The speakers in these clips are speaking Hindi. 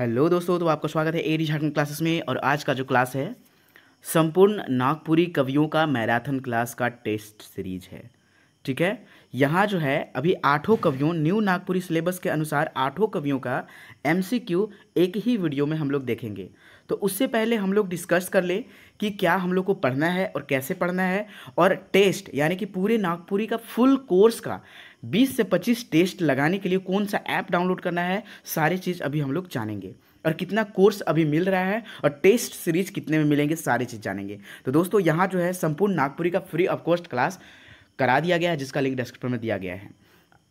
हेलो दोस्तों तो आपका स्वागत है एरी झारखंड क्लासेस में और आज का जो क्लास है संपूर्ण नागपुरी कवियों का मैराथन क्लास का टेस्ट सीरीज है ठीक है यहाँ जो है अभी आठों कवियों न्यू नागपुरी सिलेबस के अनुसार आठों कवियों का एमसीक्यू एक ही वीडियो में हम लोग देखेंगे तो उससे पहले हम लोग डिस्कस कर लें कि क्या हम लोग को पढ़ना है और कैसे पढ़ना है और टेस्ट यानी कि पूरे नागपुरी का फुल कोर्स का 20 से 25 टेस्ट लगाने के लिए कौन सा ऐप डाउनलोड करना है सारी चीज़ अभी हम लोग जानेंगे और कितना कोर्स अभी मिल रहा है और टेस्ट सीरीज कितने में मिलेंगे सारी चीज़ जानेंगे तो दोस्तों यहाँ जो है संपूर्ण नागपुरी का फ्री ऑफ कॉस्ट क्लास करा दिया गया है जिसका लिंक डिस्क्रिप्शन में दिया गया है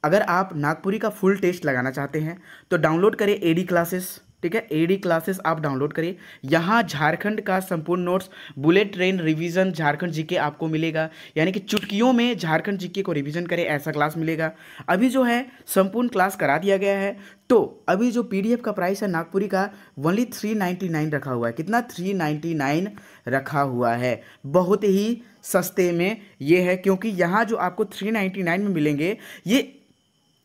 अगर आप नागपुरी का फुल टेस्ट लगाना चाहते हैं तो डाउनलोड करें एडी क्लासेस ठीक है एडी क्लासेस आप डाउनलोड करिए यहाँ झारखंड का संपूर्ण notes bullet train revision Jharkhand GK आपको मिलेगा यानी कि चुटकियों में झारखंड जीके को रिवीजन करें ऐसा क्लास मिलेगा अभी जो है संपूर्ण क्लास करा दिया गया है तो अभी जो पीडीएफ का प्राइस है नागपुरी का वनली थ्री नाइन्टी नाइन रखा हुआ है कितना थ्री नाइन्टी नाइन रखा हुआ है बहुत ही सस्ते में ये है क्योंकि यहाँ जो आपको थ्री नाइन्टी नाइन में मिलेंगे ये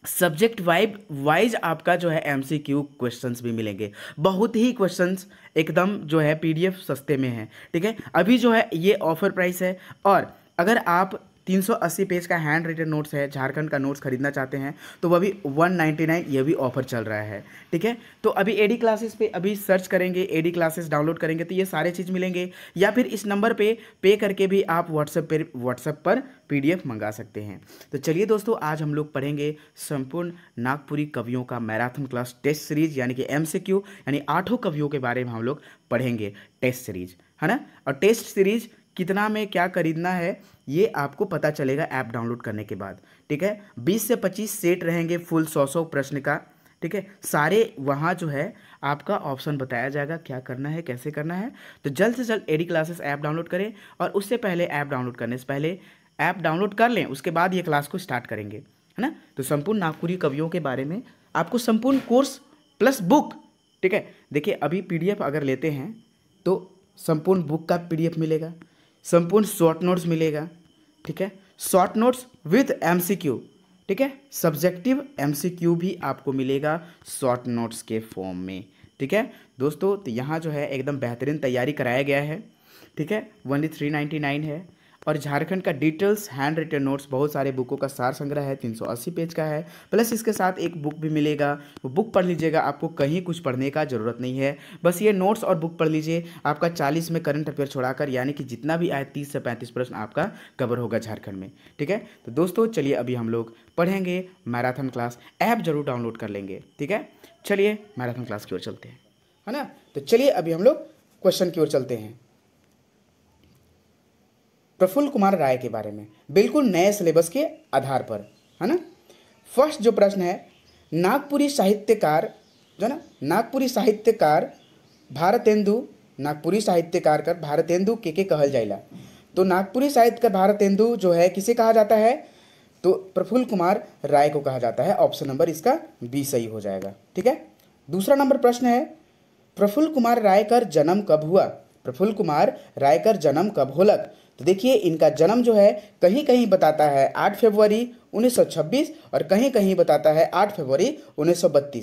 सब्जेक्ट वाइब वाइज आपका जो है एमसीक्यू क्वेश्चंस भी मिलेंगे बहुत ही क्वेश्चंस एकदम जो है पीडीएफ सस्ते में है ठीक है अभी जो है ये ऑफर प्राइस है और अगर आप 380 पेज का हैंड रिटन नोट्स है झारखंड का नोट्स खरीदना चाहते हैं तो वह भी 199 ये भी ऑफर चल रहा है ठीक है तो अभी एडी क्लासेस पे अभी सर्च करेंगे एडी क्लासेस डाउनलोड करेंगे तो ये सारे चीज़ मिलेंगे या फिर इस नंबर पर पे करके भी आप व्हाट्सएप पर व्हाट्सएप पर पी मंगा सकते हैं तो चलिए दोस्तों आज हम लोग पढ़ेंगे संपूर्ण नागपुरी कवियों का मैराथन क्लास टेस्ट सीरीज यानी कि एम यानी आठों कवियों के बारे में हम लोग पढ़ेंगे टेस्ट सीरीज है ना और टेस्ट सीरीज कितना में क्या खरीदना है ये आपको पता चलेगा ऐप डाउनलोड करने के बाद ठीक है बीस से पच्चीस सेट रहेंगे फुल सौ सौ प्रश्न का ठीक है सारे वहाँ जो है आपका ऑप्शन बताया जाएगा क्या करना है कैसे करना है तो जल्द से जल्द एडी क्लासेस ऐप डाउनलोड करें और उससे पहले ऐप डाउनलोड करने से पहले ऐप डाउनलोड कर लें उसके बाद ये क्लास को स्टार्ट करेंगे है ना तो संपूर्ण नागपुरी कवियों के बारे में आपको संपूर्ण कोर्स प्लस बुक ठीक है देखिए अभी पीडीएफ अगर लेते हैं तो संपूर्ण बुक का पीडीएफ मिलेगा संपूर्ण शॉर्ट नोट्स मिलेगा ठीक है शॉर्ट नोट्स विथ एम ठीक है सब्जेक्टिव एम भी आपको मिलेगा शॉर्ट नोट्स के फॉर्म में ठीक है दोस्तों तो यहाँ जो है एकदम बेहतरीन तैयारी कराया गया है ठीक है वनली थ्री नाइन्टी नाइन है और झारखंड का डिटेल्स हैंड रिटन नोट्स बहुत सारे बुकों का सार संग्रह है 380 पेज का है प्लस इसके साथ एक बुक भी मिलेगा वो बुक पढ़ लीजिएगा आपको कहीं कुछ पढ़ने का ज़रूरत नहीं है बस ये नोट्स और बुक पढ़ लीजिए आपका चालीस में करंट अफेयर छोड़ाकर यानी कि जितना भी आए तीस से पैंतीस प्रश्न आपका कवर होगा झारखंड में ठीक है तो दोस्तों चलिए अभी हम लोग पढ़ेंगे मैराथन क्लास ऐप जरूर डाउनलोड कर लेंगे ठीक है चलिए मैराथन क्लास की ओर चलते हैं है ना तो चलिए अभी हम लोग क्वेश्चन की ओर चलते हैं प्रफुल्ल कुमार राय के बारे में बिल्कुल नए सिलेबस के आधार पर है ना फर्स्ट जो प्रश्न है नागपुरी साहित्यकार जो ना नागपुरी साहित्यकार भारतेंदु नागपुरी साहित्यकार कर भारतेंदु के के कहल जाइला तो नागपुरी साहित्यकार भारतेंदु जो है किसे कहा जाता है तो प्रफुल्ल कुमार राय को कहा जाता है ऑप्शन नंबर इसका बी सही हो जाएगा ठीक है दूसरा नंबर प्रश्न है प्रफुल्ल कुमार राय कर जन्म कब हुआ प्रफुल्ल कुमार राय कर जन्म कब होलक तो देखिए इनका जन्म जो है कहीं कहीं बताता है 8 फरवरी 1926 और कहीं कहीं बताता है 8 फरवरी 1932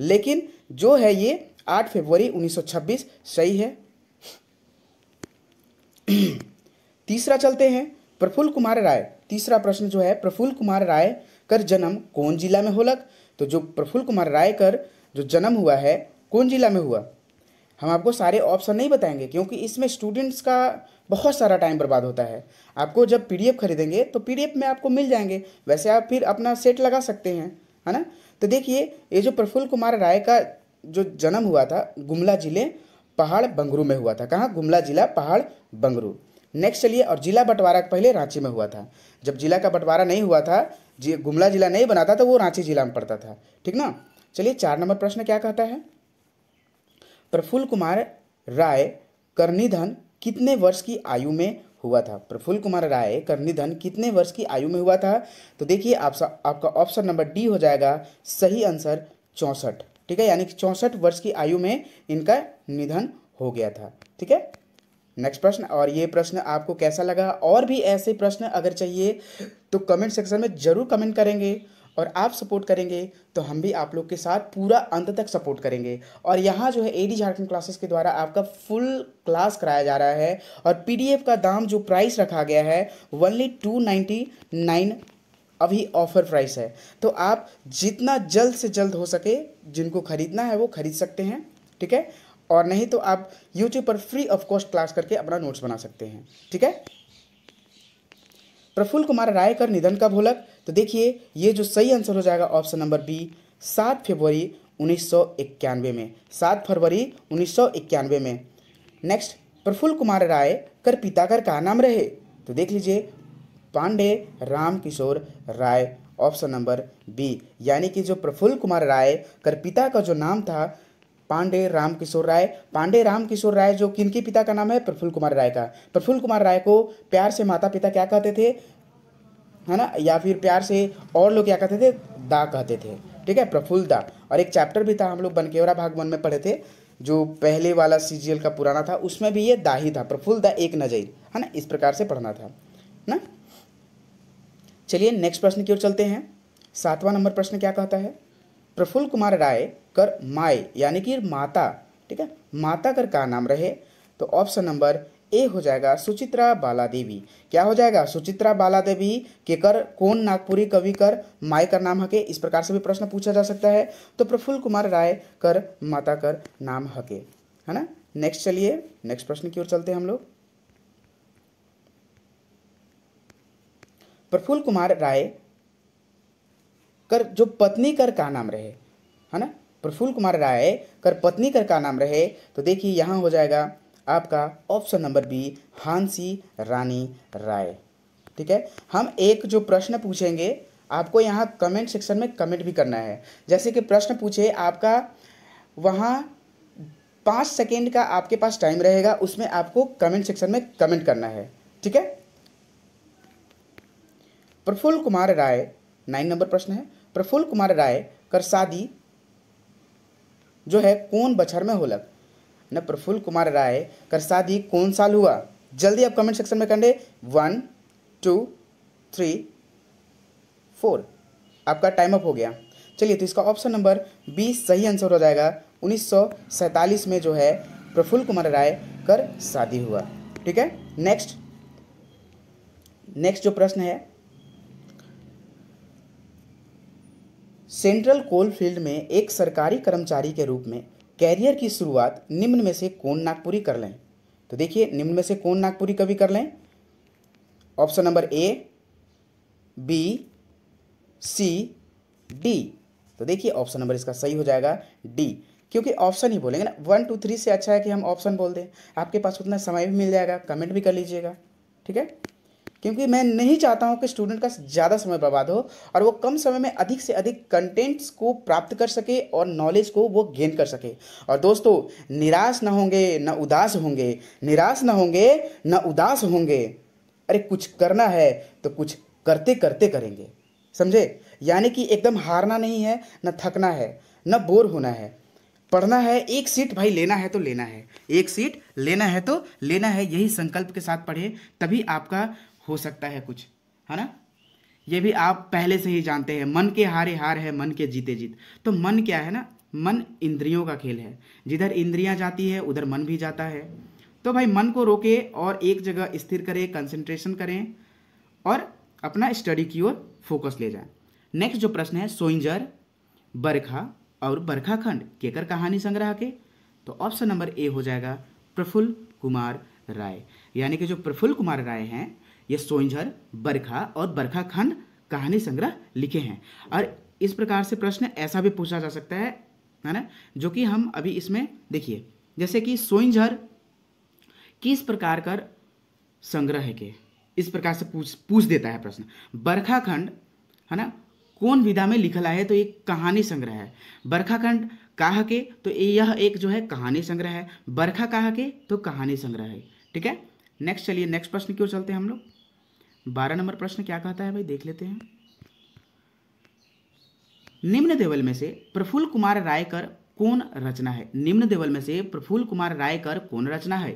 लेकिन जो है ये 8 फरवरी 1926 सही है तीसरा चलते हैं प्रफुल्ल कुमार राय तीसरा प्रश्न जो है प्रफुल्ल कुमार राय कर जन्म कौन जिला में होलक तो जो प्रफुल्ल कुमार राय कर जो जन्म हुआ है कौन जिला में हुआ हम आपको सारे ऑप्शन नहीं बताएंगे क्योंकि इसमें स्टूडेंट्स का बहुत सारा टाइम बर्बाद होता है आपको जब पी खरीदेंगे तो पी में आपको मिल जाएंगे वैसे आप फिर अपना सेट लगा सकते हैं है ना तो देखिए ये जो प्रफुल्ल कुमार राय का जो जन्म हुआ था गुमला जिले पहाड़ बंगरू में हुआ था कहाँ गुमला जिला पहाड़ बंगरू नेक्स्ट चलिए और जिला बंटवारा पहले रांची में हुआ था जब जिला का बंटवारा नहीं हुआ था जी गुमला जिला नहीं बना था तो वो रांची जिला में पड़ता था ठीक ना चलिए चार नंबर प्रश्न क्या कहता है प्रफुल्ल कुमार राय करनीधन कितने वर्ष की आयु में हुआ था प्रफुल्ल कुमार राय का निधन कितने वर्ष की आयु में हुआ था तो देखिए आप आपका ऑप्शन नंबर डी हो जाएगा सही आंसर चौंसठ ठीक है यानी कि चौंसठ वर्ष की आयु में इनका निधन हो गया था ठीक है नेक्स्ट प्रश्न और ये प्रश्न आपको कैसा लगा और भी ऐसे प्रश्न अगर चाहिए तो कमेंट सेक्शन में ज़रूर कमेंट करेंगे और आप सपोर्ट करेंगे तो हम भी आप लोग के साथ पूरा अंत तक सपोर्ट करेंगे और यहाँ जो है ए डी झारखंड क्लासेस के द्वारा आपका फुल क्लास कराया जा रहा है और पी का दाम जो प्राइस रखा गया है वनली टू नाइन अभी ऑफर प्राइस है तो आप जितना जल्द से जल्द हो सके जिनको खरीदना है वो खरीद सकते हैं ठीक है और नहीं तो आप यूट्यूब पर फ्री ऑफ कॉस्ट क्लास करके अपना नोट्स बना सकते हैं ठीक है प्रफुल्ल कुमार राय कर निधन का भोलक तो देखिए ये जो सही आंसर हो जाएगा ऑप्शन नंबर बी सात फरवरी उन्नीस में सात फरवरी उन्नीस में नेक्स्ट प्रफुल्ल कुमार राय कर पिता कर कहा नाम रहे तो देख लीजिए Pandey Ram Kishore Rai option number B यानी कि जो प्रफुल्ल कुमार राय कर पिता का जो नाम था पांडे राम किशोर राय पांडे राम किशोर राय जो किनके पिता का नाम है प्रफुल्ल कुमार राय का प्रफुल्ल कुमार राय को प्यार से माता पिता क्या कहते थे है ना या फिर प्यार से और लोग क्या कहते थे दा कहते थे ठीक है प्रफुल्ल दा और एक चैप्टर भी था हम लोग बनकेवरा भाग वन में पढ़े थे जो पहले वाला सीजियल का पुराना था उसमें भी ये दा ही था प्रफुल्ल दा एक नजर है ना इस प्रकार से पढ़ना था ना चलिए नेक्स्ट प्रश्न की ओर चलते हैं सातवां नंबर प्रश्न क्या कहता है प्रफुल्ल कुमार राय कर माए यानी कि माता ठीक है माता कर का नाम रहे तो ऑप्शन नंबर ए हो जाएगा सुचित्रा बाला देवी क्या हो जाएगा सुचित्रा बाला देवी के कर कौन नागपुरी कवि कर माई का नाम हके इस प्रकार से भी प्रश्न पूछा जा सकता है तो प्रफुल्ल कुमार राय कर माता कर नाम हके है ना नेक्स्ट चलिए नेक्स्ट प्रश्न की ओर चलते हैं हम लोग प्रफुल्ल कुमार राय कर जो पत्नी कर का नाम रहे है ना प्रफुल्ल कुमार राय कर पत्नी कर का नाम रहे तो देखिए यहां हो जाएगा आपका option number B Hansi Rani Rai ठीक है हम एक जो प्रश्न पूछेंगे आपको यहाँ कमेंट सेक्शन में कमेंट भी करना है जैसे कि प्रश्न पूछे आपका वहाँ पाँच सेकेंड का आपके पास टाइम रहेगा उसमें आपको कमेंट सेक्शन में कमेंट करना है ठीक है प्रफुल्ल कुमार राय नाइन नंबर प्रश्न है प्रफुल्ल कुमार राय कर शादी जो है कौन बछर में होलक न प्रफुल्ल कुमार राय कर शादी कौन साल हुआ जल्दी आप कमेंट सेक्शन में करें वन टू थ्री फोर आपका टाइम अप हो गया चलिए तो इसका ऑप्शन नंबर बी सही आंसर हो जाएगा उन्नीस में जो है प्रफुल्ल कुमार राय कर शादी हुआ ठीक है नेक्स्ट नेक्स्ट जो प्रश्न है सेंट्रल कोल फील्ड में एक सरकारी कर्मचारी के रूप में कैरियर की शुरुआत निम्न में से कौन नागपुरी कर लें तो देखिए निम्न में से कौन नागपुरी कभी कर लें option number A B C D तो देखिए ऑप्शन नंबर इसका सही हो जाएगा डी क्योंकि ऑप्शन ही बोलेंगे ना वन टू थ्री से अच्छा है कि हम ऑप्शन बोल दें आपके पास उतना समय भी मिल जाएगा कमेंट भी कर लीजिएगा ठीक है क्योंकि मैं नहीं चाहता हूँ कि स्टूडेंट का ज़्यादा समय बर्बाद हो और वो कम समय में अधिक से अधिक कंटेंट्स को प्राप्त कर सके और नॉलेज को वो गेन कर सके और दोस्तों निराश ना होंगे ना उदास होंगे निराश ना होंगे ना उदास होंगे अरे कुछ करना है तो कुछ करते करते करेंगे समझे यानी कि एकदम हारना नहीं है न थकना है न बोर होना है पढ़ना है एक सीट भाई लेना है तो लेना है एक सीट लेना है तो लेना है यही संकल्प के साथ पढ़े तभी आपका हो सकता है कुछ है ना ये भी आप पहले से ही जानते हैं मन के हारे हार है मन के जीते जीत तो मन क्या है ना मन इंद्रियों का खेल है जिधर इंद्रियां जाती है उधर मन भी जाता है तो भाई मन को रोके और एक जगह स्थिर करें कंसंट्रेशन करें और अपना स्टडी की ओर फोकस ले जाएं नेक्स्ट जो प्रश्न है सोइंजर बरखा और बरखा खंड केकर कहानी संग्रह के तो ऑप्शन नंबर ए हो जाएगा प्रफुल्ल कुमार राय यानी कि जो प्रफुल्ल कुमार राय हैं ये सोइझर बरखा और बरखा खंड कहानी संग्रह लिखे हैं और इस प्रकार से प्रश्न ऐसा भी पूछा जा सकता है है ना जो कि हम अभी इसमें देखिए जैसे कि सोइझर किस प्रकार का संग्रह के इस प्रकार से पूछ पूछ देता है प्रश्न बरखा खंड है ना कौन विधा में लिखला है तो एक कहानी संग्रह है बरखा खंड के तो यह एक जो है कहानी संग्रह है बरखा कह के तो कहानी संग्रह है ठीक है नेक्स्ट चलिए नेक्स्ट प्रश्न क्यों चलते हैं हम लोग बारह नंबर प्रश्न क्या कहता है भाई देख लेते हैं निम्न देवल में से प्रफुल्ल कुमार रायकर कौन रचना है निम्न देवल में से प्रफुल्ल कुमार रायकर कौन रचना है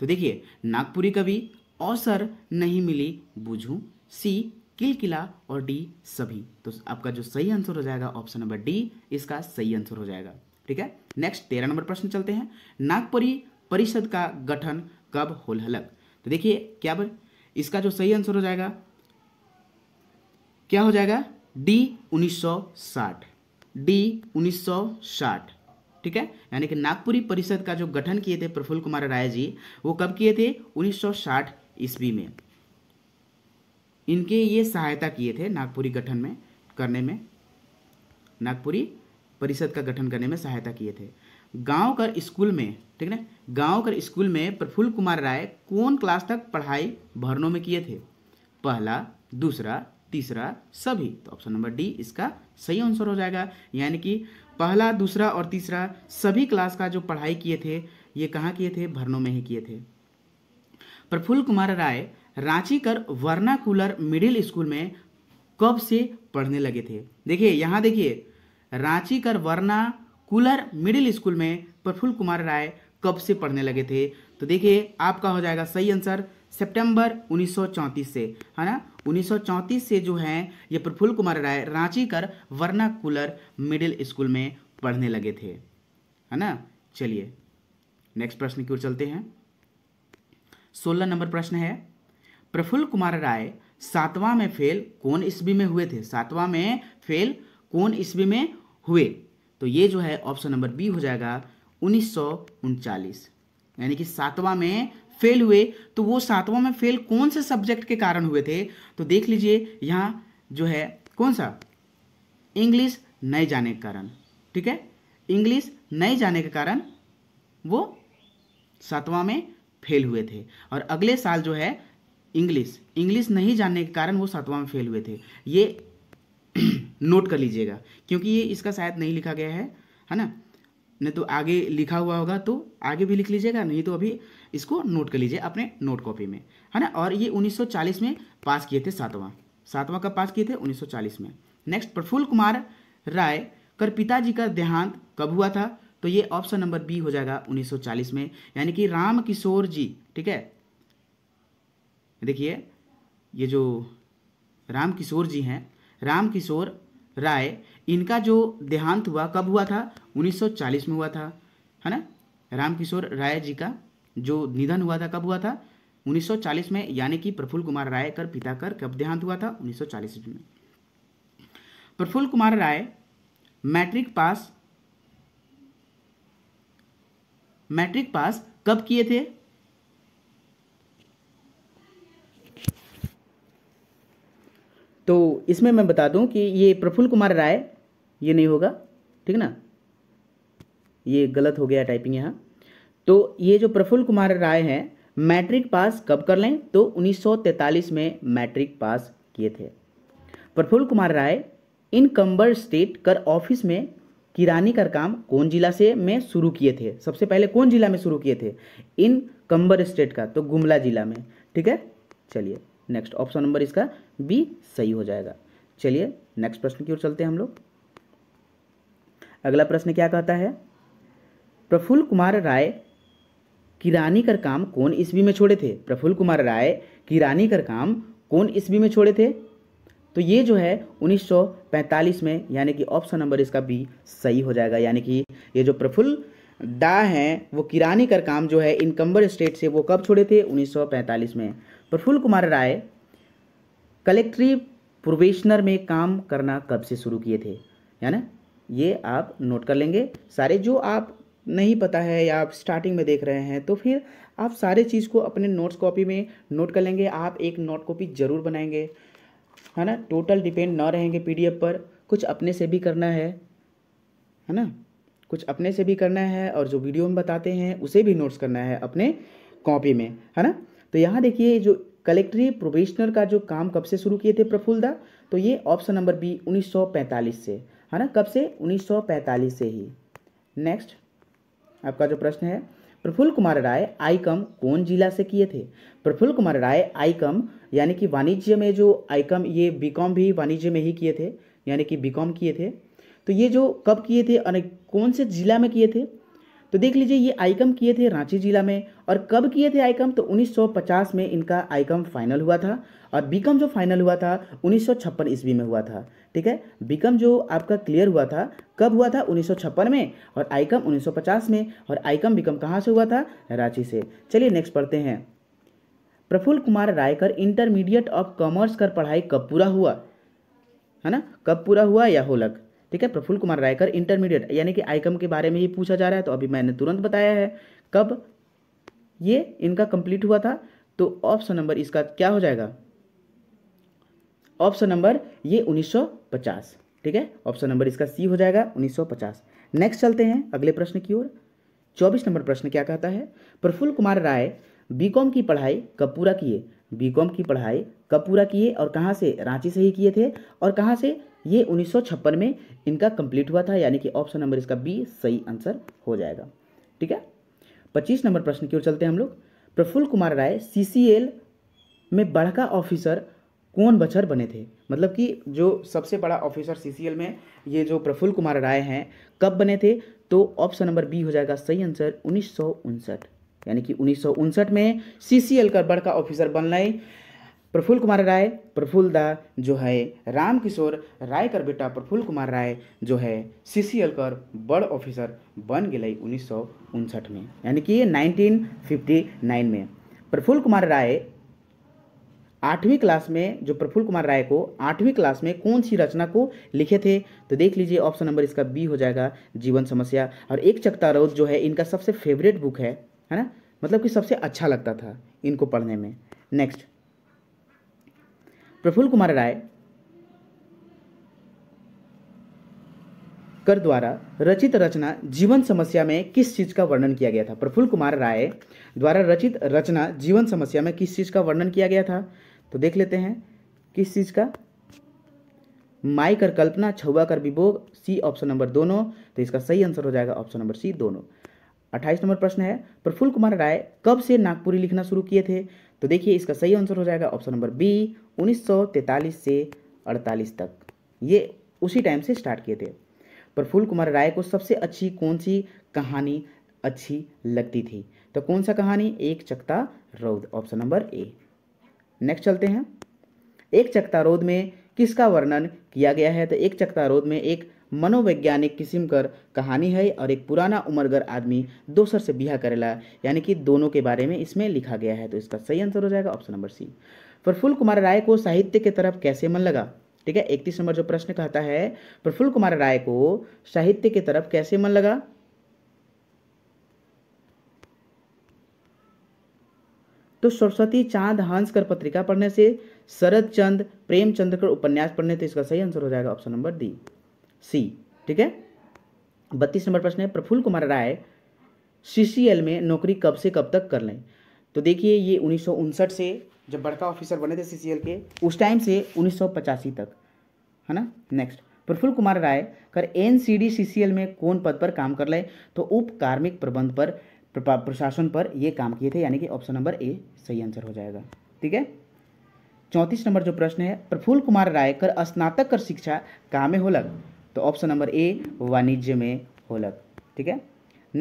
तो देखिए नागपुरी कवि अवसर नहीं मिली बुझू सी किल किला और डी सभी तो आपका जो सही आंसर हो जाएगा ऑप्शन नंबर डी इसका सही आंसर हो जाएगा ठीक है नेक्स्ट तेरह नंबर प्रश्न चलते हैं नागपुरी परिषद का गठन कब होलहलक तो देखिए क्या भाई इसका जो सही आंसर हो जाएगा क्या हो जाएगा डी 1960 डी 1960 ठीक है यानी कि नागपुरी परिषद का जो गठन किए थे प्रफुल्ल कुमार राय जी वो कब किए थे 1960 ईस्वी में इनके ये सहायता किए थे नागपुरी गठन में करने में नागपुरी परिषद का गठन करने में सहायता किए थे गांव कर स्कूल में ठीक है गांव कर स्कूल में प्रफुल्ल कुमार राय कौन क्लास तक पढ़ाई भरनों में किए थे पहला दूसरा तीसरा सभी तो ऑप्शन नंबर डी इसका सही आंसर हो जाएगा यानी कि पहला दूसरा और तीसरा सभी क्लास का जो पढ़ाई किए थे ये कहाँ किए थे भरनों में ही किए थे प्रफुल्ल कुमार राय रांची कर वर्नाकुलर मिडिल स्कूल में कब से पढ़ने लगे थे देखिए यहाँ देखिए रांची कर वर्ना कूलर मिडिल स्कूल में प्रफुल्ल कुमार राय कब से पढ़ने लगे थे तो देखिए आपका हो जाएगा सही आंसर सितंबर 1934 से है ना 1934 से जो है ये प्रफुल्ल कुमार राय रांची कर वर्ना कूलर मिडिल स्कूल में पढ़ने लगे थे है ना चलिए नेक्स्ट प्रश्न की ओर चलते हैं सोलह नंबर प्रश्न है प्रफुल्ल कुमार राय सातवां में फेल कौन ईस्वी में हुए थे सातवां में फेल कौन ईस्वी में हुए तो ये जो है ऑप्शन नंबर बी हो जाएगा उन्नीस यानी कि सातवां में फेल हुए तो वो सातवां में फेल कौन से सब्जेक्ट के कारण हुए थे तो देख लीजिए यहाँ जो है कौन सा इंग्लिश नहीं जाने के कारण ठीक है इंग्लिश नहीं जाने के कारण वो सातवां में फेल हुए थे और अगले साल जो है इंग्लिश इंग्लिश नहीं जानने के कारण वो सातवां में फेल हुए थे ये नोट कर लीजिएगा क्योंकि ये इसका शायद नहीं लिखा गया है है ना नहीं तो आगे लिखा हुआ होगा तो आगे भी लिख लीजिएगा नहीं तो अभी इसको नोट कर लीजिए अपने नोट कॉपी में है ना और ये 1940 में पास किए थे सातवां सातवां कब पास किए थे 1940 में नेक्स्ट प्रफुल्ल कुमार राय कर पिताजी का देहांत कब हुआ था तो ये ऑप्शन नंबर बी हो जाएगा 1940 में यानी कि राम किशोर जी ठीक है देखिए ये जो राम किशोर जी हैं रामकिशोर राय इनका जो देहांत हुआ कब हुआ था 1940 में हुआ था है ना रामकिशोर राय जी का जो निधन हुआ था कब हुआ था 1940 में यानी कि प्रफुल्ल कुमार राय कर पिता कर कब देहांत हुआ था 1940 ईस्वी में Prafulla Kumar Rai matric pass matric pass कब किए थे तो इसमें मैं बता दूं कि ये प्रफुल्ल कुमार राय ये नहीं होगा ठीक ना ये गलत हो गया टाइपिंग यहाँ तो ये जो प्रफुल्ल कुमार राय हैं मैट्रिक पास कब कर लें तो 1943 में मैट्रिक पास किए थे प्रफुल्ल कुमार राय इन कंबर स्टेट कर ऑफिस में किरानी का काम कौन जिला से में शुरू किए थे सबसे पहले कौन जिला में शुरू किए थे इन कंबर स्टेट का तो गुमला जिला में ठीक है चलिए नेक्स्ट ऑप्शन नंबर इसका बी सही हो जाएगा चलिए नेक्स्ट प्रश्न की ओर चलते हैं हम लोग अगला प्रश्न क्या कहता है प्रफुल्ल कुमार राय किरानी कर काम कौन ईस्वी में छोड़े थे प्रफुल्ल कुमार राय किरानी कर काम कौन ईस्वी में छोड़े थे तो ये जो है 1945 में यानी कि ऑप्शन नंबर इसका बी सही हो जाएगा यानी कि ये जो प्रफुल्ल दा हैं वो किरानी कर काम जो है इनकम्बर स्टेट से वो कब छोड़े थे 1945 में प्रफुल्ल कुमार राय कलेक्ट्री प्रोबेशनर में काम करना कब से शुरू किए थे है ना ये आप नोट कर लेंगे सारे जो आप नहीं पता है या आप स्टार्टिंग में देख रहे हैं तो फिर आप सारे चीज़ को अपने नोट्स कॉपी में नोट कर लेंगे आप एक नोट कॉपी ज़रूर बनाएंगे है ना टोटल डिपेंड ना रहेंगे पीडीएफ पर कुछ अपने से भी करना है है ना कुछ अपने से भी करना है और जो वीडियो में बताते हैं उसे भी नोट्स करना है अपने कॉपी में है ना तो यहाँ देखिए जो कलेक्ट्री प्रोबेशनर का जो काम कब से शुरू किए थे प्रफुल दा तो ये ऑप्शन नंबर बी 1945 से है ना कब से 1945 से ही नेक्स्ट आपका जो प्रश्न है प्रफुल्ल कुमार राय आईकम कौन जिला से किए थे प्रफुल्ल कुमार राय आईकम यानी कि वाणिज्य में जो आईकम ये बीकॉम भी वाणिज्य में ही किए थे यानी कि बीकॉम किए थे तो ये जो कब किए थे और कौन से जिला में किए थे तो देख लीजिए ये आईकम किए थे रांची जिला में और कब किए थे आईकम तो 1950 में इनका आईकम फाइनल हुआ था और बीकम जो फाइनल हुआ था उन्नीस ईस्वी में हुआ था ठीक है बीकम जो आपका क्लियर हुआ था कब हुआ था उन्नीस में और आईकम 1950 में और आईकम बीकम कहाँ से हुआ था रांची से चलिए नेक्स्ट पढ़ते हैं प्रफुल्ल कुमार रायकर इंटरमीडिएट ऑफ कॉमर्स कर पढ़ाई कब पूरा हुआ है ना कब पूरा हुआ या होलक ठीक है प्रफुल्ल कुमार रायकर इंटरमीडिएट यानी कि आईकम के बारे में ये पूछा जा रहा है तो अभी मैंने तुरंत बताया है कब ये इनका कंप्लीट हुआ था तो ऑप्शन नंबर इसका क्या हो जाएगा ऑप्शन नंबर ये 1950 ठीक है ऑप्शन नंबर इसका सी हो जाएगा 1950 नेक्स्ट चलते हैं अगले प्रश्न की ओर 24 नंबर प्रश्न क्या कहता है प्रफुल्ल कुमार राय बीकॉम की पढ़ाई कब पूरा किए बीकॉम की पढ़ाई कब पूरा किए और कहाँ से रांची से ही किए थे और कहाँ से ये 1956 में इनका कंप्लीट हुआ था यानी कि ऑप्शन नंबर इसका बी सही आंसर हो जाएगा ठीक है पच्चीस नंबर प्रश्न की ओर चलते हैं हम लोग प्रफुल्ल कुमार राय सी में बड़का ऑफिसर कौन बछर बने थे मतलब कि जो सबसे बड़ा ऑफिसर सी में ये जो प्रफुल्ल कुमार राय हैं कब बने थे तो ऑप्शन नंबर बी हो जाएगा सही आंसर उन्नीस यानी कि उन्नीस में सीसीएल का बड़का ऑफिसर बनल प्रफुल्ल कुमार राय प्रफुल्ल दा जो है राम किशोर राय कर बेटा प्रफुल्ल कुमार राय जो है सी सी एल कर बड़ ऑफिसर बन गए उन्नीस सौ उनसठ में यानी कि 1959 में प्रफुल्ल कुमार राय आठवीं क्लास में जो प्रफुल्ल कुमार राय को आठवीं क्लास में कौन सी रचना को लिखे थे तो देख लीजिए ऑप्शन नंबर इसका बी हो जाएगा जीवन समस्या और एक चक्ता रोज जो है इनका सबसे फेवरेट बुक है है ना मतलब कि सबसे अच्छा लगता था इनको पढ़ने में नेक्स्ट प्रफुल्ल कुमार राय कर द्वारा रचित रचना जीवन समस्या में किस चीज़ का वर्णन किया गया था प्रफुल्ल कुमार राय द्वारा रचित रचना जीवन समस्या में किस चीज़ का वर्णन किया गया था तो देख लेते हैं किस चीज़ का माई कर कल्पना छुआ कर विभोग सी ऑप्शन नंबर दोनों तो इसका सही आंसर हो जाएगा ऑप्शन नंबर सी दोनों अट्ठाईस नंबर प्रश्न है प्रफुल्ल कुमार राय कब से नागपुरी लिखना शुरू किए थे तो देखिए इसका सही आंसर हो जाएगा ऑप्शन नंबर बी 1943 से 48 तक ये उसी टाइम से स्टार्ट किए थे प्रफुल्ल कुमार राय को सबसे अच्छी कौन सी कहानी अच्छी लगती थी तो कौन सा कहानी एक चकता रौद ऑप्शन नंबर ए नेक्स्ट चलते हैं एक चकता रौद में किसका वर्णन किया गया है तो एक चकता रौद में एक मनोवैज्ञानिक किस्म कर कहानी है और एक पुराना उम्रगर आदमी दोसर से ब्याह करेला यानी कि दोनों के बारे में इसमें लिखा गया है तो इसका सही आंसर हो जाएगा option number C Prafulla Kumar Rai को साहित्य के तरफ कैसे मन लगा ठीक है इकतीस नंबर जो प्रश्न कहता है प्रफुल्ल कुमार राय को साहित्य के तरफ कैसे मन लगा तो सरस्वती चांद हंस कर पत्रिका पढ़ने से शरद चंद प्रेमचंद कर उपन्यास पढ़ने तो इसका सही आंसर हो जाएगा ऑप्शन नंबर डी सी ठीक है बत्तीस नंबर प्रश्न है प्रफुल्ल कुमार राय सीसीएल में नौकरी कब से कब तक कर लें तो देखिए ये उन्नीस से जब बड़का ऑफिसर बने थे सीसीएल के उस टाइम से उन्नीस तक है ना नेक्स्ट प्रफुल्ल कुमार राय कर N C D C C L में कौन पद पर काम कर लें तो उप कार्मिक प्रबंध पर प्रशासन पर ये काम किए थे यानी कि ऑप्शन नंबर ए सही आंसर हो जाएगा ठीक है चौंतीस नंबर जो प्रश्न है प्रफुल्ल कुमार राय कर स्नातक कर शिक्षा हो लग तो ऑप्शन नंबर ए वाणिज्य में होलक ठीक है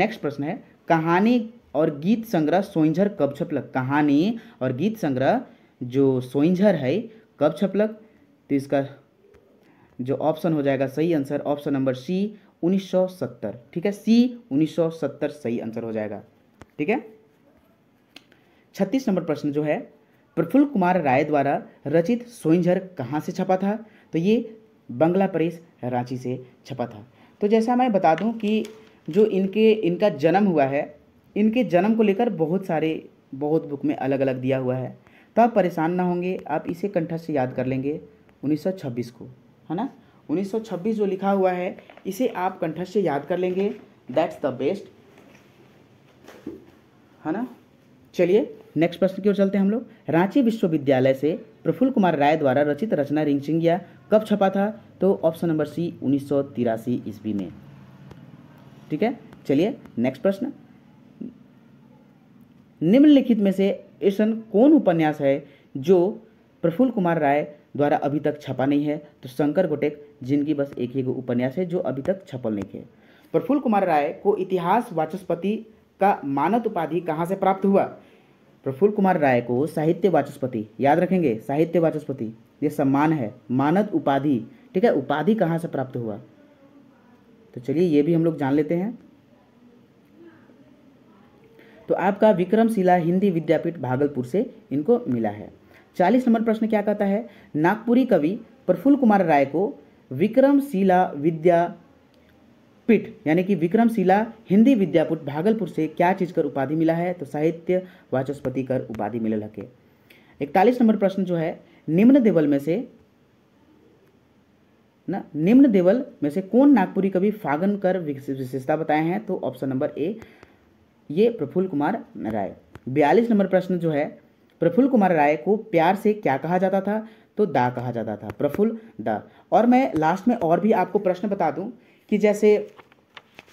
नेक्स्ट प्रश्न है कहानी और गीत संग्रह सोइझर कब छपलक कहानी और गीत संग्रह जो सोइझर है कब छपलक तो इसका जो ऑप्शन हो जाएगा सही आंसर ऑप्शन नंबर सी 1970 ठीक है सी 1970 सही आंसर हो जाएगा ठीक है छत्तीस नंबर प्रश्न जो है प्रफुल्ल कुमार राय द्वारा रचित सोइझर कहाँ से छपा था तो ये बंगला प्रेस रांची से छपा था तो जैसा मैं बता दूं कि जो इनके इनका जन्म हुआ है इनके जन्म को लेकर बहुत सारे बहुत बुक में अलग अलग दिया हुआ है तो आप परेशान ना होंगे आप इसे कंठस्थ से याद कर लेंगे 1926 को है ना 1926 जो लिखा हुआ है इसे आप कंठस्थ से याद कर लेंगे दैट्स द बेस्ट है ना चलिए नेक्स्ट प्रश्न की ओर चलते हैं हम लोग रांची विश्वविद्यालय से प्रफुल्ल कुमार राय द्वारा रचित रचना रिंगसिंगिया कब छपा था तो ऑप्शन नंबर सी उन्नीस ईस्वी में ठीक है चलिए नेक्स्ट प्रश्न निम्नलिखित में से ऐसा कौन उपन्यास है जो प्रफुल्ल कुमार राय द्वारा अभी तक छपा नहीं है तो शंकर गोटेक जिनकी बस एक ही उपन्यास है जो अभी तक छपल नहीं है प्रफुल्ल कुमार राय को इतिहास वाचस्पति का मानद उपाधि कहाँ से प्राप्त हुआ प्रफुल्ल कुमार राय को साहित्य वाचस्पति याद रखेंगे साहित्य वाचस्पति ये सम्मान है मानद उपाधि ठीक है उपाधि कहाँ से प्राप्त हुआ तो चलिए ये भी हम लोग जान लेते हैं तो आपका विक्रमशिला हिंदी विद्यापीठ भागलपुर से इनको मिला है चालीस नंबर प्रश्न क्या कहता है नागपुरी कवि प्रफुल्ल कुमार राय को विक्रमशिला विद्या पीठ यानी कि विक्रमशिला हिंदी विद्यापीठ भागलपुर से क्या चीज़ कर उपाधि मिला है तो साहित्य वाचस्पति कर उपाधि मिले लगे इकतालीस नंबर प्रश्न जो है निम्न देवल में से ना निम्न देवल में से कौन नागपुरी कवि फागन कर विशेषता बताए हैं तो ऑप्शन नंबर ए ये प्रफुल्ल कुमार राय बयालीस नंबर प्रश्न जो है प्रफुल्ल कुमार राय को प्यार से क्या कहा जाता था तो दा कहा जाता था प्रफुल्ल दा और मैं लास्ट में और भी आपको प्रश्न बता दूं कि जैसे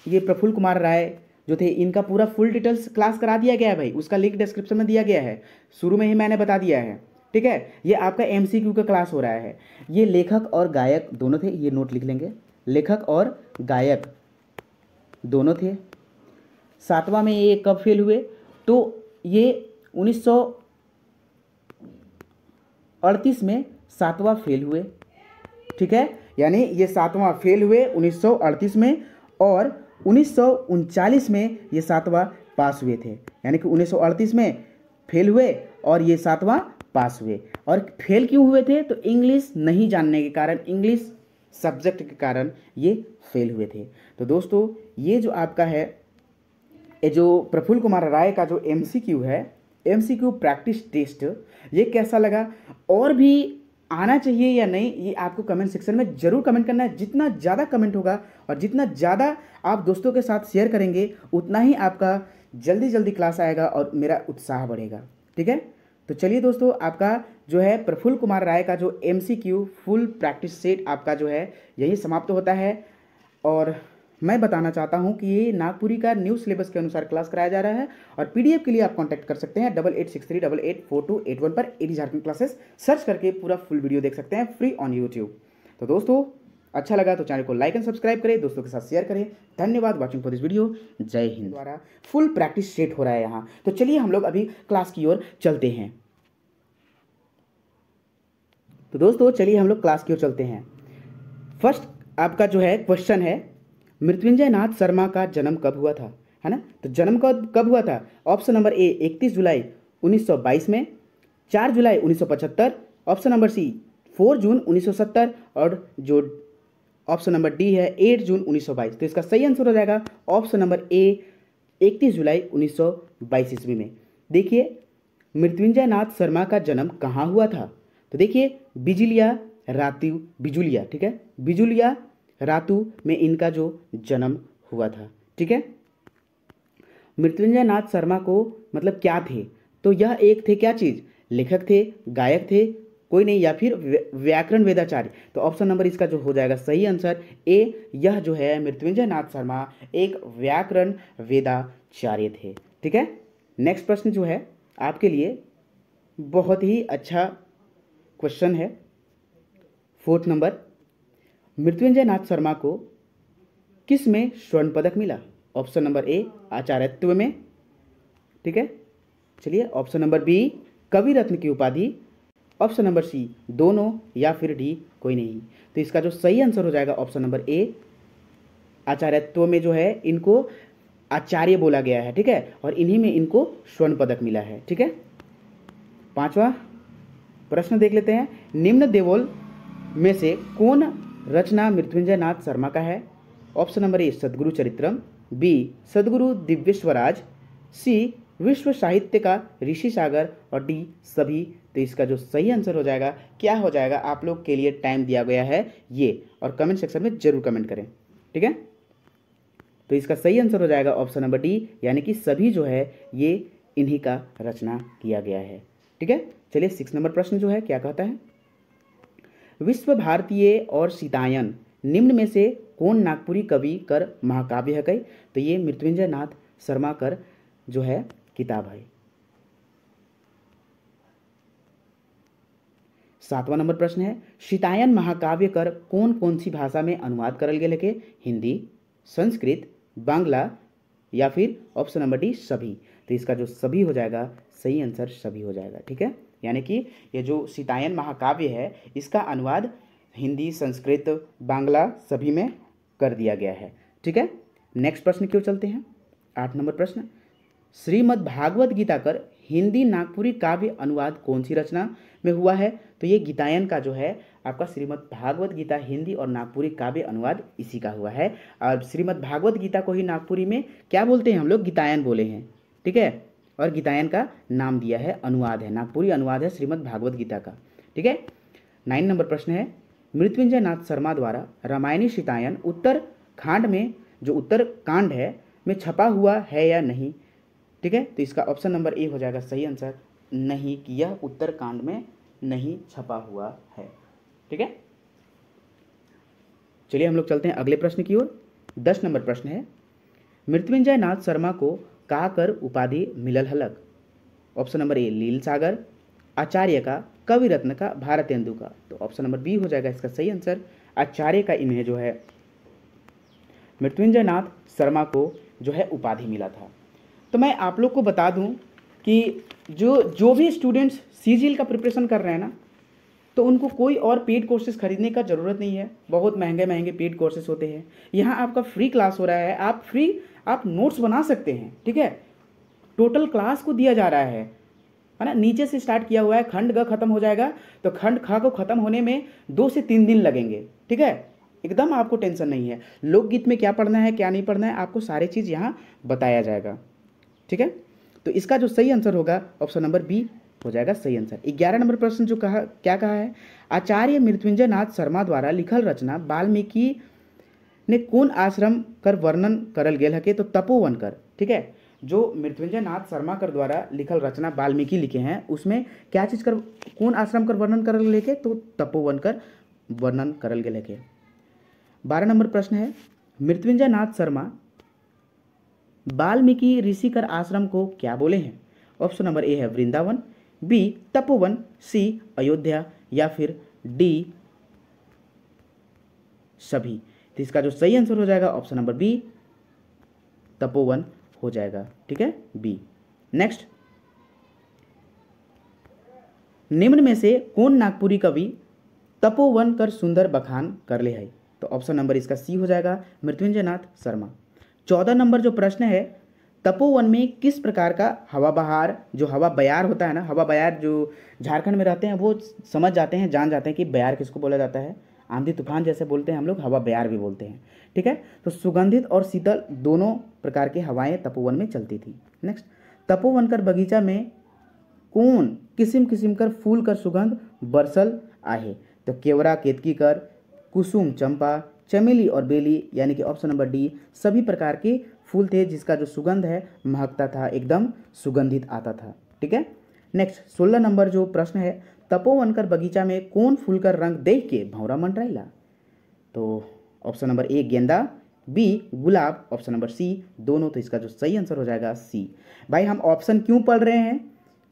ये प्रफुल्ल कुमार राय जो थे इनका पूरा फुल डिटेल्स क्लास करा दिया गया है भाई उसका लिंक डिस्क्रिप्शन में दिया गया है शुरू में ही मैंने बता दिया है ठीक है ये आपका एम का क्लास हो रहा है ये लेखक और गायक दोनों थे ये नोट लिख लेंगे लेखक और गायक दोनों थे सातवां में ये कब फेल हुए तो ये उन्नीस में सातवां फेल हुए ठीक है यानी ये सातवां फेल हुए 1938 में और उन्नीस में ये सातवां पास हुए थे यानी कि उन्नीस में फेल हुए और ये सातवां पास हुए और फेल क्यों हुए थे तो इंग्लिश नहीं जानने के कारण इंग्लिश सब्जेक्ट के कारण ये फेल हुए थे तो दोस्तों ये जो आपका है ये जो प्रफुल्ल कुमार राय का जो एमसीक्यू है एमसीक्यू प्रैक्टिस टेस्ट ये कैसा लगा और भी आना चाहिए या नहीं ये आपको कमेंट सेक्शन में ज़रूर कमेंट करना है जितना ज़्यादा कमेंट होगा और जितना ज़्यादा आप दोस्तों के साथ शेयर करेंगे उतना ही आपका जल्दी जल्दी क्लास आएगा और मेरा उत्साह बढ़ेगा ठीक है तो चलिए दोस्तों आपका जो है प्रफुल्ल कुमार राय का जो एम फुल प्रैक्टिस सेट आपका जो है यही समाप्त होता है और मैं बताना चाहता हूं कि ये नागपुरी का न्यू सिलेबस के अनुसार क्लास कराया जा रहा है और पीडीएफ के लिए आप कांटेक्ट कर सकते हैं double eight six three double eight four two eight one पर एडी झारखंड क्लासेस सर्च करके पूरा फुल वीडियो देख सकते हैं फ्री ऑन यूट्यूब तो दोस्तों अच्छा लगा तो चैनल को लाइक एंड सब्सक्राइब करें दोस्तों के साथ शेयर करें धन्यवाद वॉचिंग फॉर दिस वीडियो जय हिंद द्वारा फुल प्रैक्टिस सेट हो रहा है यहाँ तो चलिए हम लोग अभी क्लास की ओर चलते हैं तो दोस्तों चलिए हम लोग क्लास की ओर चलते हैं फर्स्ट आपका जो है क्वेश्चन है मृत्युंजय नाथ शर्मा का जन्म कब हुआ था है ना तो जन्म कब कब हुआ था ऑप्शन नंबर ए 31 जुलाई 1922 में 4 जुलाई 1975 ऑप्शन नंबर सी 4 जून 1970 और जो ऑप्शन नंबर डी है 8 जून 1922 तो इसका सही आंसर हो जाएगा ऑप्शन नंबर ए 31 जुलाई 1922 ईस्वी में देखिए मृत्युंजय नाथ शर्मा का जन्म कहाँ हुआ था तो देखिए बिजुलिया रातिव बिजुलिया ठीक है बिजुलिया रातु में इनका जो जन्म हुआ था ठीक है मृत्युंजय नाथ शर्मा को मतलब क्या थे तो यह एक थे क्या चीज़ लेखक थे गायक थे कोई नहीं या फिर व्याकरण वेदाचार्य तो ऑप्शन नंबर इसका जो हो जाएगा सही आंसर ए यह जो है मृत्युंजय नाथ शर्मा एक व्याकरण वेदाचार्य थे ठीक है नेक्स्ट प्रश्न जो है आपके लिए बहुत ही अच्छा क्वेश्चन है फोर्थ नंबर मृत्युंजय नाथ शर्मा को किस में स्वर्ण पदक मिला ऑप्शन नंबर ए आचार्यत्व में ठीक है चलिए ऑप्शन नंबर बी कवि रत्न की उपाधि ऑप्शन नंबर सी दोनों या फिर डी कोई नहीं तो इसका जो सही आंसर हो जाएगा ऑप्शन नंबर ए आचार्यत्व में जो है इनको आचार्य बोला गया है ठीक है और इन्हीं में इनको स्वर्ण पदक मिला है ठीक है पांचवा प्रश्न देख लेते हैं निम्न देवोल में से कौन रचना मृत्युंजयनाथ शर्मा का है ऑप्शन नंबर ए सदगुरु चरित्रम बी सदगुरु दिव्यश्वराज सी विश्व साहित्य का ऋषि सागर और डी सभी तो इसका जो सही आंसर हो जाएगा क्या हो जाएगा आप लोग के लिए टाइम दिया गया है ये और कमेंट सेक्शन में जरूर कमेंट करें ठीक है तो इसका सही आंसर हो जाएगा ऑप्शन नंबर डी यानी कि सभी जो है ये इन्हीं का रचना किया गया है ठीक है चलिए सिक्स नंबर प्रश्न जो है क्या कहता है विश्व भारतीय और सीतायन निम्न में से कौन नागपुरी कवि कर महाकाव्य है कई तो ये मृत्युंजय नाथ शर्मा कर जो है किताब है सातवां नंबर प्रश्न है सीतायन महाकाव्य कर कौन कौन सी भाषा में अनुवाद करल गए के हिंदी संस्कृत बांग्ला या फिर ऑप्शन नंबर डी सभी तो इसका जो सभी हो जाएगा सही आंसर सभी हो जाएगा ठीक है यानी कि ये जो सीतायन महाकाव्य है इसका अनुवाद हिंदी संस्कृत बांग्ला सभी में कर दिया गया है ठीक है नेक्स्ट प्रश्न क्यों चलते हैं आठ नंबर प्रश्न श्रीमद् भागवत गीता कर हिंदी नागपुरी काव्य अनुवाद कौन सी रचना में हुआ है तो ये गीतायन का जो है आपका श्रीमद् भागवत गीता हिंदी और नागपुरी काव्य अनुवाद इसी का हुआ है और श्रीमद् भागवत गीता को ही नागपुरी में क्या बोलते हैं हम लोग गीतायन बोले हैं ठीक है और गीतायन का नाम दिया है अनुवाद है नागपुरी अनुवाद है श्रीमद भागवत गीता का ठीक है नाइन नंबर प्रश्न है मृत्युंजय नाथ शर्मा द्वारा रामायणी शीतायन उत्तर खांड में जो उत्तर कांड है में छपा हुआ है या नहीं ठीक है तो इसका ऑप्शन नंबर ए हो जाएगा सही आंसर नहीं कि यह उत्तर कांड में नहीं छपा हुआ है ठीक है चलिए हम लोग चलते हैं अगले प्रश्न की ओर दस नंबर प्रश्न है मृत्युंजय नाथ शर्मा को का कर उपाधि मिलल हलक ऑप्शन नंबर ए लील सागर आचार्य का कवि रत्न का इंदु का तो ऑप्शन नंबर बी हो जाएगा इसका सही आंसर आचार्य का इन्हें जो है मृत्युंजय नाथ शर्मा को जो है उपाधि मिला था तो मैं आप लोग को बता दूं कि जो जो भी स्टूडेंट्स सीजीएल का प्रिपरेशन कर रहे हैं ना तो उनको कोई और पेड कोर्सेज खरीदने का ज़रूरत नहीं है बहुत महंगे महंगे पेड कोर्सेज होते हैं यहाँ आपका फ्री क्लास हो रहा है आप फ्री आप नोट्स बना सकते हैं ठीक है टोटल क्लास को दिया जा रहा है है ना नीचे से स्टार्ट किया हुआ है खंड ग खत्म हो जाएगा तो खंड ख को खत्म होने में दो से तीन दिन लगेंगे ठीक है एकदम आपको टेंशन नहीं है लोकगीत में क्या पढ़ना है क्या नहीं पढ़ना है आपको सारी चीज़ यहाँ बताया जाएगा ठीक है तो इसका जो सही आंसर होगा ऑप्शन नंबर बी हो जाएगा सही आंसर ग्यारह नंबर प्रश्न जो कहा क्या कहा है आचार्य मृत्युंजय नाथ शर्मा द्वारा लिखल रचना वाल्मीकि ने कौन आश्रम कर वर्णन करल गेल हके तो तपोवन कर ठीक है जो मृत्युंजय नाथ शर्मा कर द्वारा लिखल रचना वाल्मीकि लिखे हैं उसमें क्या चीज़ कर कौन आश्रम कर वर्णन करल लेके तो तपोवन कर वर्णन करल गेल हके बारह नंबर प्रश्न है मृत्युंजय नाथ शर्मा वाल्मीकि ऋषि कर आश्रम को क्या बोले हैं ऑप्शन नंबर ए है वृंदावन बी तपोवन सी अयोध्या या फिर डी सभी तो इसका जो सही आंसर हो जाएगा ऑप्शन नंबर बी तपोवन हो जाएगा ठीक है बी नेक्स्ट निम्न में से कौन नागपुरी कवि तपोवन कर सुंदर बखान कर ले है तो ऑप्शन नंबर इसका सी हो जाएगा मृत्युंजय नाथ शर्मा चौदह नंबर जो प्रश्न है तपोवन में किस प्रकार का हवा बहार जो हवा बयार होता है ना हवा बयार जो झारखंड में रहते हैं वो समझ जाते हैं जान जाते हैं कि बयार किसको बोला जाता है आंधी तूफान जैसे बोलते हैं हम लोग हवा बयार भी बोलते हैं ठीक है तो सुगंधित और शीतल दोनों प्रकार के हवाएं तपोवन में चलती थी नेक्स्ट तपोवन कर बगीचा में कौन किस्म किस्म कर फूल कर सुगंध बरसल आहे तो केवरा केतकी कर कुसुम चंपा चमेली और बेली यानी कि ऑप्शन नंबर डी सभी प्रकार के फूल थे जिसका जो सुगंध है महकता था एकदम सुगंधित आता था ठीक है नेक्स्ट सोलह नंबर जो प्रश्न है तपोवन कर बगीचा में कौन फूल का रंग देख के भौरा मंडराइला तो ऑप्शन नंबर ए गेंदा बी गुलाब ऑप्शन नंबर सी दोनों तो इसका जो सही आंसर हो जाएगा सी भाई हम ऑप्शन क्यों पढ़ रहे हैं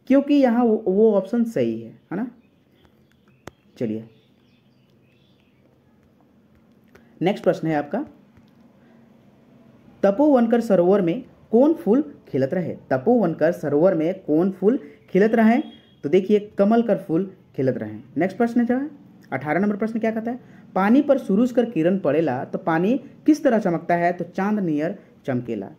क्योंकि यहाँ वो ऑप्शन सही है है ना चलिए नेक्स्ट प्रश्न है आपका तपोवनकर सरोवर में कौन फूल खिलत रहे तपोवनकर सरोवर में कौन फूल खिलत रहे तो देखिए कमल कर फूल खिलत रहे नेक्स्ट प्रश्न जो है अठारह नंबर प्रश्न क्या कहता है पानी पर सुरूज कर किरण पड़ेला तो पानी किस तरह चमकता है तो चांद नियर चमकेला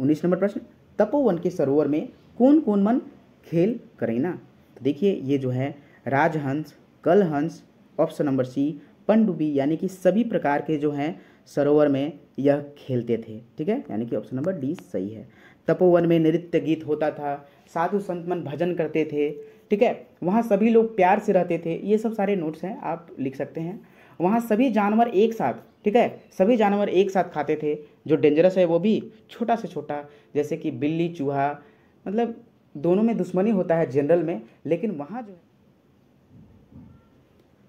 उन्नीस नंबर प्रश्न तपोवन के सरोवर में कौन कौन मन खेल ना तो देखिए ये जो है राजहंस कलहंस ऑप्शन नंबर सी पंडुबी यानी कि सभी प्रकार के जो हैं सरोवर में यह खेलते थे ठीक है यानी कि ऑप्शन नंबर डी सही है तपोवन में नृत्य गीत होता था साधु संत मन भजन करते थे ठीक है वहाँ सभी लोग प्यार से रहते थे ये सब सारे नोट्स हैं आप लिख सकते हैं वहाँ सभी जानवर एक साथ ठीक है सभी जानवर एक साथ खाते थे जो डेंजरस है वो भी छोटा से छोटा जैसे कि बिल्ली चूहा मतलब दोनों में दुश्मनी होता है जनरल में लेकिन वहाँ जो है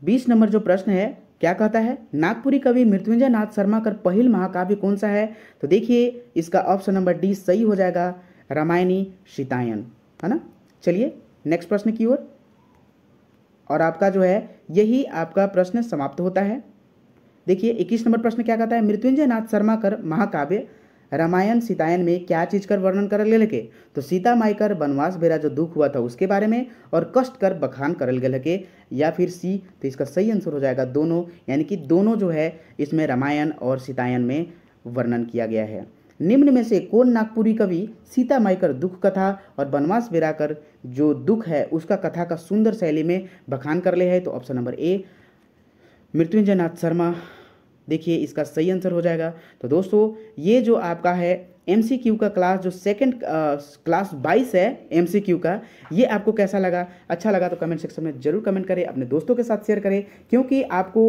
बीस नंबर जो प्रश्न है क्या कहता है नागपुरी कवि मृत्युंजय नाथ शर्मा का पहल महाकाव्य कौन सा है तो देखिए इसका ऑप्शन नंबर डी सही हो जाएगा रामायणी सीतायन है ना चलिए नेक्स्ट प्रश्न की ओर और।, और आपका जो है यही आपका प्रश्न समाप्त होता है देखिए इक्कीस नंबर प्रश्न क्या कहता है मृत्युंजय नाथ शर्मा कर महाकाव्य रामायण सीतायन में क्या चीज कर वर्णन करल गया के तो सीता माई कर वनवास बेरा जो दुख हुआ था उसके बारे में और कष्ट कर बखान करल गया के या फिर सी तो इसका सही आंसर हो जाएगा दोनों यानी कि दोनों जो है इसमें रामायण और सीतायन में वर्णन किया गया है निम्न में से कौन नागपुरी कवि सीता माई कर दुख कथा और वनवास बेरा कर जो दुख है उसका कथा का सुंदर शैली में बखान कर ले है तो option number A Mrityunjay Nath Sharma देखिए इसका सही आंसर हो जाएगा तो दोस्तों ये जो आपका है एम का क्लास जो सेकेंड क्लास बाईस है एम का ये आपको कैसा लगा अच्छा लगा तो कमेंट सेक्शन में जरूर कमेंट करें अपने दोस्तों के साथ शेयर करें क्योंकि आपको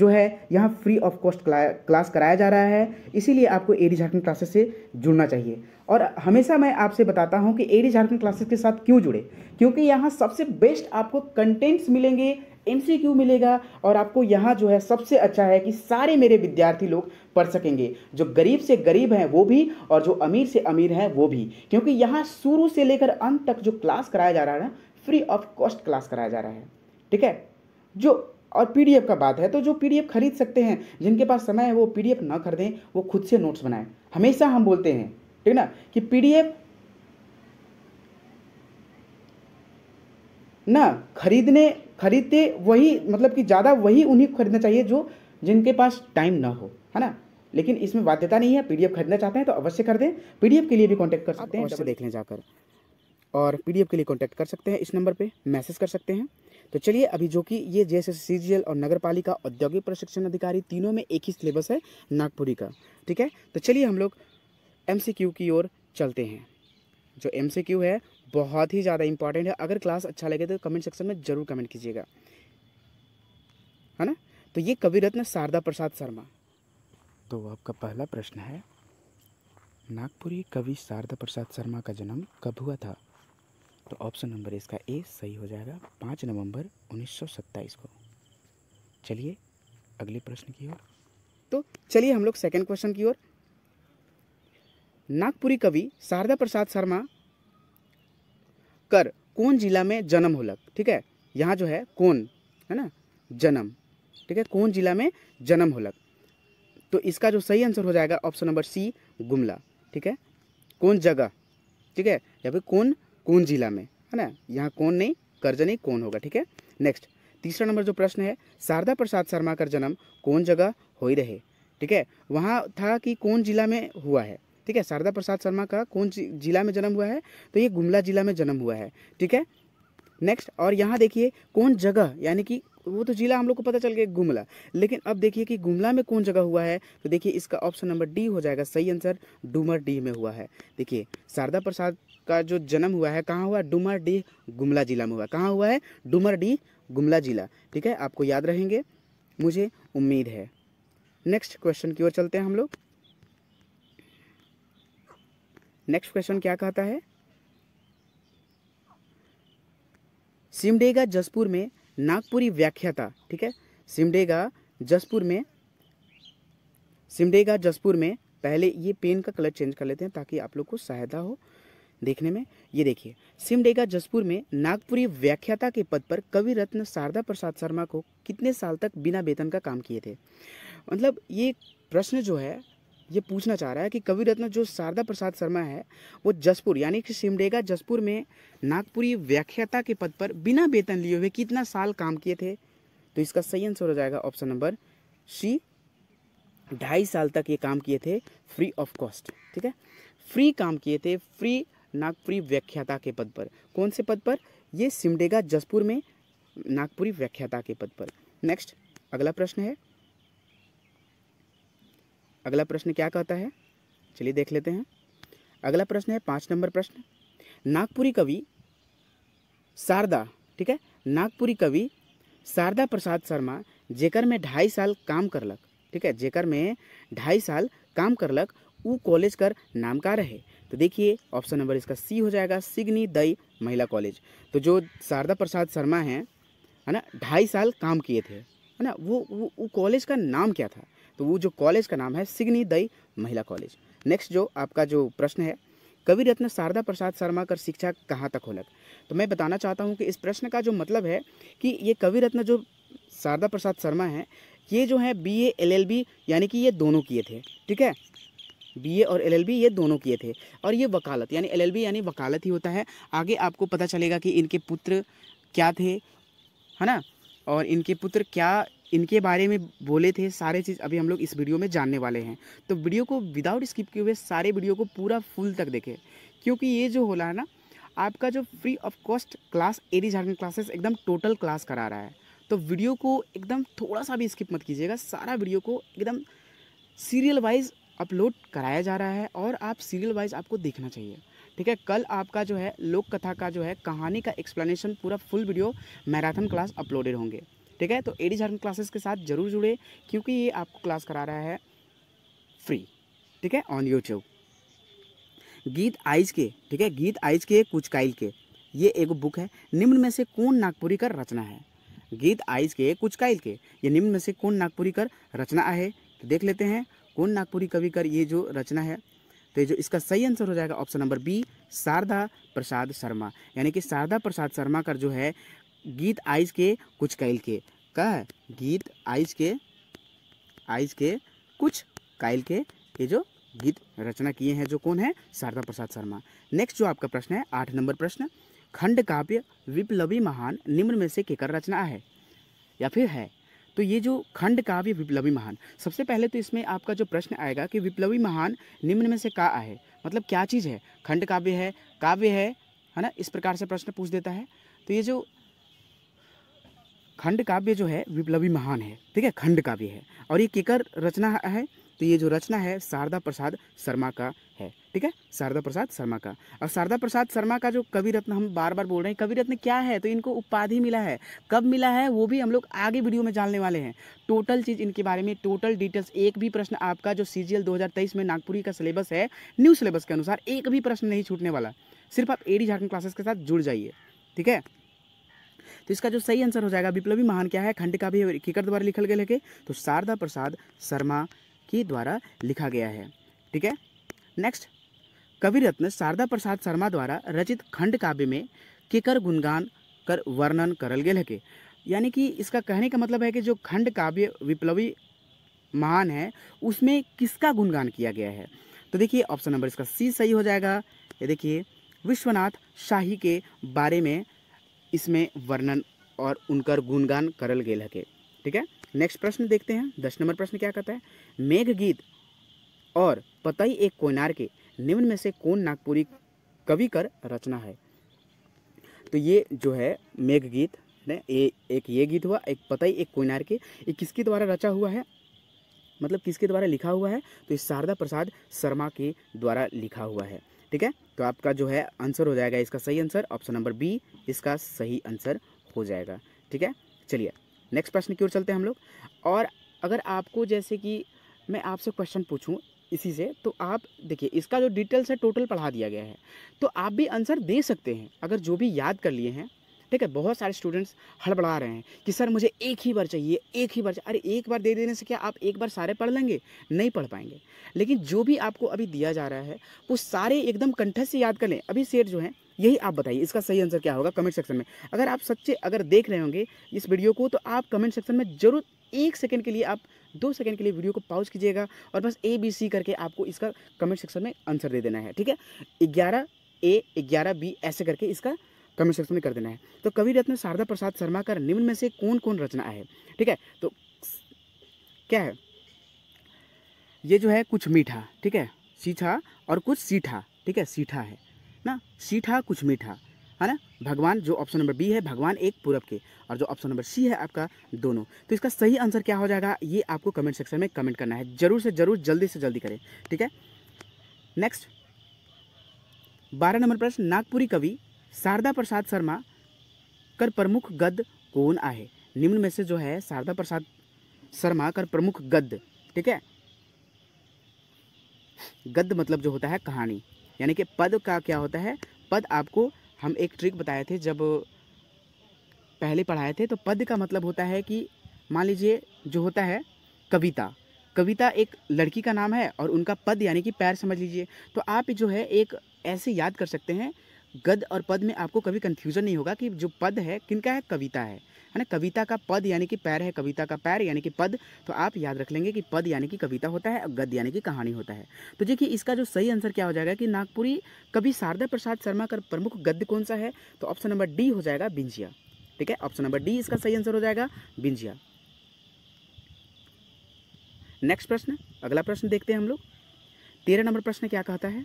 जो है यहाँ फ्री ऑफ कॉस्ट क्लास कराया जा रहा है इसीलिए आपको एडी झारखंड क्लासेस से जुड़ना चाहिए और हमेशा मैं आपसे बताता हूँ कि एडी झारखंड क्लासेस के साथ क्यों जुड़े क्योंकि यहाँ सबसे बेस्ट आपको कंटेंट्स मिलेंगे एमसीक्यू मिलेगा और आपको यहाँ जो है सबसे अच्छा है कि सारे मेरे विद्यार्थी लोग पढ़ सकेंगे जो गरीब से गरीब हैं वो भी और जो अमीर से अमीर हैं वो भी क्योंकि यहाँ शुरू से लेकर अंत तक जो क्लास कराया जा रहा है ना फ्री ऑफ कॉस्ट क्लास कराया जा रहा है ठीक है जो और पीडीएफ का बात है तो जो पीडीएफ खरीद सकते हैं जिनके पास समय है वो पीडीएफ ना खरीदें वो खुद से नोट्स बनाएं हमेशा हम बोलते हैं ठीक ना कि पीडीएफ ना खरीदने खरीदते वही मतलब कि ज़्यादा वही उन्हीं को खरीदना चाहिए जो जिनके पास टाइम ना हो है ना लेकिन इसमें बाध्यता नहीं है पीडीएफ खरीदना चाहते हैं तो अवश्य कर दें पीडीएफ के लिए भी कांटेक्ट कर सकते हैं अवश्य देख लें जाकर और पीडीएफ के लिए कांटेक्ट कर सकते हैं इस नंबर पे मैसेज कर सकते हैं तो चलिए अभी जो कि ये जे एस और नगर पालिका औद्योगिक प्रशिक्षण अधिकारी तीनों में एक ही सिलेबस है नागपुरी का ठीक है तो चलिए हम लोग एम की ओर चलते हैं जो एम है बहुत ही ज़्यादा इंपॉर्टेंट है अगर क्लास अच्छा लगे तो कमेंट सेक्शन में ज़रूर कमेंट कीजिएगा है ना तो ये कवि रत्न शारदा प्रसाद शर्मा तो आपका पहला प्रश्न है नागपुरी कवि शारदा प्रसाद शर्मा का जन्म कब हुआ था तो ऑप्शन नंबर इसका ए सही हो जाएगा पाँच नवंबर 1927 को चलिए अगले प्रश्न की ओर तो चलिए हम लोग सेकेंड क्वेश्चन की ओर नागपुरी कवि शारदा प्रसाद शर्मा कर कौन जिला में जन्म होलक ठीक है यहाँ जो है कौन है ना जन्म ठीक है कौन जिला में जन्म होलक तो इसका जो सही आंसर हो जाएगा ऑप्शन नंबर सी गुमला ठीक है कौन जगह ठीक है या फिर कौन कौन जिला में है ना यहाँ कौन नहीं कर्ज नहीं कौन होगा ठीक है नेक्स्ट तीसरा नंबर जो प्रश्न है शारदा प्रसाद शर्मा का जन्म कौन जगह हो ही रहे ठीक है वहाँ था कि कौन जिला में हुआ है ठीक है शारदा प्रसाद शर्मा का कौन जिला में जन्म हुआ है तो ये गुमला जिला में जन्म हुआ है ठीक है नेक्स्ट और यहाँ देखिए कौन जगह यानी कि वो तो जिला हम लोग को पता चल गया गुमला लेकिन अब देखिए कि गुमला में कौन जगह हुआ है तो देखिए इसका ऑप्शन नंबर डी हो जाएगा सही आंसर डूमर डी में हुआ है देखिए शारदा प्रसाद का जो जन्म हुआ है कहाँ हुआ डूमर डी गुमला जिला में हुआ कहाँ हुआ है डूमर डी गुमला जिला ठीक है आपको याद रहेंगे मुझे उम्मीद है नेक्स्ट क्वेश्चन की ओर चलते हैं हम लोग नेक्स्ट क्वेश्चन क्या कहता है सिमडेगा जसपुर में नागपुरी व्याख्याता ठीक है सिमडेगा जसपुर में सिमडेगा जसपुर में पहले ये पेन का कलर चेंज कर लेते हैं ताकि आप लोग को सहायता हो देखने में ये देखिए सिमडेगा जसपुर में नागपुरी व्याख्याता के पद पर कवि रत्न शारदा प्रसाद शर्मा को कितने साल तक बिना वेतन का काम किए थे मतलब ये प्रश्न जो है ये पूछना चाह रहा है कि कवि रत्न जो शारदा प्रसाद शर्मा है वो जसपुर यानी कि सिमडेगा जसपुर में नागपुरी व्याख्याता के पद पर बिना वेतन लिए हुए कितना साल काम किए थे तो इसका सही आंसर हो जाएगा ऑप्शन नंबर सी ढाई साल तक ये काम किए थे फ्री ऑफ कॉस्ट ठीक है फ्री काम किए थे फ्री नागपुरी व्याख्याता के पद पर कौन से पद पर ये सिमडेगा जसपुर में नागपुरी व्याख्याता के पद पर नेक्स्ट अगला प्रश्न है अगला प्रश्न क्या कहता है चलिए देख लेते हैं अगला प्रश्न है पाँच नंबर प्रश्न नागपुरी कवि शारदा ठीक है नागपुरी कवि शारदा प्रसाद शर्मा जेकर में ढाई साल काम कर लक ठीक है जेकर में ढाई साल काम कर लक ऊ कॉलेज कर नाम का रहे तो देखिए ऑप्शन नंबर इसका सी हो जाएगा सिग्नी दई महिला कॉलेज तो जो शारदा प्रसाद शर्मा हैं है ना ढाई साल काम किए थे है ना वो वो, वो कॉलेज का नाम क्या था तो वो जो कॉलेज का नाम है सिग्नी दई महिला कॉलेज नेक्स्ट जो आपका जो प्रश्न है कवि रत्न शारदा प्रसाद शर्मा कर शिक्षा कहाँ तक होलक तो मैं बताना चाहता हूँ कि इस प्रश्न का जो मतलब है कि ये कवि रत्न जो शारदा प्रसाद शर्मा है ये जो है B A L L B यानी कि ये दोनों किए थे ठीक है बी ए और एल एल बी ये दोनों किए थे और ये वकालत यानी एल एल बी यानी वकालत ही होता है आगे आपको पता चलेगा कि इनके पुत्र क्या थे है ना और इनके पुत्र क्या इनके बारे में बोले थे सारे चीज़ अभी हम लोग इस वीडियो में जानने वाले हैं तो वीडियो को विदाउट स्किप किए हुए सारे वीडियो को पूरा फुल तक देखें क्योंकि ये जो हो रहा है ना आपका जो free of cost class AD Jharkhand classes एकदम टोटल क्लास करा रहा है तो वीडियो को एकदम थोड़ा सा भी स्किप मत कीजिएगा सारा वीडियो को एकदम सीरियल वाइज अपलोड कराया जा रहा है और आप सीरियल वाइज आपको देखना चाहिए ठीक है कल आपका जो है लोक कथा का जो है कहानी का एक्सप्लेनेशन पूरा full video marathon class uploaded होंगे ठीक है तो एडी झारखंड क्लासेस के साथ जरूर जुड़े क्योंकि ये आपको क्लास करा रहा है फ्री ठीक है ऑन यूट्यूब गीत आइज के ठीक है गीत आइज के कुछ काइल के ये एक बुक है निम्न में से कौन नागपुरी कर रचना है गीत आइज के कुछ काइल के ये निम्न में से कौन नागपुरी कर रचना है तो देख लेते हैं कौन नागपुरी कवि कर ये जो रचना है तो ये जो इसका सही आंसर हो जाएगा option number B Sharda Prasad Sharma यानी कि शारदा प्रसाद शर्मा का जो है गीत आइज के कुछ कैल के का है गीत आइज के आइज के कुछ कैल के ये जो गीत रचना किए हैं जो कौन है शारदा प्रसाद शर्मा नेक्स्ट जो आपका प्रश्न है आठ नंबर प्रश्न खंड काव्य विप्लवी महान निम्न में से केकर रचना है या फिर है तो ये जो खंड काव्य विप्लवी महान सबसे पहले तो इसमें आपका जो प्रश्न आएगा कि विप्लवी महान निम्न में से का है मतलब क्या चीज़ है खंड काव्य है काव्य है है ना इस प्रकार से प्रश्न पूछ देता है तो ये जो खंड काव्य जो है विप्लवी महान है ठीक है खंड काव्य है और ये किकर रचना है तो ये जो रचना है शारदा प्रसाद शर्मा का है ठीक है शारदा प्रसाद शर्मा का और शारदा प्रसाद शर्मा का जो कवि रत्न हम बार बार बोल रहे हैं कवि रत्न क्या है तो इनको उपाधि मिला है कब मिला है वो भी हम लोग आगे वीडियो में जानने वाले हैं टोटल चीज़ इनके बारे में टोटल डिटेल्स एक भी प्रश्न आपका जो सी जी में नागपुरी का सिलेबस है न्यू सिलेबस के अनुसार एक भी प्रश्न नहीं छूटने वाला सिर्फ आप एडी झारखंड क्लासेस के साथ जुड़ जाइए ठीक है तो इसका जो सही आंसर हो जाएगा विप्लवी महान क्या है खंड काव्य किकर द्वारा लिखल गया है तो शारदा प्रसाद शर्मा के द्वारा लिखा गया है ठीक है नेक्स्ट कवि रत्न शारदा प्रसाद शर्मा द्वारा रचित खंड काव्य में किकर गुणगान कर वर्णन करल गया है यानी कि इसका कहने का मतलब है कि जो खंड काव्य विप्लवी महान है उसमें किसका गुणगान किया गया है तो देखिए ऑप्शन नंबर इसका सी सही हो जाएगा ये देखिए विश्वनाथ शाही के बारे में इसमें वर्णन और उनकर गुणगान करल गेल हके ठीक है नेक्स्ट प्रश्न देखते हैं दस नंबर प्रश्न क्या कहता है मेघ गीत और पतई एक कोयनार के निम्न में से कौन नागपुरी कवि कर रचना है तो ये जो है मेघ गीत ने ए, एक ये गीत हुआ एक पतई एक कोयनार के ये किसके द्वारा रचा हुआ है मतलब किसके द्वारा लिखा हुआ है तो ये शारदा प्रसाद शर्मा के द्वारा लिखा हुआ है ठीक है तो आपका जो है आंसर हो जाएगा इसका सही आंसर ऑप्शन नंबर बी इसका सही आंसर हो जाएगा ठीक है चलिए नेक्स्ट प्रश्न की ओर चलते हैं हम लोग और अगर आपको जैसे कि मैं आपसे क्वेश्चन पूछूं इसी से तो आप देखिए इसका जो डिटेल्स है टोटल पढ़ा दिया गया है तो आप भी आंसर दे सकते हैं अगर जो भी याद कर लिए हैं ठीक है बहुत सारे स्टूडेंट्स हड़बड़ा रहे हैं कि सर मुझे एक ही बार चाहिए एक ही बार अरे एक बार दे देने से क्या आप एक बार सारे पढ़ लेंगे नहीं पढ़ पाएंगे लेकिन जो भी आपको अभी दिया जा रहा है वो सारे एकदम कंठस से याद कर लें अभी सेठ जो है यही आप बताइए इसका सही आंसर क्या होगा कमेंट सेक्शन में अगर आप सच्चे अगर देख रहे होंगे इस वीडियो को तो आप कमेंट सेक्शन में जरूर एक सेकंड के लिए आप दो सेकंड के लिए वीडियो को पॉज कीजिएगा और बस ए बी सी करके आपको इसका कमेंट सेक्शन में आंसर दे देना है ठीक है ग्यारह ए ग्यारह बी ऐसे करके इसका कमेंट सेक्शन में कर देना है तो कवि रत्न शारदा प्रसाद शर्मा का निम्न में से कौन कौन रचना है ठीक है तो क्या है ये जो है कुछ मीठा ठीक है सीठा और कुछ सीठा ठीक है सीठा है ना सीठा कुछ मीठा है ना भगवान जो ऑप्शन नंबर बी है भगवान एक पूरब के और जो ऑप्शन नंबर सी है आपका दोनों तो इसका सही आंसर क्या हो जाएगा ये आपको कमेंट सेक्शन में कमेंट करना है जरूर से जरूर जल्दी से जल्दी करें ठीक है नेक्स्ट बारह नंबर प्रश्न नागपुरी कवि शारदा प्रसाद शर्मा कर प्रमुख गद्य कौन आहे निम्न में से जो है शारदा प्रसाद शर्मा कर प्रमुख गद्य ठीक है गद्य मतलब जो होता है कहानी यानी कि पद का क्या होता है पद आपको हम एक ट्रिक बताए थे जब पहले पढ़ाए थे तो पद का मतलब होता है कि मान लीजिए जो होता है कविता कविता एक लड़की का नाम है और उनका पद यानी कि पैर समझ लीजिए तो आप जो है एक ऐसे याद कर सकते हैं गद और पद में आपको कभी कन्फ्यूज़न नहीं होगा कि जो पद है किनका है कविता है है ना कविता का पद यानी कि पैर है कविता का पैर यानी कि पद तो आप याद रख लेंगे कि पद यानी कि कविता होता है और गद यानी कि कहानी होता है तो देखिए इसका जो सही आंसर क्या हो जाएगा कि नागपुरी कवि शारदा प्रसाद शर्मा का प्रमुख गद्य कौन सा है तो ऑप्शन नंबर डी हो जाएगा बिंजिया ठीक है ऑप्शन नंबर डी इसका सही आंसर हो जाएगा बिंजिया नेक्स्ट प्रश्न अगला प्रश्न देखते हैं हम लोग तेरह नंबर प्रश्न क्या कहता है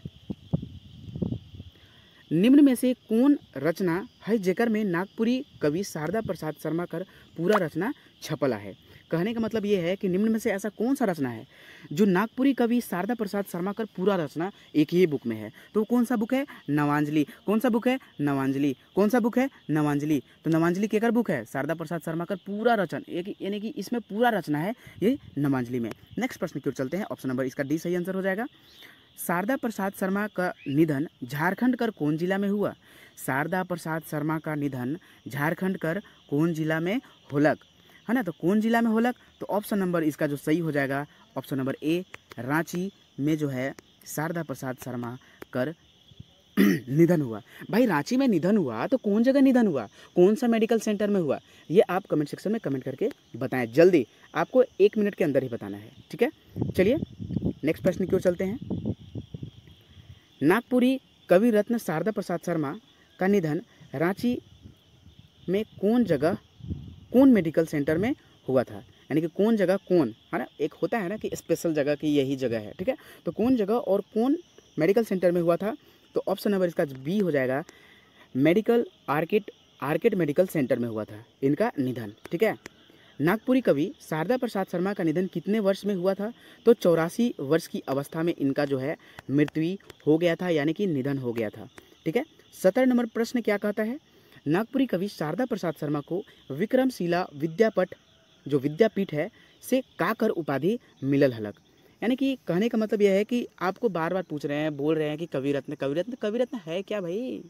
निम्न में से कौन रचना है जेकर में नागपुरी कवि शारदा प्रसाद शर्मा कर पूरा रचना छपला है कहने का मतलब ये है कि निम्न में से ऐसा कौन सा रचना है जो नागपुरी कवि शारदा प्रसाद शर्मा कर पूरा रचना एक ही बुक में है तो कौन सा बुक है नवांजलि कौन सा बुक है नवांजलि कौन सा बुक है नवांजलि तो नवांजलि केकर बुक है शारदा प्रसाद शर्मा कर पूरा रचन एक यानी कि इसमें पूरा रचना है ये नवांजलि में नेक्स्ट प्रश्न की ओर चलते हैं ऑप्शन नंबर इसका डी सही आंसर हो जाएगा शारदा प्रसाद शर्मा का निधन झारखंड कर कौन जिला में हुआ शारदा प्रसाद शर्मा का निधन झारखंड कर कौन जिला में होलक है ना तो कौन जिला में होलक तो ऑप्शन नंबर इसका जो सही हो जाएगा ऑप्शन नंबर ए रांची में जो है शारदा प्रसाद शर्मा कर निधन हुआ भाई रांची में निधन हुआ तो कौन जगह निधन हुआ कौन सा मेडिकल सेंटर में हुआ ये आप कमेंट सेक्शन में कमेंट करके बताएं जल्दी आपको एक मिनट के अंदर ही बताना है ठीक है चलिए नेक्स्ट प्रश्न की ओर चलते हैं नागपुरी कवि रत्न शारदा प्रसाद शर्मा का निधन रांची में कौन जगह कौन मेडिकल सेंटर में हुआ था यानी कि कौन जगह कौन है ना एक होता है ना कि स्पेशल जगह की यही जगह है ठीक है तो कौन जगह और कौन मेडिकल सेंटर में हुआ था तो ऑप्शन नंबर इसका बी हो जाएगा मेडिकल आर्किट आर्किट मेडिकल सेंटर में हुआ था इनका निधन ठीक है नागपुरी कवि शारदा प्रसाद शर्मा का निधन कितने वर्ष में हुआ था तो चौरासी वर्ष की अवस्था में इनका जो है मृत्यु हो गया था यानी कि निधन हो गया था ठीक है सत्रह नंबर प्रश्न क्या कहता है नागपुरी कवि शारदा प्रसाद शर्मा को विक्रमशिला विद्यापट जो विद्यापीठ है से काकर उपाधि मिलल हलक यानी कि कहने का मतलब यह है कि आपको बार बार पूछ रहे हैं बोल रहे हैं कि कवि रत्न कवि रत्न कवि रत्न है क्या भाई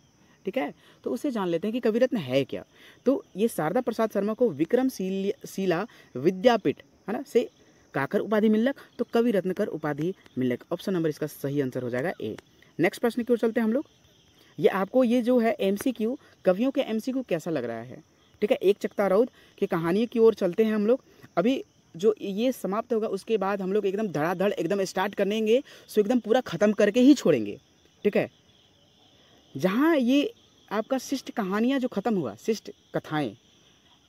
ठीक है तो उसे जान लेते हैं कि कविरत्न है क्या तो ये शारदा प्रसाद शर्मा को विक्रम शिला विद्यापीठ है ना से काकर उपाधि मिलक तो कवि रत्नकर उपाधि मिलक ऑप्शन नंबर इसका सही आंसर हो जाएगा ए नेक्स्ट प्रश्न की ओर चलते हैं हम लोग ये आपको ये जो है एम कवियों के एम कैसा लग रहा है ठीक है एक चक्ता रौद की कहानी की ओर चलते हैं हम लोग अभी जो ये समाप्त होगा उसके बाद हम लोग एकदम धड़ाधड़ एकदम स्टार्ट करेंगे सो एकदम पूरा ख़त्म करके ही छोड़ेंगे ठीक है जहाँ ये आपका शिष्ट कहानियाँ जो ख़त्म हुआ शिष्ट कथाएँ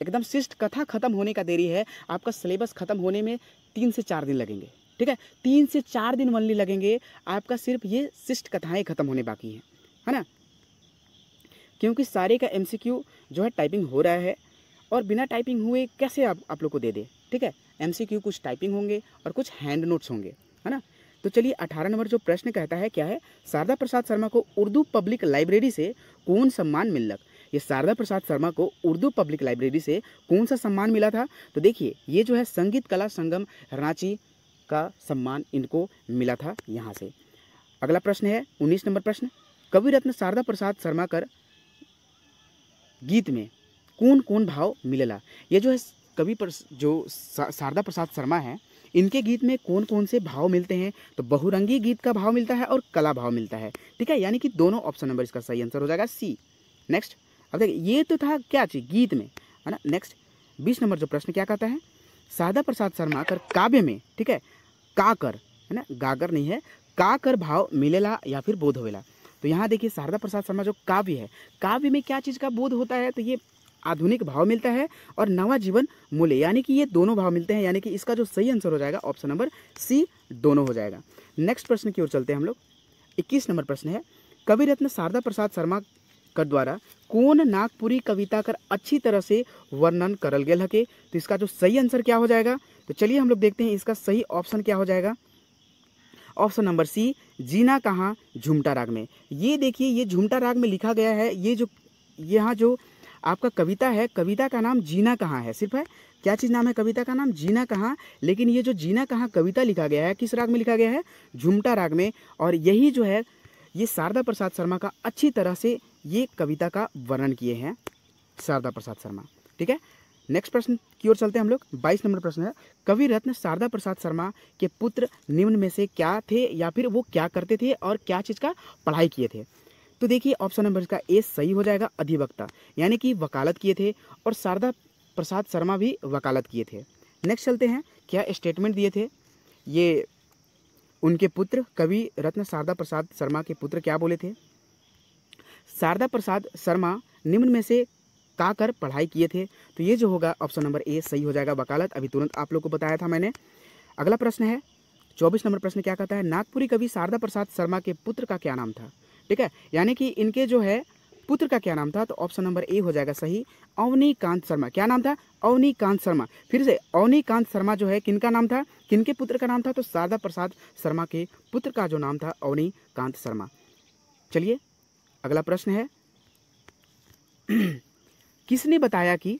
एकदम शिष्ट कथा ख़त्म होने का देरी है आपका सिलेबस ख़त्म होने में तीन से चार दिन लगेंगे ठीक है तीन से चार दिन वनली लगेंगे आपका सिर्फ ये शिष्ट कथाएँ ख़त्म होने बाकी हैं है ना क्योंकि सारे का एम जो है टाइपिंग हो रहा है और बिना टाइपिंग हुए कैसे आप आप लोग को दे दे ठीक है एम कुछ टाइपिंग होंगे और कुछ हैंड नोट्स होंगे है ना तो चलिए अठारह नंबर जो प्रश्न कहता है क्या है शारदा प्रसाद शर्मा को उर्दू पब्लिक लाइब्रेरी से कौन सम्मान लग ये शारदा प्रसाद शर्मा को उर्दू पब्लिक लाइब्रेरी से कौन सा सम्मान मिला था तो देखिए ये जो है संगीत कला संगम रांची का सम्मान इनको मिला था यहाँ से अगला प्रश्न है उन्नीस नंबर प्रश्न कवि रत्न शारदा प्रसाद शर्मा कर गीत में कौन कौन भाव मिलेला ये जो है कवि पर जो शारदा प्रसाद शर्मा है इनके गीत में कौन कौन से भाव मिलते हैं तो बहुरंगी गीत का भाव मिलता है और कला भाव मिलता है ठीक है यानी कि दोनों ऑप्शन नंबर इसका सही आंसर हो जाएगा सी नेक्स्ट अब देखिए ये तो था क्या चीज गीत में है ना नेक्स्ट बीस नंबर जो प्रश्न क्या कहता है सादा प्रसाद शर्मा कर काव्य में ठीक है काकर है ना गागर नहीं है काकर भाव मिलेला या फिर बोध होवेला तो यहाँ देखिए शारदा प्रसाद शर्मा जो काव्य है काव्य में क्या चीज़ का बोध होता है तो ये आधुनिक भाव मिलता है और नवा जीवन मूल्य यानी कि ये दोनों भाव मिलते हैं यानी कि इसका जो सही आंसर हो जाएगा ऑप्शन नंबर सी दोनों हो जाएगा नेक्स्ट प्रश्न की ओर चलते हैं हम लोग इक्कीस नंबर प्रश्न है कवि रत्न शारदा प्रसाद शर्मा कर द्वारा कौन नागपुरी कविता कर अच्छी तरह से वर्णन करल गया हके तो इसका जो सही आंसर क्या हो जाएगा तो चलिए हम लोग देखते हैं इसका सही ऑप्शन क्या हो जाएगा ऑप्शन नंबर सी जीना कहाँ झुमटा राग में ये देखिए ये झुमटा राग में लिखा गया है ये जो यहाँ जो आपका कविता है कविता का नाम जीना कहाँ है सिर्फ है क्या चीज़ नाम है कविता का नाम जीना कहाँ लेकिन ये जो जीना कहाँ कविता लिखा गया है किस राग में लिखा गया है झुमटा राग में और यही जो है ये शारदा प्रसाद शर्मा का अच्छी तरह से ये कविता का वर्णन किए हैं शारदा प्रसाद शर्मा ठीक है नेक्स्ट प्रश्न की ओर चलते हैं हम लोग बाईस नंबर प्रश्न है कवि रत्न शारदा प्रसाद शर्मा के पुत्र निम्न में से क्या थे या फिर वो क्या करते थे और क्या चीज़ का पढ़ाई किए थे तो देखिए ऑप्शन नंबर इसका ए सही हो जाएगा अधिवक्ता यानी कि वकालत किए थे और शारदा प्रसाद शर्मा भी वकालत किए थे नेक्स्ट चलते हैं क्या स्टेटमेंट दिए थे ये उनके पुत्र कवि रत्न शारदा प्रसाद शर्मा के पुत्र क्या बोले थे शारदा प्रसाद शर्मा निम्न में से का कर पढ़ाई किए थे तो ये जो होगा ऑप्शन नंबर ए सही हो जाएगा वकालत अभी तुरंत आप लोग को बताया था मैंने अगला प्रश्न है चौबीस नंबर प्रश्न क्या कहता है नागपुरी कवि शारदा प्रसाद शर्मा के पुत्र का क्या नाम था ठीक है यानी कि इनके जो है पुत्र का क्या नाम था तो ऑप्शन नंबर ए हो जाएगा सही अवनी कांत शर्मा क्या नाम था अवनी कांत शर्मा फिर से अवनी कांत शर्मा जो है किनका नाम था किनके पुत्र का नाम था तो शारदा प्रसाद शर्मा के पुत्र का जो नाम था अवनी कांत शर्मा चलिए अगला प्रश्न है किसने बताया कि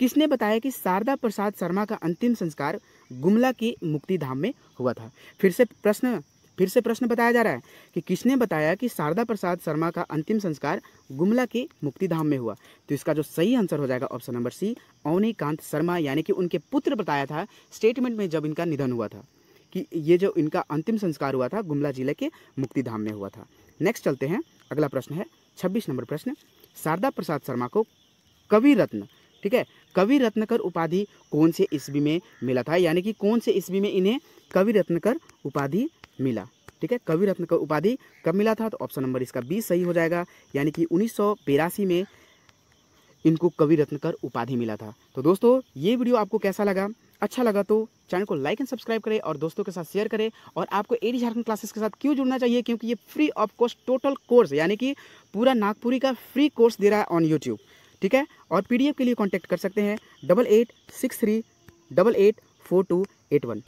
किसने बताया कि शारदा प्रसाद शर्मा का अंतिम संस्कार गुमला के मुक्ति धाम में हुआ था फिर से प्रश्न फिर से प्रश्न बताया जा रहा है कि किसने बताया कि शारदा प्रसाद शर्मा का अंतिम संस्कार गुमला के मुक्तिधाम में हुआ तो इसका जो सही आंसर हो जाएगा option number C Avanikant Sharma यानी कि उनके पुत्र बताया था स्टेटमेंट में जब इनका निधन हुआ था कि ये जो इनका अंतिम संस्कार हुआ था गुमला जिले के मुक्तिधाम में हुआ था नेक्स्ट चलते हैं अगला प्रश्न है छब्बीस नंबर प्रश्न शारदा प्रसाद शर्मा को कवि रत्न ठीक है कवि रत्नकर उपाधि कौन से ईस्वी में मिला था यानी कि कौन से ईस्वी में इन्हें कवि रत्नकर उपाधि मिला ठीक है कवि रत्न का उपाधि कब मिला था तो ऑप्शन नंबर इसका बी सही हो जाएगा यानी कि उन्नीस में इनको कवि रत्न कर उपाधि मिला था तो दोस्तों ये वीडियो आपको कैसा लगा अच्छा लगा तो चैनल को लाइक एंड सब्सक्राइब करें और दोस्तों के साथ शेयर करें और आपको एडी झारखंड क्लासेस के साथ क्यों जुड़ना चाहिए क्योंकि ये free of cost total course यानी कि पूरा नागपुरी का फ्री कोर्स दे रहा है ऑन यूट्यूब ठीक है और पीडीएफ के लिए कॉन्टैक्ट कर सकते हैं double eight six three double eight four two eight one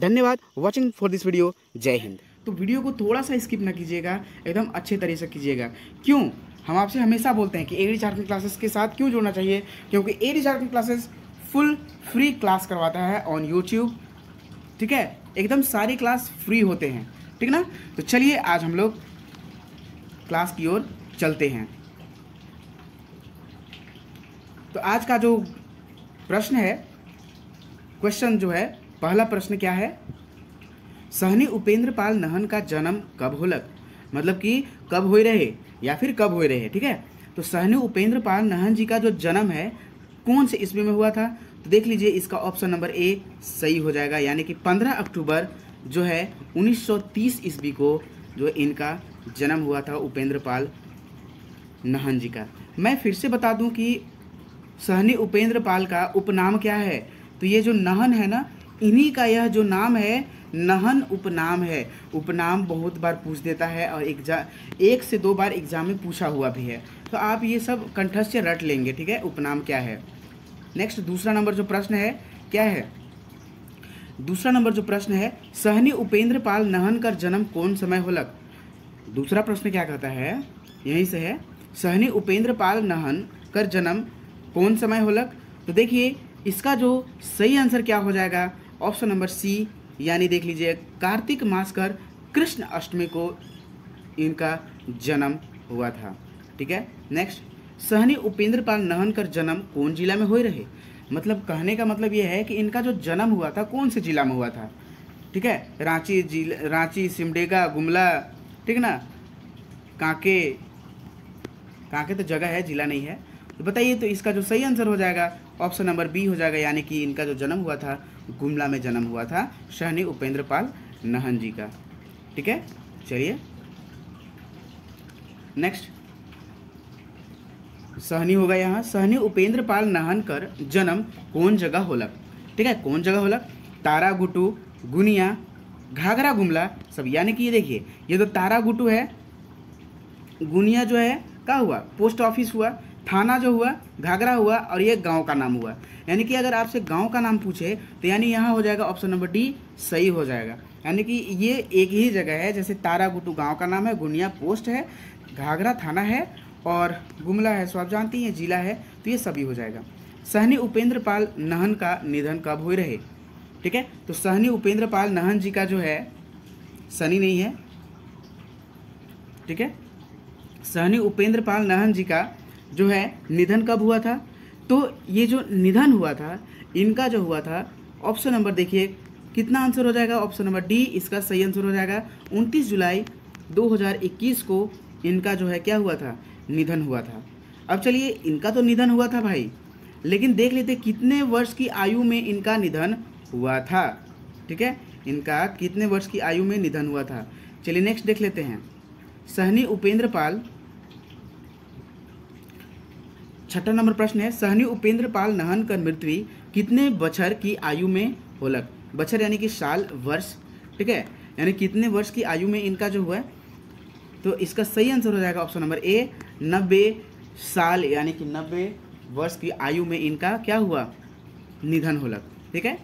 धन्यवाद वॉचिंग फॉर दिस वीडियो जय हिंद तो वीडियो को थोड़ा सा स्किप ना कीजिएगा एकदम अच्छे तरीके से कीजिएगा क्यों हम आपसे हमेशा बोलते हैं कि ए रिचार्जिंग क्लासेस के साथ क्यों जोड़ना चाहिए क्योंकि A recharging classes full free class करवाता है ऑन यूट्यूब ठीक है एकदम सारी क्लास फ्री होते हैं ठीक ना तो चलिए आज हम लोग क्लास की ओर चलते हैं तो आज का जो प्रश्न है क्वेश्चन जो है पहला प्रश्न क्या है सहनी उपेंद्र पाल नहन का जन्म कब होलक मतलब कि कब हो रहे या फिर कब हो रहे ठीक है तो सहनी उपेंद्र पाल नहन जी का जो जन्म है कौन से ईस्वी में हुआ था तो देख लीजिए इसका ऑप्शन नंबर ए सही हो जाएगा यानी कि 15 अक्टूबर जो है 1930 ईस्वी को जो इनका जन्म हुआ था उपेंद्र पाल नहन जी का मैं फिर से बता दूं कि सहनी उपेंद्र पाल का उपनाम क्या है तो ये जो नहन है ना इन्हीं का यह जो नाम है नहन उपनाम है उपनाम बहुत बार पूछ देता है और एग्जाम एक से दो बार एग्जाम में पूछा हुआ भी है तो आप ये सब कंठस्थ से रट लेंगे ठीक है उपनाम क्या है नेक्स्ट दूसरा नंबर जो प्रश्न है क्या है दूसरा नंबर जो प्रश्न है सहनी उपेंद्र पाल नहन का जन्म कौन समय होलक दूसरा प्रश्न क्या कहता है यहीं से है सहनी उपेंद्र पाल नहन कर जन्म कौन समय होलक तो देखिए इसका जो सही आंसर क्या हो जाएगा ऑप्शन नंबर सी यानी देख लीजिए कार्तिक मास कर कृष्ण अष्टमी को इनका जन्म हुआ था ठीक है नेक्स्ट सहनी उपेंद्र पाल नहन कर जन्म कौन जिला में हो रहे मतलब कहने का मतलब यह है कि इनका जो जन्म हुआ था कौन से जिला में हुआ था ठीक है रांची जिला रांची सिमडेगा गुमला ठीक ना कांके कांके तो जगह है जिला नहीं है तो बताइए तो इसका जो सही आंसर हो जाएगा ऑप्शन नंबर बी हो जाएगा यानी कि इनका जो जन्म हुआ था गुमला में जन्म हुआ था सहनी उपेंद्र पाल नहन जी का ठीक है चलिए नेक्स्ट सहनी होगा यहाँ सहनी उपेंद्र पाल कर जन्म कौन जगह होलक ठीक है कौन जगह होलक तारा गुटू गुनिया घाघरा गुमला सब यानी कि ये देखिए ये तो तारा गुटू है गुनिया जो है क्या हुआ पोस्ट ऑफिस हुआ थाना जो हुआ घाघरा हुआ और ये गांव का नाम हुआ यानी कि अगर आपसे गांव का नाम पूछे तो यानी यहाँ हो जाएगा ऑप्शन नंबर डी सही हो जाएगा यानी कि ये एक ही जगह है जैसे तारागुटू गांव का नाम है गुनिया पोस्ट है घाघरा थाना है और गुमला है सो आप जानती हैं जिला है तो ये सभी हो जाएगा सहनी उपेंद्र पाल नहन का निधन कब हुए रहे ठीक है तो सहनी उपेंद्र पाल नहन जी का जो है सनी नहीं है ठीक है सहनी उपेंद्र पाल नहन जी का जो है निधन कब हुआ था तो ये जो निधन हुआ था इनका जो हुआ था ऑप्शन नंबर देखिए कितना आंसर हो जाएगा ऑप्शन नंबर डी इसका सही आंसर हो जाएगा 29 जुलाई 2021 को इनका जो है क्या हुआ था निधन हुआ था अब चलिए इनका तो निधन हुआ था भाई लेकिन देख लेते कितने वर्ष की आयु में इनका निधन हुआ था ठीक है इनका कितने वर्ष की आयु में निधन हुआ था चलिए नेक्स्ट देख लेते हैं सहनी उपेंद्र पाल छठा नंबर प्रश्न है सहनी उपेंद्र पाल नहन कर मृत्यु कितने बछर की आयु में होलक बछर यानी कि साल वर्ष ठीक है यानी कितने वर्ष की आयु में इनका जो हुआ तो इसका सही आंसर हो जाएगा ऑप्शन नंबर ए नब्बे साल यानी कि नब्बे वर्ष की आयु में इनका क्या हुआ निधन होलक ठीक है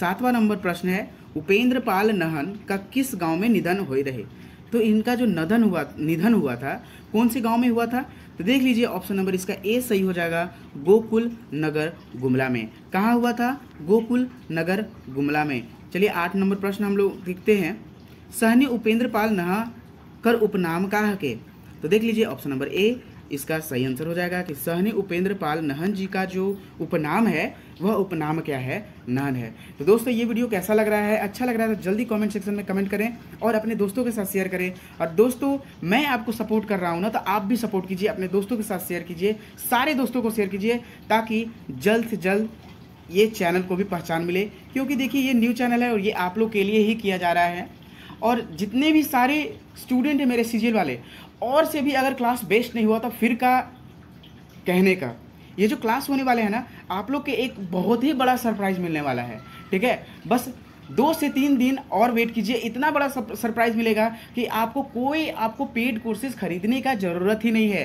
सातवां नंबर प्रश्न है उपेंद्र पाल नहन का किस गांव में निधन हो रहे तो इनका जो नदन हुआ निधन हुआ था कौन से गांव में हुआ था तो देख लीजिए ऑप्शन नंबर इसका ए सही हो जाएगा गोकुल नगर गुमला में कहाँ हुआ था गोकुल नगर गुमला में चलिए आठ नंबर प्रश्न हम लोग देखते हैं सहनी उपेंद्र पाल नहा कर उपनाम कहा के तो देख लीजिए ऑप्शन नंबर ए इसका सही आंसर हो जाएगा कि सहनी उपेंद्र पाल नहन जी का जो उपनाम है वह उपनाम क्या है नान है तो दोस्तों ये वीडियो कैसा लग रहा है अच्छा लग रहा है तो जल्दी कमेंट सेक्शन में कमेंट करें और अपने दोस्तों के साथ शेयर करें और दोस्तों मैं आपको सपोर्ट कर रहा हूँ ना तो आप भी सपोर्ट कीजिए अपने दोस्तों के साथ शेयर कीजिए सारे दोस्तों को शेयर कीजिए ताकि जल्द से जल्द ये चैनल को भी पहचान मिले क्योंकि देखिए ये न्यू चैनल है और ये आप लोग के लिए ही किया जा रहा है और जितने भी सारे स्टूडेंट हैं मेरे सीजीएल वाले और से भी अगर क्लास बेस्ट नहीं हुआ तो फिर का कहने का ये जो क्लास होने वाले हैं ना आप लोग के एक बहुत ही बड़ा सरप्राइज़ मिलने वाला है ठीक है बस दो से तीन दिन और वेट कीजिए इतना बड़ा सरप्राइज़ मिलेगा कि आपको कोई आपको पेड कोर्सेज खरीदने का ज़रूरत ही नहीं है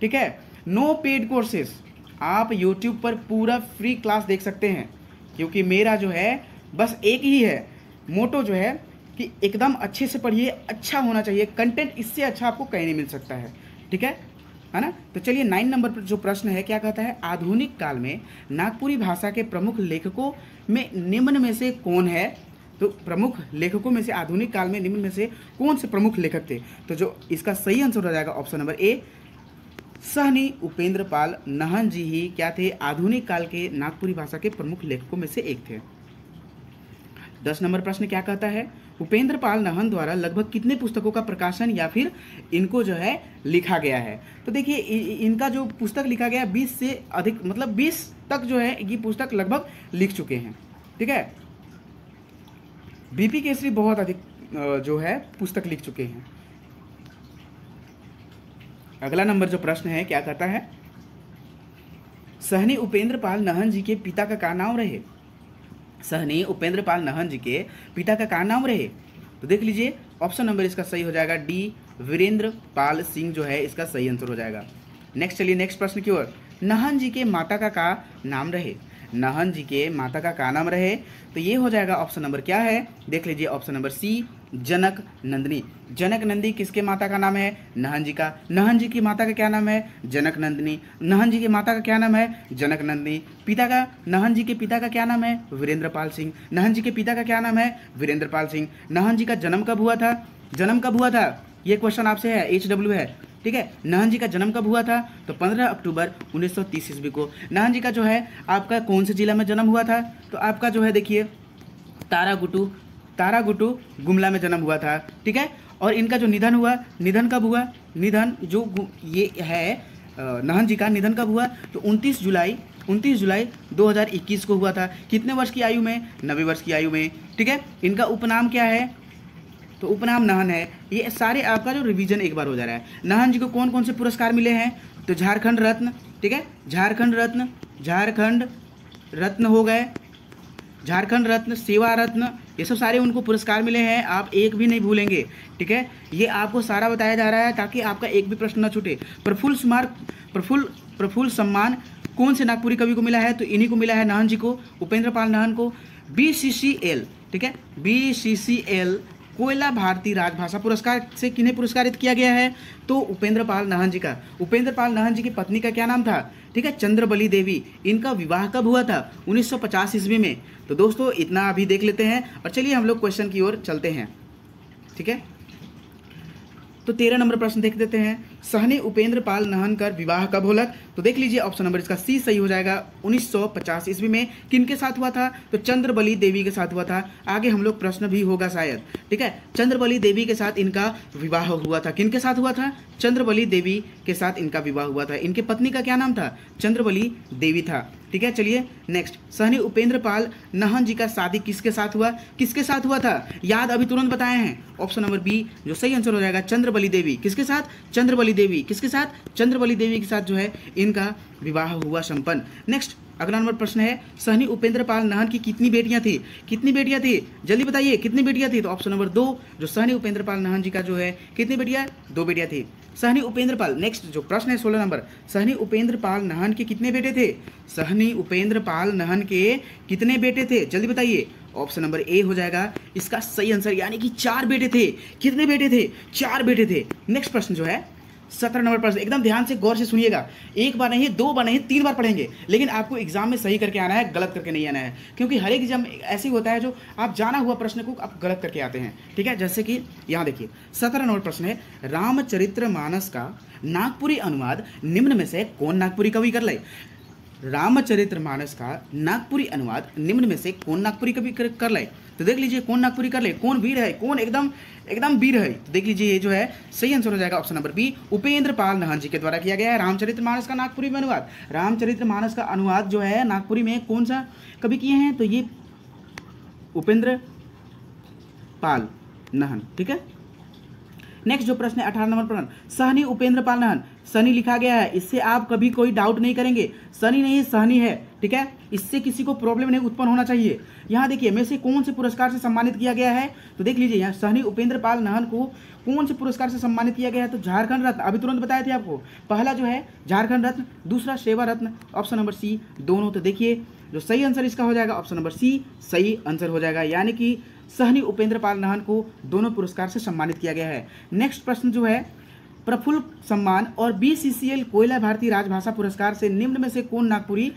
ठीक है नो पेड कोर्सेज आप यूट्यूब पर पूरा फ्री क्लास देख सकते हैं क्योंकि मेरा जो है बस एक ही है मोटो जो है कि एकदम अच्छे से पढ़िए अच्छा होना चाहिए कंटेंट इससे अच्छा आपको कहीं नहीं मिल सकता है ठीक है है ना तो चलिए नाइन नंबर पर जो प्रश्न है क्या कहता है आधुनिक काल में नागपुरी भाषा के प्रमुख लेखकों में निम्न में से कौन है तो प्रमुख लेखकों में से आधुनिक काल में निम्न में से कौन से प्रमुख लेखक थे तो जो इसका सही आंसर हो जाएगा option number A Sahni Upendra Pal Nahan ji ही क्या थे आधुनिक काल के नागपुरी भाषा के प्रमुख लेखकों में से एक थे दस नंबर प्रश्न क्या कहता है उपेंद्र पाल नहन द्वारा लगभग कितने पुस्तकों का प्रकाशन या फिर इनको जो है लिखा गया है तो देखिए इनका जो पुस्तक लिखा गया बीस से अधिक मतलब बीस तक जो है ये पुस्तक लगभग लिख चुके हैं ठीक है बीपी केसरी बहुत अधिक जो है पुस्तक लिख चुके हैं अगला नंबर जो प्रश्न है क्या कहता है सहनी उपेंद्र पाल नहन जी के पिता का क्या नाम रहे सहनी उपेंद्र पाल नहन जी के पिता का क्या नाम रहे तो देख लीजिए ऑप्शन नंबर इसका सही हो जाएगा डी वीरेंद्र पाल सिंह जो है इसका सही आंसर हो जाएगा नेक्स्ट चलिए नेक्स्ट प्रश्न की ओर नहन जी के माता का का नाम रहे नहन जी के माता का का नाम रहे तो ये हो जाएगा ऑप्शन नंबर क्या है देख लीजिए option number C Janak Nandini Janak Nandi किसके माता का नाम है नहन जी का नहन जी की माता का क्या नाम है जनक नंदिनी नहन जी की माता का क्या नाम है जनक नंदिनी पिता का नहन जी के पिता का क्या नाम है वीरेंद्र पाल सिंह नहन जी के पिता का क्या नाम है वीरेंद्र पाल सिंह नहन जी का जन्म कब हुआ था जन्म कब हुआ था ये क्वेश्चन आपसे है एच डब्ल्यू है ठीक है नहन जी का जन्म कब हुआ था तो 15 अक्टूबर 1930 ईस्वी को नहन जी का जो है आपका कौन से जिला में जन्म हुआ था तो आपका जो है देखिए तारागुटू तारा गुटू गुमला में जन्म हुआ था ठीक है और इनका जो निधन हुआ निधन कब हुआ निधन जो ये है नहन जी का निधन कब हुआ तो 29 जुलाई 29 जुलाई 2021 को हुआ था कितने वर्ष की आयु में नब्बे वर्ष की आयु में ठीक है इनका उपनाम क्या है तो उपनाम नहन है ये सारे आपका जो रिवीजन एक बार हो जा रहा है नहन जी को कौन कौन से पुरस्कार मिले हैं तो झारखंड रत्न ठीक है झारखंड रत्न झारखंड रत्न हो गए झारखंड रत्न सेवा रत्न ये सब सारे उनको पुरस्कार मिले हैं आप एक भी नहीं भूलेंगे ठीक है ये आपको सारा बताया जा रहा है ताकि आपका एक भी प्रश्न न छूटे प्रफुल्ल सुमार प्रफुल्ल प्रफुल्ल सम्मान कौन से नागपुरी कवि को मिला है तो इन्हीं को मिला है नाहन जी को उपेंद्र पाल नाहन को बी सी सी एल ठीक है बी सी सी एल कोयला भारती राजभाषा पुरस्कार से किन्हें पुरस्कारित किया गया है तो उपेंद्र पाल नाहन जी का उपेंद्र पाल नाहन जी की पत्नी का क्या नाम था ठीक है चंद्रबली देवी इनका विवाह कब हुआ था 1950 ईस्वी में तो दोस्तों इतना अभी देख लेते हैं और चलिए हम लोग क्वेश्चन की ओर चलते हैं ठीक है तो तेरह नंबर प्रश्न देख देते हैं सहने उपेंद्र पाल नहनकर विवाह कब होलक तो देख लीजिए ऑप्शन नंबर इसका सी सही हो जाएगा 1950 ईस्वी में किनके साथ हुआ था तो चंद्रबली देवी के साथ हुआ था आगे हम लोग प्रश्न भी होगा शायद ठीक है चंद्रबली देवी के साथ इनका विवाह हुआ था किनके साथ हुआ था चंद्रबली देवी के साथ इनका विवाह हुआ था इनके पत्नी का क्या नाम था चंद्रबली देवी था ठीक है चलिए नेक्स्ट सहनी उपेंद्र पाल नहन जी का शादी किसके साथ हुआ किसके साथ हुआ था याद अभी तुरंत बताए हैं ऑप्शन नंबर बी जो सही आंसर हो जाएगा चंद्रबली देवी किसके साथ चंद्रबली देवी किसके साथ चंद्रबली देवी के साथ जो है इनका विवाह हुआ संपन्न नेक्स्ट अगला नंबर प्रश्न है सहनी उपेंद्र पाल नाहन की कितनी बेटियां थी कितनी बेटियां थी जल्दी बताइए कितनी बेटियां थी तो ऑप्शन नंबर दो जो सहनी उपेंद्र पाल नाहन जी का जो है कितनी बेटियां दो बेटियां थी सहनी उपेंद्र पाल नेक्स्ट जो प्रश्न है सोलह नंबर सहनी उपेंद्र पाल नाहन के कितने बेटे थे सहनी उपेंद्र पाल नाहन के कितने बेटे थे जल्दी बताइए ऑप्शन नंबर ए हो जाएगा इसका सही आंसर यानी कि चार बेटे थे कितने बेटे थे चार बेटे थे नेक्स्ट प्रश्न जो है सत्रह नंबर प्रश्न एकदम ध्यान से गौर से सुनिएगा एक बार नहीं दो बार नहीं तीन बार पढ़ेंगे लेकिन आपको एग्जाम में सही करके आना है गलत करके नहीं आना है क्योंकि हर एक एग्जाम ऐसे होता है जो आप जाना हुआ प्रश्न को आप गलत करके आते हैं ठीक है जैसे कि यहाँ देखिए सत्रह नंबर प्रश्न है रामचरित्र मानस का नागपुरी अनुवाद निम्न में से कौन नागपुरी कवि कर ले रामचरित्र मानस का नागपुरी अनुवाद निम्न में से कौन नागपुरी कवि कर, कर लाए तो देख लीजिए कौन नागपुरी कर ले कौन वीर है कौन एकदम एकदम वीर है तो देख लीजिए ये जो है सही आंसर हो जाएगा option number B Upendra Pal Nahan ji के द्वारा किया गया है रामचरित्र मानस का नागपुरी में अनुवाद रामचरित्र मानस का अनुवाद जो है नागपुरी में कौन सा कभी किए हैं तो ये उपेंद्र पाल नहन ठीक है नेक्स्ट जो प्रश्न है अठारह नंबर प्रश्न सहनी उपेंद्र पाल नहन सनी लिखा गया है इससे आप कभी कोई डाउट नहीं करेंगे सनी नहीं सहनी है ठीक है इससे किसी को प्रॉब्लम नहीं उत्पन्न होना चाहिए यहाँ देखिए में से कौन से पुरस्कार से सम्मानित किया गया है तो देख लीजिए यहाँ सहनी उपेंद्र पाल नहन को कौन से पुरस्कार से सम्मानित किया गया है तो झारखंड रत्न अभी तुरंत बताया थे आपको पहला जो है झारखंड रत्न दूसरा सेवा रत्न ऑप्शन नंबर सी दोनों तो देखिए जो सही आंसर इसका हो जाएगा ऑप्शन नंबर सी सही आंसर हो जाएगा यानी कि सहनी उपेंद्र पाल नहन को दोनों पुरस्कार से सम्मानित किया गया है नेक्स्ट प्रश्न जो है प्रफुल्ल सम्मान और बी कोयला भारती राजभाषा पुरस्कार से निम्न में से कौन नागपुरी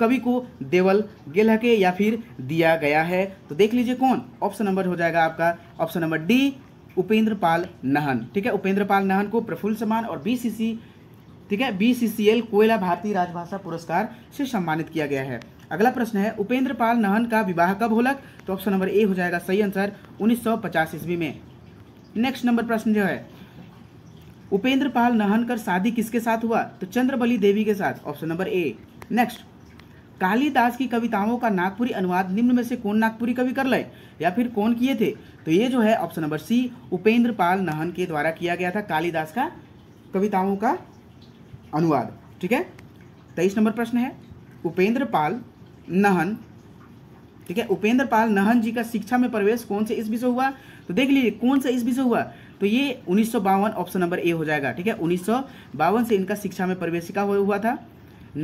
कवि को देवल गेल के या फिर दिया गया है तो देख लीजिए कौन ऑप्शन नंबर हो जाएगा आपका option number D Upendra Pal Nahan ठीक है उपेंद्र पाल नहन को प्रफुल्ल समान और बी ठीक है बीसीसीएल कोयला भारतीय राजभाषा पुरस्कार से सम्मानित किया गया है अगला प्रश्न है उपेंद्र पाल नहन का विवाह कब होलक तो ऑप्शन नंबर ए हो जाएगा सही आंसर 1950 ईस्वी में नेक्स्ट नंबर प्रश्न जो है उपेंद्र पाल नहन कर शादी किसके साथ हुआ तो चंद्रबली देवी के साथ option number A next Kalidas की कविताओं का नागपुरी अनुवाद निम्न में से कौन नागपुरी कवि कर लय या फिर कौन किए थे तो ये जो है option number C Upendra Pal Nahan के द्वारा किया गया था कालिदास का कविताओं का अनुवाद ठीक है तेईस नंबर प्रश्न है उपेंद्र पाल नहन ठीक है उपेंद्र पाल नहन जी का शिक्षा में प्रवेश कौन से इस विषय हुआ तो देख लीजिए कौन सा इस विषय हुआ तो ये उन्नीस ऑप्शन नंबर ए हो जाएगा ठीक है उन्नीस से इनका शिक्षा में का हुआ था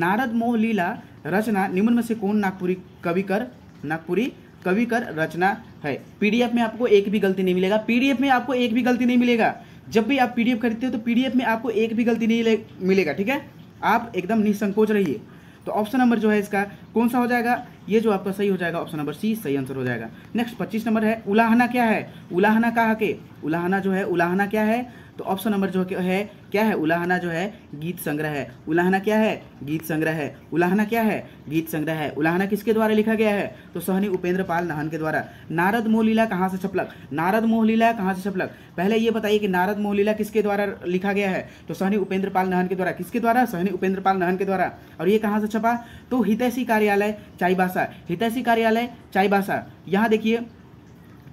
नारद मोह लीला रचना निम्न में से कौन नागपुरी कवि कर नागपुरी कवि कर रचना है पीडीएफ में आपको एक भी गलती नहीं मिलेगा पीडीएफ में आपको एक भी गलती नहीं मिलेगा जब भी आप पीडीएफ खरीदते हो तो पीडीएफ में आपको एक भी गलती नहीं मिलेगा ठीक है आप एकदम निसंकोच रहिए तो ऑप्शन नंबर जो है इसका कौन सा हो जाएगा ये जो आपका सही हो जाएगा ऑप्शन नंबर सी सही आंसर हो जाएगा नेक्स्ट पच्चीस नंबर है उलाहना क्या है उलाहना कहा के उलाहना जो है उलाहना क्या है तो ऑप्शन नंबर जो है क्या है उलाहना जो है गीत संग्रह है उलाहना क्या है गीत संग्रह है उलाहना क्या है गीत संग्रह है उलाहना किसके द्वारा लिखा गया है तो सहनी उपेंद्र पाल नाहन के द्वारा नारद मोहलीला कहाँ से छपलक नारद मोहलीला कहाँ से छपलक पहले ये बताइए कि नारद मोहलीला किसके द्वारा लिखा गया है तो सहनी उपेंद्र पाल नाहन के द्वारा किसके द्वारा सहनी उपेंद्र पाल नाहन के द्वारा और ये कहाँ से छपा तो हितैषी कार्यालय चाईबासा हितैषी कार्यालय चाईबासा यहाँ देखिए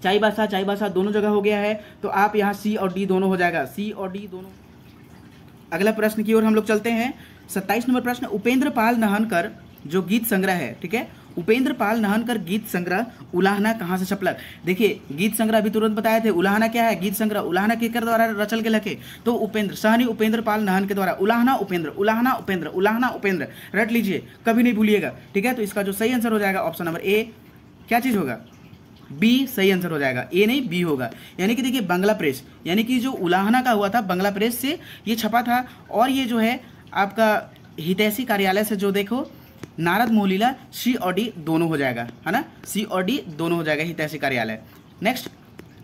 चाईबासा चाईबासा दोनों जगह हो गया है तो आप यहाँ सी और डी दोनों हो जाएगा सी और डी दोनों अगला प्रश्न की ओर हम लोग चलते हैं सत्ताईस नंबर प्रश्न उपेंद्र पाल नहनकर जो गीत संग्रह है ठीक है उपेंद्र पाल नहनकर गीत संग्रह उलाहना कहाँ से छपलक देखिए गीत संग्रह अभी तुरंत बताए थे उलाहना क्या है गीत संग्रह उलाहना किसकर द्वारा रचल के लखे तो उपेंद्र सहनी उपेंद्र पाल नहन के द्वारा उलाहना उपेंद्र उलाहना उपेंद्र उलाहना उपेंद्र रट लीजिए कभी नहीं भूलिएगा ठीक है तो इसका जो सही आंसर हो जाएगा ऑप्शन नंबर ए क्या चीज़ होगा बी सही आंसर हो जाएगा ए नहीं बी होगा यानी कि देखिए बंगला प्रेस यानी कि जो उलाहना का हुआ था बंगला प्रेस से ये छपा था और ये जो है आपका हितैषी कार्यालय से जो देखो नारद मोहलीला सी और डी दोनों हो जाएगा है ना सी और डी दोनों हो जाएगा हितैषी कार्यालय नेक्स्ट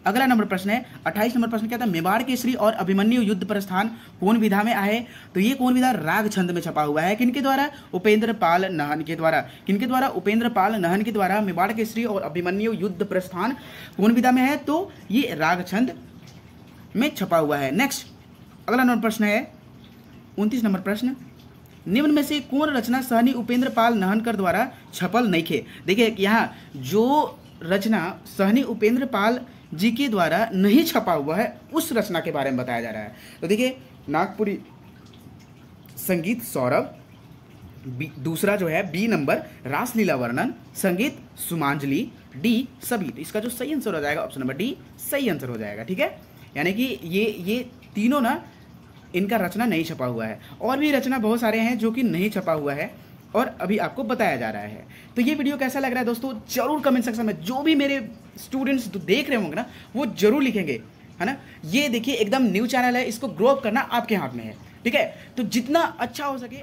अगला नंबर प्रश्न है अट्ठाईस नंबर प्रश्न क्या था मेवाड़ के श्री और अभिमन्यु युद्ध प्रस्थान कौन विधा में आए तो ये कौन विधा राग छंद में छपा हुआ है किनके द्वारा उपेंद्र पाल नहन के द्वारा किनके द्वारा उपेंद्र पाल नहन के द्वारा मेवाड़ के श्री और अभिमन्यु युद्ध प्रस्थान कौन विधा में है तो ये राग छंद में छपा हुआ है नेक्स्ट अगला नंबर प्रश्न है उनतीस नंबर प्रश्न निम्न में से कौन रचना सहनी उपेंद्र पाल नहनकर द्वारा छपल नहीं खे देखिए यहाँ जो रचना सहनी उपेंद्र पाल जी के द्वारा नहीं छपा हुआ है उस रचना के बारे में बताया जा रहा है तो देखिए नागपुरी संगीत सौरभ दूसरा जो है बी नंबर रासलीला वर्णन संगीत सुमांजलि डी सभी तो इसका जो सही आंसर हो जाएगा ऑप्शन नंबर डी सही आंसर हो जाएगा ठीक है यानी कि ये ये तीनों ना इनका रचना नहीं छपा हुआ है और भी रचना बहुत सारे हैं जो कि नहीं छपा हुआ है और अभी आपको बताया जा रहा है तो ये वीडियो कैसा लग रहा है दोस्तों जरूर कमेंट सेक्शन में जो भी मेरे स्टूडेंट्स तो देख रहे होंगे ना वो जरूर लिखेंगे है ना ये देखिए एकदम न्यू चैनल है इसको ग्रो अप करना आपके हाथ में है ठीक है तो जितना अच्छा हो सके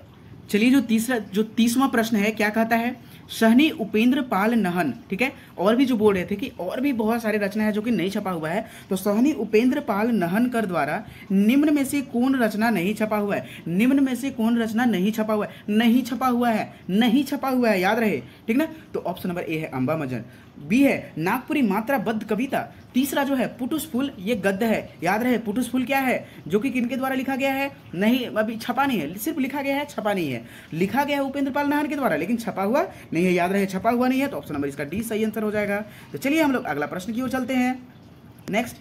चलिए जो तीसरा जो तीसवा प्रश्न है क्या कहता है सहनी उपेंद्र पाल नहन ठीक है और भी जो बोल रहे थे कि और भी बहुत सारी रचना है जो कि नहीं छपा हुआ है तो सहनी उपेंद्र पाल नहन कर द्वारा निम्न में से कौन रचना नहीं छपा हुआ है निम्न में से कौन रचना नहीं छपा हुआ है नहीं छपा हुआ है नहीं छपा हुआ है याद रहे ठीक ना तो ऑप्शन नंबर ए है अंबा मजन बी है नागपुरी मात्राबद्ध कविता तीसरा जो है पुटुस फूल ये गद्य है याद रहे पुटुस फूल क्या है जो कि किनके द्वारा लिखा गया है नहीं अभी छपा नहीं है सिर्फ लिखा गया है छपा नहीं है लिखा गया है उपेंद्र पाल नाहन के द्वारा लेकिन छपा हुआ नहीं है याद रहे छपा हुआ नहीं है तो ऑप्शन नंबर इसका डी सही आंसर हो जाएगा तो चलिए हम लोग अगला प्रश्न की ओर चलते हैं नेक्स्ट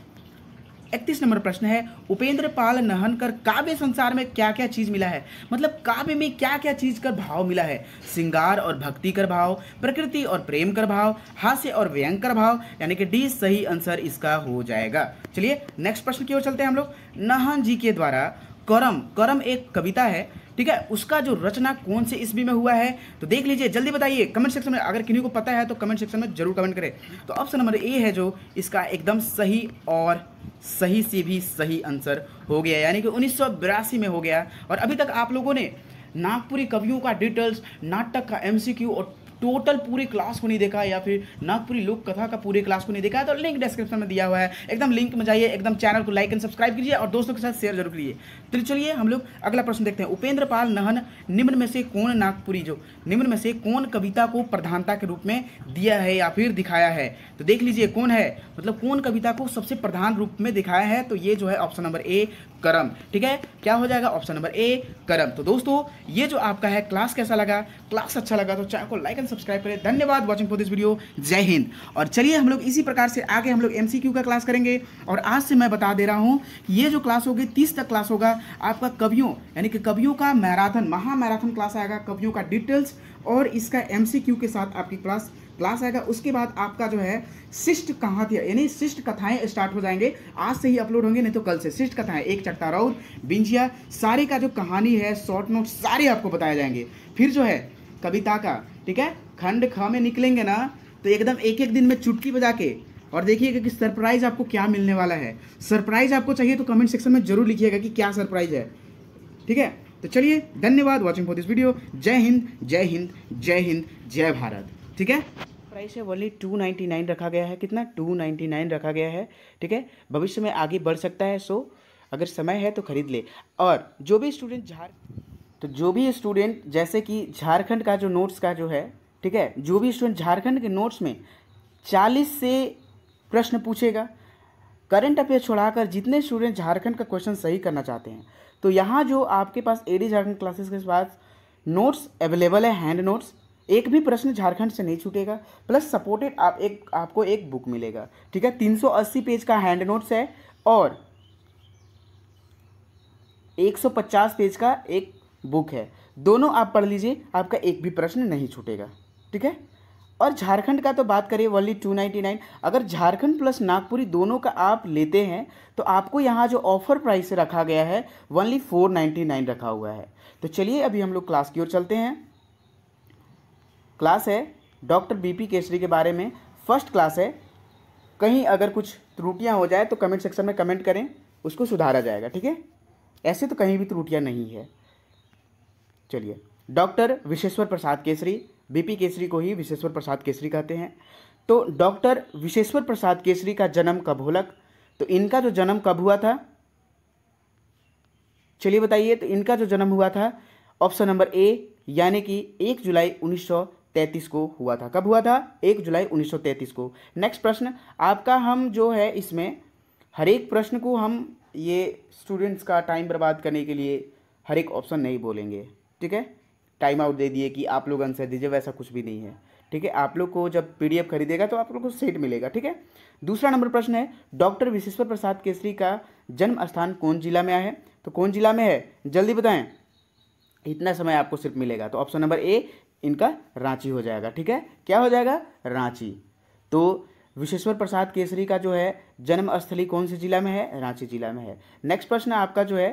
इकतीस नंबर प्रश्न है उपेंद्र पाल नहनकर काव्य संसार में क्या क्या चीज मिला है मतलब काव्य में क्या क्या चीज कर भाव मिला है श्रृंगार और भक्ति कर भाव प्रकृति और प्रेम कर भाव हास्य और व्यंग कर भाव यानी कि डी सही आंसर इसका हो जाएगा चलिए नेक्स्ट प्रश्न की ओर चलते हैं हम लोग नहन जी के द्वारा करम करम एक कविता है ठीक है उसका जो रचना कौन से ईस्वी में हुआ है तो देख लीजिए जल्दी बताइए कमेंट सेक्शन में अगर किन्हीं को पता है तो कमेंट सेक्शन में जरूर कमेंट करें तो ऑप्शन नंबर ए है जो इसका एकदम सही और सही से भी सही आंसर हो गया यानी कि उन्नीस में हो गया और अभी तक आप लोगों ने नागपुरी कवियों का डिटेल्स नाटक का एमसीक्यू और टोटल पूरी क्लास को नहीं देखा या फिर नागपुरी लोक कथा का पूरे क्लास को नहीं देखा है तो लिंक डिस्क्रिप्शन में दिया हुआ है एकदम लिंक में जाइए एकदम चैनल को लाइक एंड सब्सक्राइब कीजिए और दोस्तों के साथ शेयर जरूर करिए तो चलिए हम लोग अगला प्रश्न देखते हैं उपेंद्र पाल नहन निम्न में से कौन नागपुरी जो निम्न में से कौन कविता को प्रधानता के रूप में दिया है या फिर दिखाया है तो देख लीजिए कौन है मतलब कौन कविता को सबसे प्रधान रूप में दिखाया है तो ये जो है ऑप्शन नंबर ए करम ठीक है क्या हो जाएगा ऑप्शन नंबर ए करम तो दोस्तों ये जो आपका है क्लास कैसा लगा क्लास अच्छा लगा तो चैनल को लाइक एंड सब्सक्राइब करें धन्यवाद वॉचिंग फॉर दिस वीडियो जय हिंद और चलिए हम लोग इसी प्रकार से आगे हम लोग एम का क्लास करेंगे और आज से मैं बता दे रहा हूँ ये जो क्लास होगी तीस तक क्लास होगा आपका कवियों यानी कि कवियों का मैराथन महा मैराथन क्लास आएगा कवियों का डिटेल्स और इसका एम के साथ आपकी क्लास क्लास आएगा उसके बाद आपका जो है शिष्ट थी यानी शिष्ट कथाएं स्टार्ट हो जाएंगे आज से ही अपलोड होंगे नहीं तो कल से शिष्ट कथाएं एक चट्टा राउत बिंजिया सारे का जो कहानी है शॉर्ट नोट सारे आपको बताए जाएंगे फिर जो है कविता का ठीक है खंड ख में निकलेंगे ना तो एकदम एक एक दिन में चुटकी बजा के और देखिएगा कि सरप्राइज़ आपको क्या मिलने वाला है सरप्राइज़ आपको चाहिए तो कमेंट सेक्शन में जरूर लिखिएगा कि क्या सरप्राइज़ है ठीक है तो चलिए धन्यवाद वॉचिंग फॉर दिस वीडियो जय हिंद जय हिंद जय हिंद जय भारत ठीक है प्राइस है ओनली टू नाइन्टी नाइन रखा गया है कितना टू नाइन्टी नाइन रखा गया है ठीक है भविष्य में आगे बढ़ सकता है सो अगर समय है तो खरीद ले और जो भी स्टूडेंट झार तो जो भी स्टूडेंट जैसे कि झारखंड का जो नोट्स का जो है ठीक है जो भी स्टूडेंट झारखंड के नोट्स में चालीस से प्रश्न पूछेगा करंट अफेयर छोड़ाकर जितने स्टूडेंट झारखंड का क्वेश्चन सही करना चाहते हैं तो यहाँ जो आपके पास एडी झारखंड क्लासेस के पास नोट्स अवेलेबल है हैंड नोट्स एक भी प्रश्न झारखंड से नहीं छूटेगा प्लस सपोर्टेड आप एक आपको एक बुक मिलेगा ठीक है 380 पेज का हैंड नोट्स है और 150 पेज का एक बुक है दोनों आप पढ़ लीजिए आपका एक भी प्रश्न नहीं छूटेगा ठीक है और झारखंड का तो बात करिए वर्ली 299 अगर झारखंड प्लस नागपुरी दोनों का आप लेते हैं तो आपको यहाँ जो ऑफर प्राइस रखा गया है वनली फोर रखा हुआ है तो चलिए अभी हम लोग क्लास की ओर चलते हैं क्लास है डॉक्टर बीपी केसरी के बारे में फर्स्ट क्लास है कहीं अगर कुछ त्रुटियां हो जाए तो कमेंट सेक्शन में कमेंट करें उसको सुधारा जाएगा ठीक है ऐसे तो कहीं भी त्रुटियां नहीं है चलिए डॉक्टर विशेश्वर प्रसाद केसरी बीपी केसरी को ही विशेश्वर प्रसाद केसरी कहते हैं तो डॉक्टर विशेश्वर प्रसाद केसरी का जन्म कब होलक तो इनका जो जन्म कब हुआ था चलिए बताइए तो इनका जो जन्म हुआ था ऑप्शन नंबर ए यानी कि एक जुलाई उन्नीस तैतीस को हुआ था कब हुआ था एक जुलाई उन्नीस को नेक्स्ट प्रश्न आपका हम जो है इसमें हर एक प्रश्न को हम ये स्टूडेंट्स का टाइम बर्बाद करने के लिए हर एक ऑप्शन नहीं बोलेंगे ठीक है टाइम आउट दे दिए कि आप लोग आंसर दीजिए वैसा कुछ भी नहीं है ठीक है आप लोग को जब पीडीएफ खरीदेगा तो आप लोग को सेट मिलेगा ठीक है दूसरा नंबर प्रश्न है डॉक्टर विशेश्वर प्रसाद केसरी का जन्म स्थान कौन जिला में आया है तो कौन जिला में है जल्दी बताएं इतना समय आपको सिर्फ मिलेगा तो ऑप्शन नंबर ए इनका रांची हो जाएगा ठीक है क्या हो जाएगा रांची तो विश्वेश्वर प्रसाद केसरी का जो है जन्मस्थली कौन से जिला में है रांची जिला में है नेक्स्ट प्रश्न आपका जो है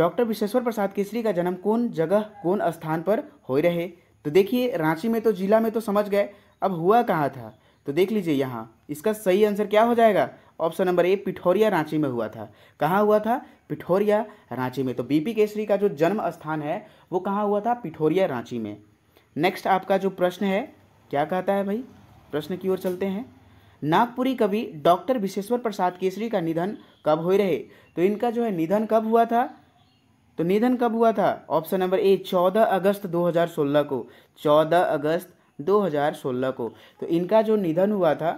डॉक्टर विश्वेश्वर प्रसाद केसरी का जन्म कौन जगह कौन स्थान पर हो रहे तो देखिए रांची में तो जिला में तो समझ गए अब हुआ कहाँ था तो देख लीजिए यहाँ इसका सही आंसर क्या हो जाएगा option number A Pithoria Ranchi में हुआ था कहाँ हुआ था पिठौरिया रांची में तो बीपी केसरी का जो जन्म स्थान है वो कहाँ हुआ था पिठौरिया रांची में नेक्स्ट आपका जो प्रश्न है क्या कहता है भाई प्रश्न की ओर चलते हैं नागपुरी कवि डॉक्टर विश्वेश्वर प्रसाद केसरी का निधन कब हो रहे तो इनका जो है निधन कब हुआ था तो निधन कब हुआ था ऑप्शन नंबर ए 14 अगस्त 2016 को 14 अगस्त 2016 को तो इनका जो निधन हुआ था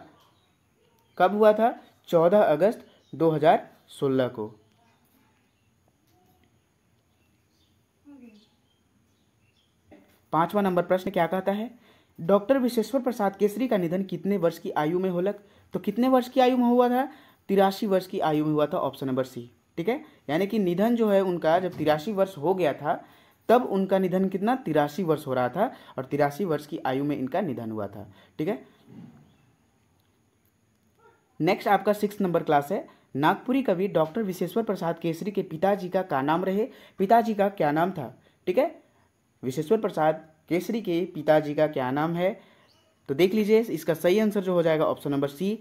कब हुआ था 14 अगस्त 2016 को पांचवा नंबर प्रश्न क्या कहता है डॉक्टर विश्वेश्वर प्रसाद केसरी का निधन कितने वर्ष की आयु में होलक तो कितने वर्ष की आयु में हुआ था तिरासी वर्ष की आयु में हुआ था ऑप्शन नंबर सी ठीक है यानी कि निधन जो है उनका जब तिरासी वर्ष हो गया था तब उनका निधन कितना तिरासी वर्ष हो रहा था और तिरासी वर्ष की आयु में इनका निधन हुआ था ठीक है नेक्स्ट आपका सिक्स नंबर क्लास है नागपुरी कवि डॉक्टर विशेश्वर प्रसाद केसरी के पिताजी का क्या नाम रहे पिताजी का क्या नाम था ठीक है विशेश्वर प्रसाद केसरी के पिताजी का क्या नाम है तो देख लीजिए इसका सही आंसर जो हो जाएगा option number C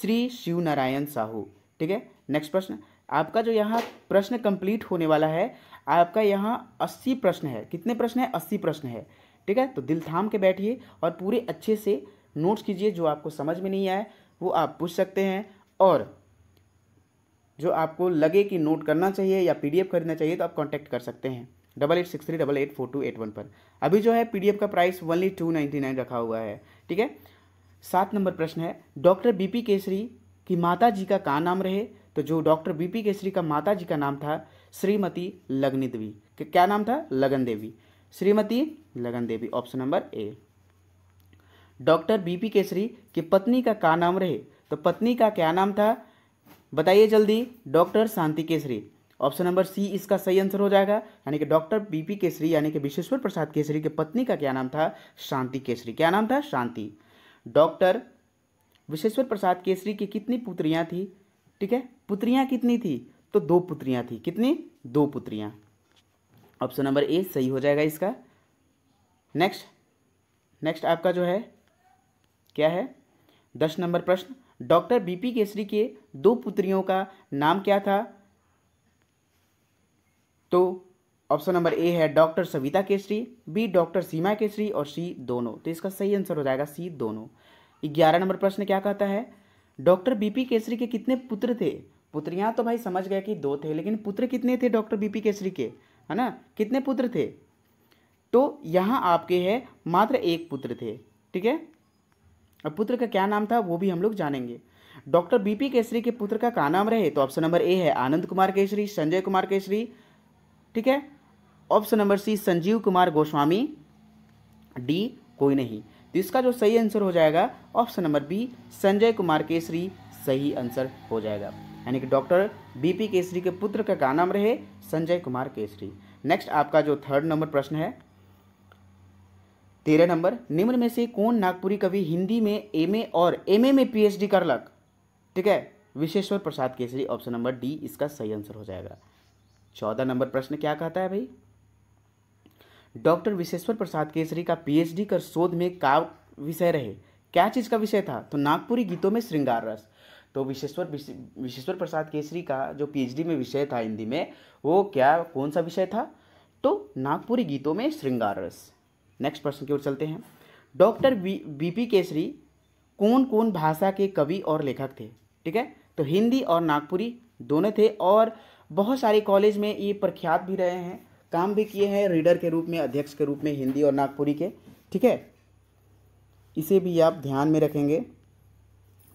Shri Shiv Narayan Sahu ठीक है नेक्स्ट प्रश्न आपका जो यहाँ प्रश्न कंप्लीट होने वाला है आपका यहाँ अस्सी प्रश्न है कितने प्रश्न है अस्सी प्रश्न है ठीक है तो दिल थाम के बैठिए और पूरे अच्छे से नोट्स कीजिए जो आपको समझ में नहीं आए वो आप पूछ सकते हैं और जो आपको लगे कि नोट करना चाहिए या पीडीएफ खरीदना चाहिए तो आप कॉन्टैक्ट कर सकते हैं double eight six three double eight four two eight one पर अभी जो है पीडीएफ का price only two ninety nine रखा हुआ है ठीक है सात नंबर प्रश्न है डॉक्टर बीपी केसरी की माता जी का कहाँ नाम रहे तो जो डॉक्टर बीपी केसरी का माता जी का नाम था श्रीमती लगनी देवी क्या नाम था लगन Devi Shrimati Lagan Devi option number A doctor BP Kesari की पत्नी का क्या नाम रहे तो पत्नी का क्या नाम था बताइए जल्दी doctor Shanti Kesari option number C इसका सही आंसर हो जाएगा यानी कि डॉक्टर बीपी केसरी यानी कि विश्वेश्वर प्रसाद केसरी के पत्नी का क्या नाम था शांति केसरी क्या नाम था शांति डॉक्टर विश्वेश्वर प्रसाद केसरी की कितनी पुत्रियां थी ठीक है पुत्रियां कितनी थी तो दो पुत्रियां थी कितनी दो पुत्रियां ऑप्शन नंबर ए सही हो जाएगा इसका नेक्स्ट नेक्स्ट आपका जो है क्या है दस नंबर प्रश्न डॉक्टर बीपी केसरी के दो पुत्रियों का नाम क्या था तो ऑप्शन नंबर ए है doctor Savita Kesari B doctor Seema Kesari और सी दोनों तो इसका सही आंसर हो जाएगा सी दोनों ग्यारह नंबर प्रश्न क्या कहता है डॉक्टर बीपी केसरी के कितने पुत्र थे पुत्रियां तो भाई समझ गए कि दो थे लेकिन पुत्र कितने थे डॉक्टर बीपी केसरी के है ना कितने पुत्र थे तो यहां आपके है मात्र एक पुत्र थे ठीक है और पुत्र का क्या नाम था वो भी हम लोग जानेंगे डॉक्टर बीपी केसरी के पुत्र का क्या नाम रहे तो ऑप्शन नंबर ए है आनंद कुमार केसरी संजय कुमार केसरी ठीक है option number C Sanjeev Kumar Goswami D कोई नहीं तो इसका जो सही आंसर हो जाएगा option number B Sanjay Kumar Kesari सही आंसर हो जाएगा यानी कि डॉक्टर बीपी केसरी के पुत्र का क्या नाम रहे संजय कुमार केसरी नेक्स्ट आपका जो थर्ड नंबर प्रश्न है तेरह नंबर निम्न में से कौन नागपुरी कवि हिंदी में एमए और एमए में पीएचडी कर लक ठीक है Visheshwar Prasad Kesari option number D इसका सही आंसर हो जाएगा चौदह नंबर प्रश्न क्या कहता है भाई डॉक्टर विशेश्वर प्रसाद केसरी का पीएचडी कर शोध में का विषय रहे क्या चीज़ का विषय था तो नागपुरी गीतों में श्रृंगार रस तो विशेश्वर विशेश्वर प्रसाद केसरी का जो पीएचडी में विषय था हिंदी में वो क्या कौन सा विषय था तो नागपुरी गीतों में श्रृंगार रस नेक्स्ट प्रश्न की ओर चलते हैं डॉक्टर बी पी केसरी कौन कौन भाषा के कवि और लेखक थे ठीक है तो हिंदी और नागपुरी दोनों थे और बहुत सारे कॉलेज में ये प्रख्यात भी रहे हैं काम भी किए हैं रीडर के रूप में अध्यक्ष के रूप में हिंदी और नागपुरी के ठीक है इसे भी आप ध्यान में रखेंगे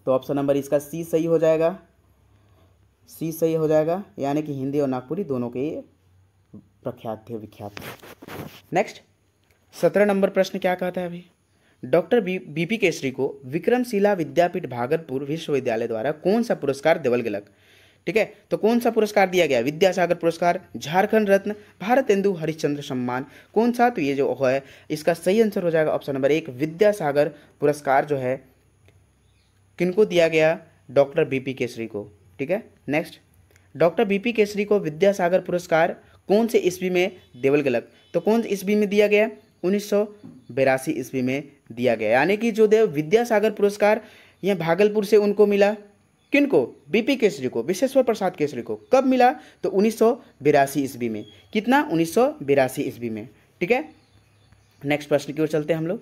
तो ऑप्शन नंबर इसका सी सही हो जाएगा सी सही हो जाएगा यानी कि हिंदी और नागपुरी दोनों के प्रख्यात थे विख्यात थे नेक्स्ट सत्रह नंबर प्रश्न क्या कहता है अभी doctor B B P Kesari को विक्रमशिला विद्यापीठ भागलपुर विश्वविद्यालय द्वारा कौन सा पुरस्कार देवल गलक ठीक है तो कौन सा पुरस्कार दिया गया विद्यासागर पुरस्कार झारखंड रत्न भारत इंदु हरिश्चंद्र सम्मान कौन सा तो ये जो है इसका सही आंसर हो जाएगा ऑप्शन नंबर एक विद्यासागर पुरस्कार जो है किनको दिया गया डॉक्टर बीपी केसरी को ठीक है नेक्स्ट डॉक्टर बीपी केसरी को विद्यासागर पुरस्कार कौन से ईस्वी में देवल गलक तो कौन से ईस्वी में दिया गया उन्नीस ईस्वी में दिया गया यानी कि जो देव विद्यासागर पुरस्कार यह भागलपुर से उनको मिला किनको बीपी केसरी को विश्वेश्वर प्रसाद केसरी को कब मिला तो उन्नीस सौ ईस्वी में कितना उन्नीस सौ ईस्वी में ठीक है नेक्स्ट प्रश्न की ओर चलते हैं हम लोग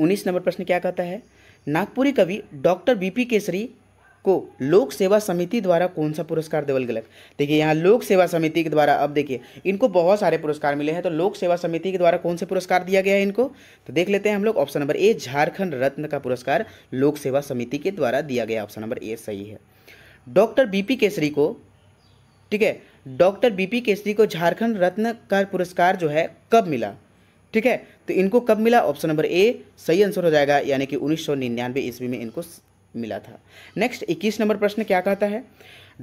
उन्नीस नंबर प्रश्न क्या कहता है नागपुरी कवि डॉक्टर बीपी केसरी को लोक सेवा समिति द्वारा कौन सा पुरस्कार देवल गलत देखिए यहाँ लोक सेवा समिति के द्वारा अब देखिए इनको बहुत सारे पुरस्कार मिले हैं तो लोक सेवा समिति के द्वारा कौन से पुरस्कार दिया गया है इनको तो देख लेते हैं हम लोग option number A Jharkhand Ratna का पुरस्कार लोक सेवा समिति के द्वारा दिया गया ऑप्शन नंबर ए सही है डॉक्टर बी केसरी को ठीक है डॉक्टर बी केसरी को झारखंड रत्न का पुरस्कार जो है कब मिला ठीक है तो इनको कब मिला ऑप्शन नंबर ए सही आंसर हो जाएगा यानी कि उन्नीस सौ ईस्वी में इनको मिला था नेक्स्ट 21 नंबर प्रश्न क्या कहता है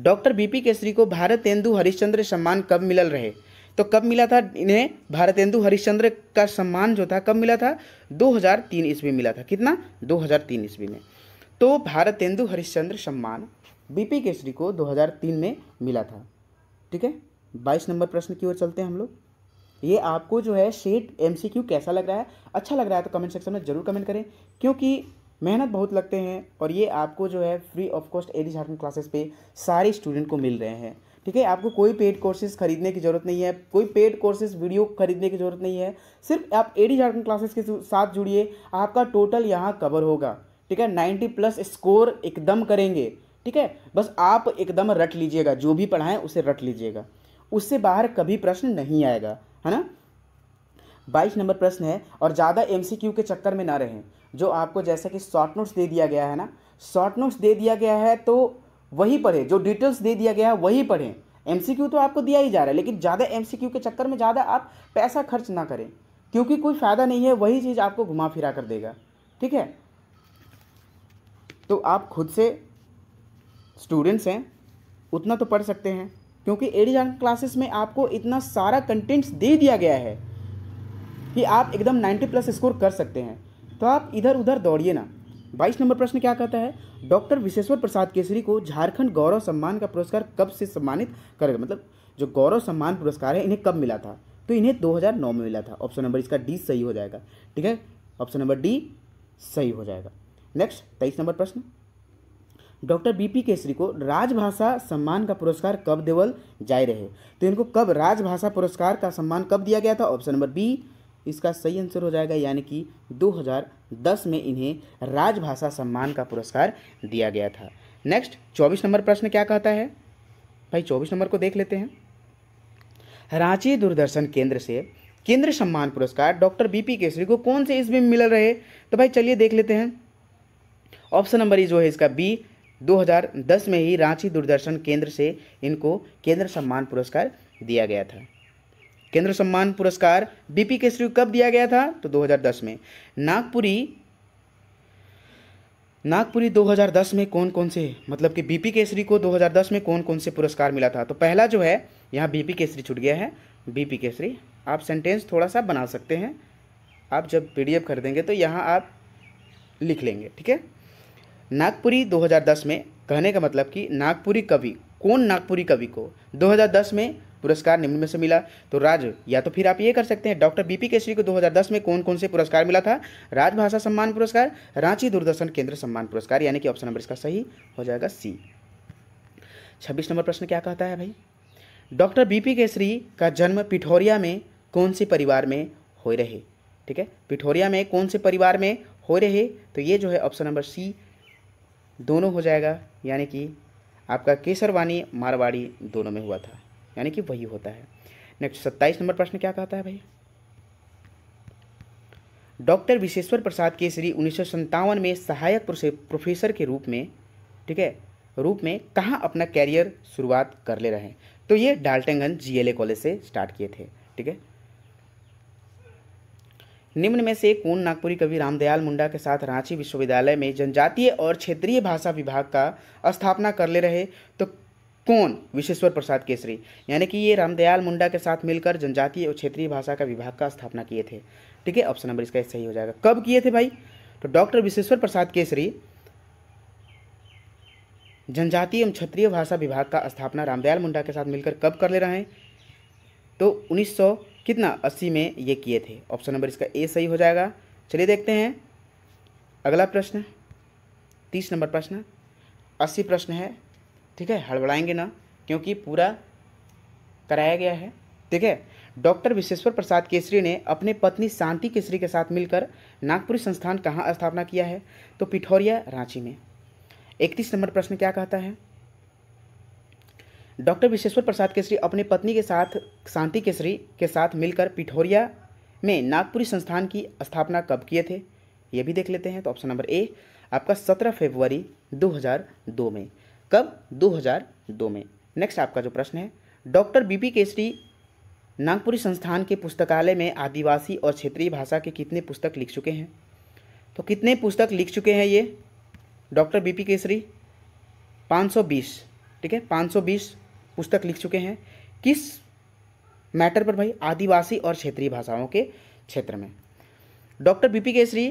डॉक्टर बीपी केसरी को तेंदु हरिश्चंद्र सम्मान कब मिलल रहे तो कब मिला था इन्हें भारतेंदु हरिश्चंद्र का सम्मान जो था कब मिला था 2003 ईस्वी मिला था कितना 2003 ईस्वी में तो भारतेंदु हरिश्चंद्र सम्मान बीपी केसरी को 2003 में मिला था ठीक है 22 नंबर प्रश्न की ओर चलते हैं हम लोग ये आपको जो है सेट एमसीक्यू कैसा लग रहा है अच्छा लग रहा है तो कमेंट सेक्शन में ज़रूर कमेंट करें क्योंकि मेहनत बहुत लगते हैं और ये आपको जो है free of cost AD Jharkhand classes पे सारे स्टूडेंट को मिल रहे हैं ठीक है आपको कोई पेड कोर्सेज खरीदने की ज़रूरत नहीं है कोई पेड कोर्सेज वीडियो खरीदने की ज़रूरत नहीं है सिर्फ आप एडी झारखंड क्लासेस के साथ जुड़िए आपका टोटल यहाँ कवर होगा ठीक है नाइन्टी प्लस स्कोर एकदम करेंगे ठीक है बस आप एकदम रट लीजिएगा जो भी पढ़ाएं उसे रट लीजिएगा उससे बाहर कभी प्रश्न नहीं आएगा है ना बाईस नंबर प्रश्न है और ज़्यादा एम के चक्कर में ना रहें जो आपको जैसा कि शॉर्ट नोट्स दे दिया गया है ना शॉर्ट नोट्स दे दिया गया है तो वही पढ़ें जो डिटेल्स दे दिया गया है वही पढ़ें एम तो आपको दिया ही जा रहा है लेकिन ज़्यादा एम के चक्कर में ज़्यादा आप पैसा खर्च ना करें क्योंकि कोई फ़ायदा नहीं है वही चीज़ आपको घुमा फिरा कर देगा ठीक है तो आप खुद से स्टूडेंट्स हैं उतना तो पढ़ सकते हैं क्योंकि एडिज क्लासेस में आपको इतना सारा कंटेंट्स दे दिया गया है कि आप एकदम 90 प्लस स्कोर कर सकते हैं तो आप इधर उधर दौड़िए ना बाईस नंबर प्रश्न क्या कहता है डॉक्टर विशेश्वर प्रसाद केसरी को झारखंड गौरव सम्मान का पुरस्कार कब से सम्मानित करेगा मतलब जो गौरव सम्मान पुरस्कार है इन्हें कब मिला था तो इन्हें 2009 में मिला था ऑप्शन नंबर इसका डी सही हो जाएगा ठीक है ऑप्शन नंबर डी सही हो जाएगा नेक्स्ट तेईस नंबर प्रश्न डॉक्टर बीपी केसरी को राजभाषा सम्मान का पुरस्कार कब देवल जाए रहे तो इनको कब राजभाषा पुरस्कार का सम्मान कब दिया गया था ऑप्शन नंबर बी इसका सही आंसर हो जाएगा यानी कि 2010 में इन्हें राजभाषा सम्मान का पुरस्कार दिया गया था नेक्स्ट 24 नंबर प्रश्न क्या कहता है भाई 24 नंबर को देख लेते हैं रांची दूरदर्शन केंद्र से केंद्र सम्मान पुरस्कार डॉक्टर बी पी केसरी को कौन से इसमें मिल रहे तो भाई चलिए देख लेते हैं ऑप्शन नंबर जो है इसका बी 2010 में ही रांची दूरदर्शन केंद्र से इनको केंद्र सम्मान पुरस्कार दिया गया था केंद्र सम्मान पुरस्कार बीपी केसरी कब दिया गया था तो 2010 में नागपुरी नागपुरी 2010 में कौन कौन से मतलब कि बीपी केसरी को 2010 में कौन कौन से पुरस्कार मिला था तो पहला जो है यहाँ बीपी केसरी छूट गया है बीपी केसरी आप सेंटेंस थोड़ा सा बना सकते हैं आप जब पीडीएफ कर देंगे तो यहाँ आप लिख लेंगे ठीक है नागपुरी 2010 में कहने का मतलब कि नागपुरी कवि कौन नागपुरी कवि को 2010 में पुरस्कार निम्न में से मिला तो राज या तो फिर आप ये कर सकते हैं डॉक्टर बीपी केसरी को 2010 में कौन कौन से पुरस्कार मिला था राजभाषा सम्मान पुरस्कार रांची दूरदर्शन केंद्र सम्मान पुरस्कार यानी कि ऑप्शन नंबर इसका सही हो जाएगा सी छब्बीस नंबर प्रश्न क्या कहता है भाई डॉक्टर बीपी केसरी का जन्म पिठौरिया में कौन से परिवार में हो रहे ठीक है पिठौरिया में कौन से परिवार में हो रहे तो ये जो है ऑप्शन नंबर सी दोनों हो जाएगा यानी कि आपका केसरवानी मारवाड़ी दोनों में हुआ था यानी कि वही होता है नेक्स्ट सत्ताईस नंबर प्रश्न क्या कहता है भाई डॉक्टर विशेश्वर प्रसाद केसरी उन्नीस में सहायक प्रोफेसर के रूप में ठीक है रूप में कहाँ अपना कैरियर शुरुआत कर ले रहे हैं तो ये डाल्टनगंज जीएलए कॉलेज से स्टार्ट किए थे ठीक है निम्न में से कौन नागपुरी कवि रामदयाल मुंडा के साथ रांची विश्वविद्यालय में जनजातीय और क्षेत्रीय भाषा विभाग का स्थापना कर ले रहे तो कौन विश्वेश्वर प्रसाद केसरी यानी कि ये रामदयाल मुंडा के साथ मिलकर जनजातीय और क्षेत्रीय भाषा का विभाग का स्थापना किए थे ठीक है ऑप्शन नंबर इसका सही हो जाएगा कब किए थे भाई तो डॉक्टर विश्वेश्वर प्रसाद केसरी जनजातीय एवं क्षत्रिय भाषा विभाग का स्थापना रामदयाल मुंडा के साथ मिलकर कब कर ले रहे हैं तो 1900 कितना 80 में ये किए थे ऑप्शन नंबर इसका ए सही हो जाएगा चलिए देखते हैं अगला प्रश्न तीस नंबर प्रश्न अस्सी प्रश्न है ठीक है हड़बड़ाएंगे ना क्योंकि पूरा कराया गया है ठीक है डॉक्टर विश्वेश्वर प्रसाद केसरी ने अपने पत्नी शांति केसरी के साथ मिलकर नागपुरी संस्थान कहाँ स्थापना किया है तो पिठौरिया रांची में इकतीस नंबर प्रश्न क्या कहता है डॉक्टर विश्वेश्वर प्रसाद केसरी अपने पत्नी के साथ शांति केसरी के साथ मिलकर पिठौरिया में नागपुरी संस्थान की स्थापना कब किए थे ये भी देख लेते हैं तो ऑप्शन नंबर ए आपका सत्रह फरवरी 2002 में कब 2002 में नेक्स्ट आपका जो प्रश्न है doctor B P Kesari Nagpuri संस्थान के पुस्तकालय में आदिवासी और क्षेत्रीय भाषा के कितने पुस्तक लिख चुके हैं तो कितने पुस्तक लिख चुके हैं ये डॉक्टर बी पी केसरी 520 ठीक है 520 पुस्तक लिख चुके हैं किस मैटर पर भाई आदिवासी और क्षेत्रीय भाषाओं के क्षेत्र में डॉक्टर बीपी केसरी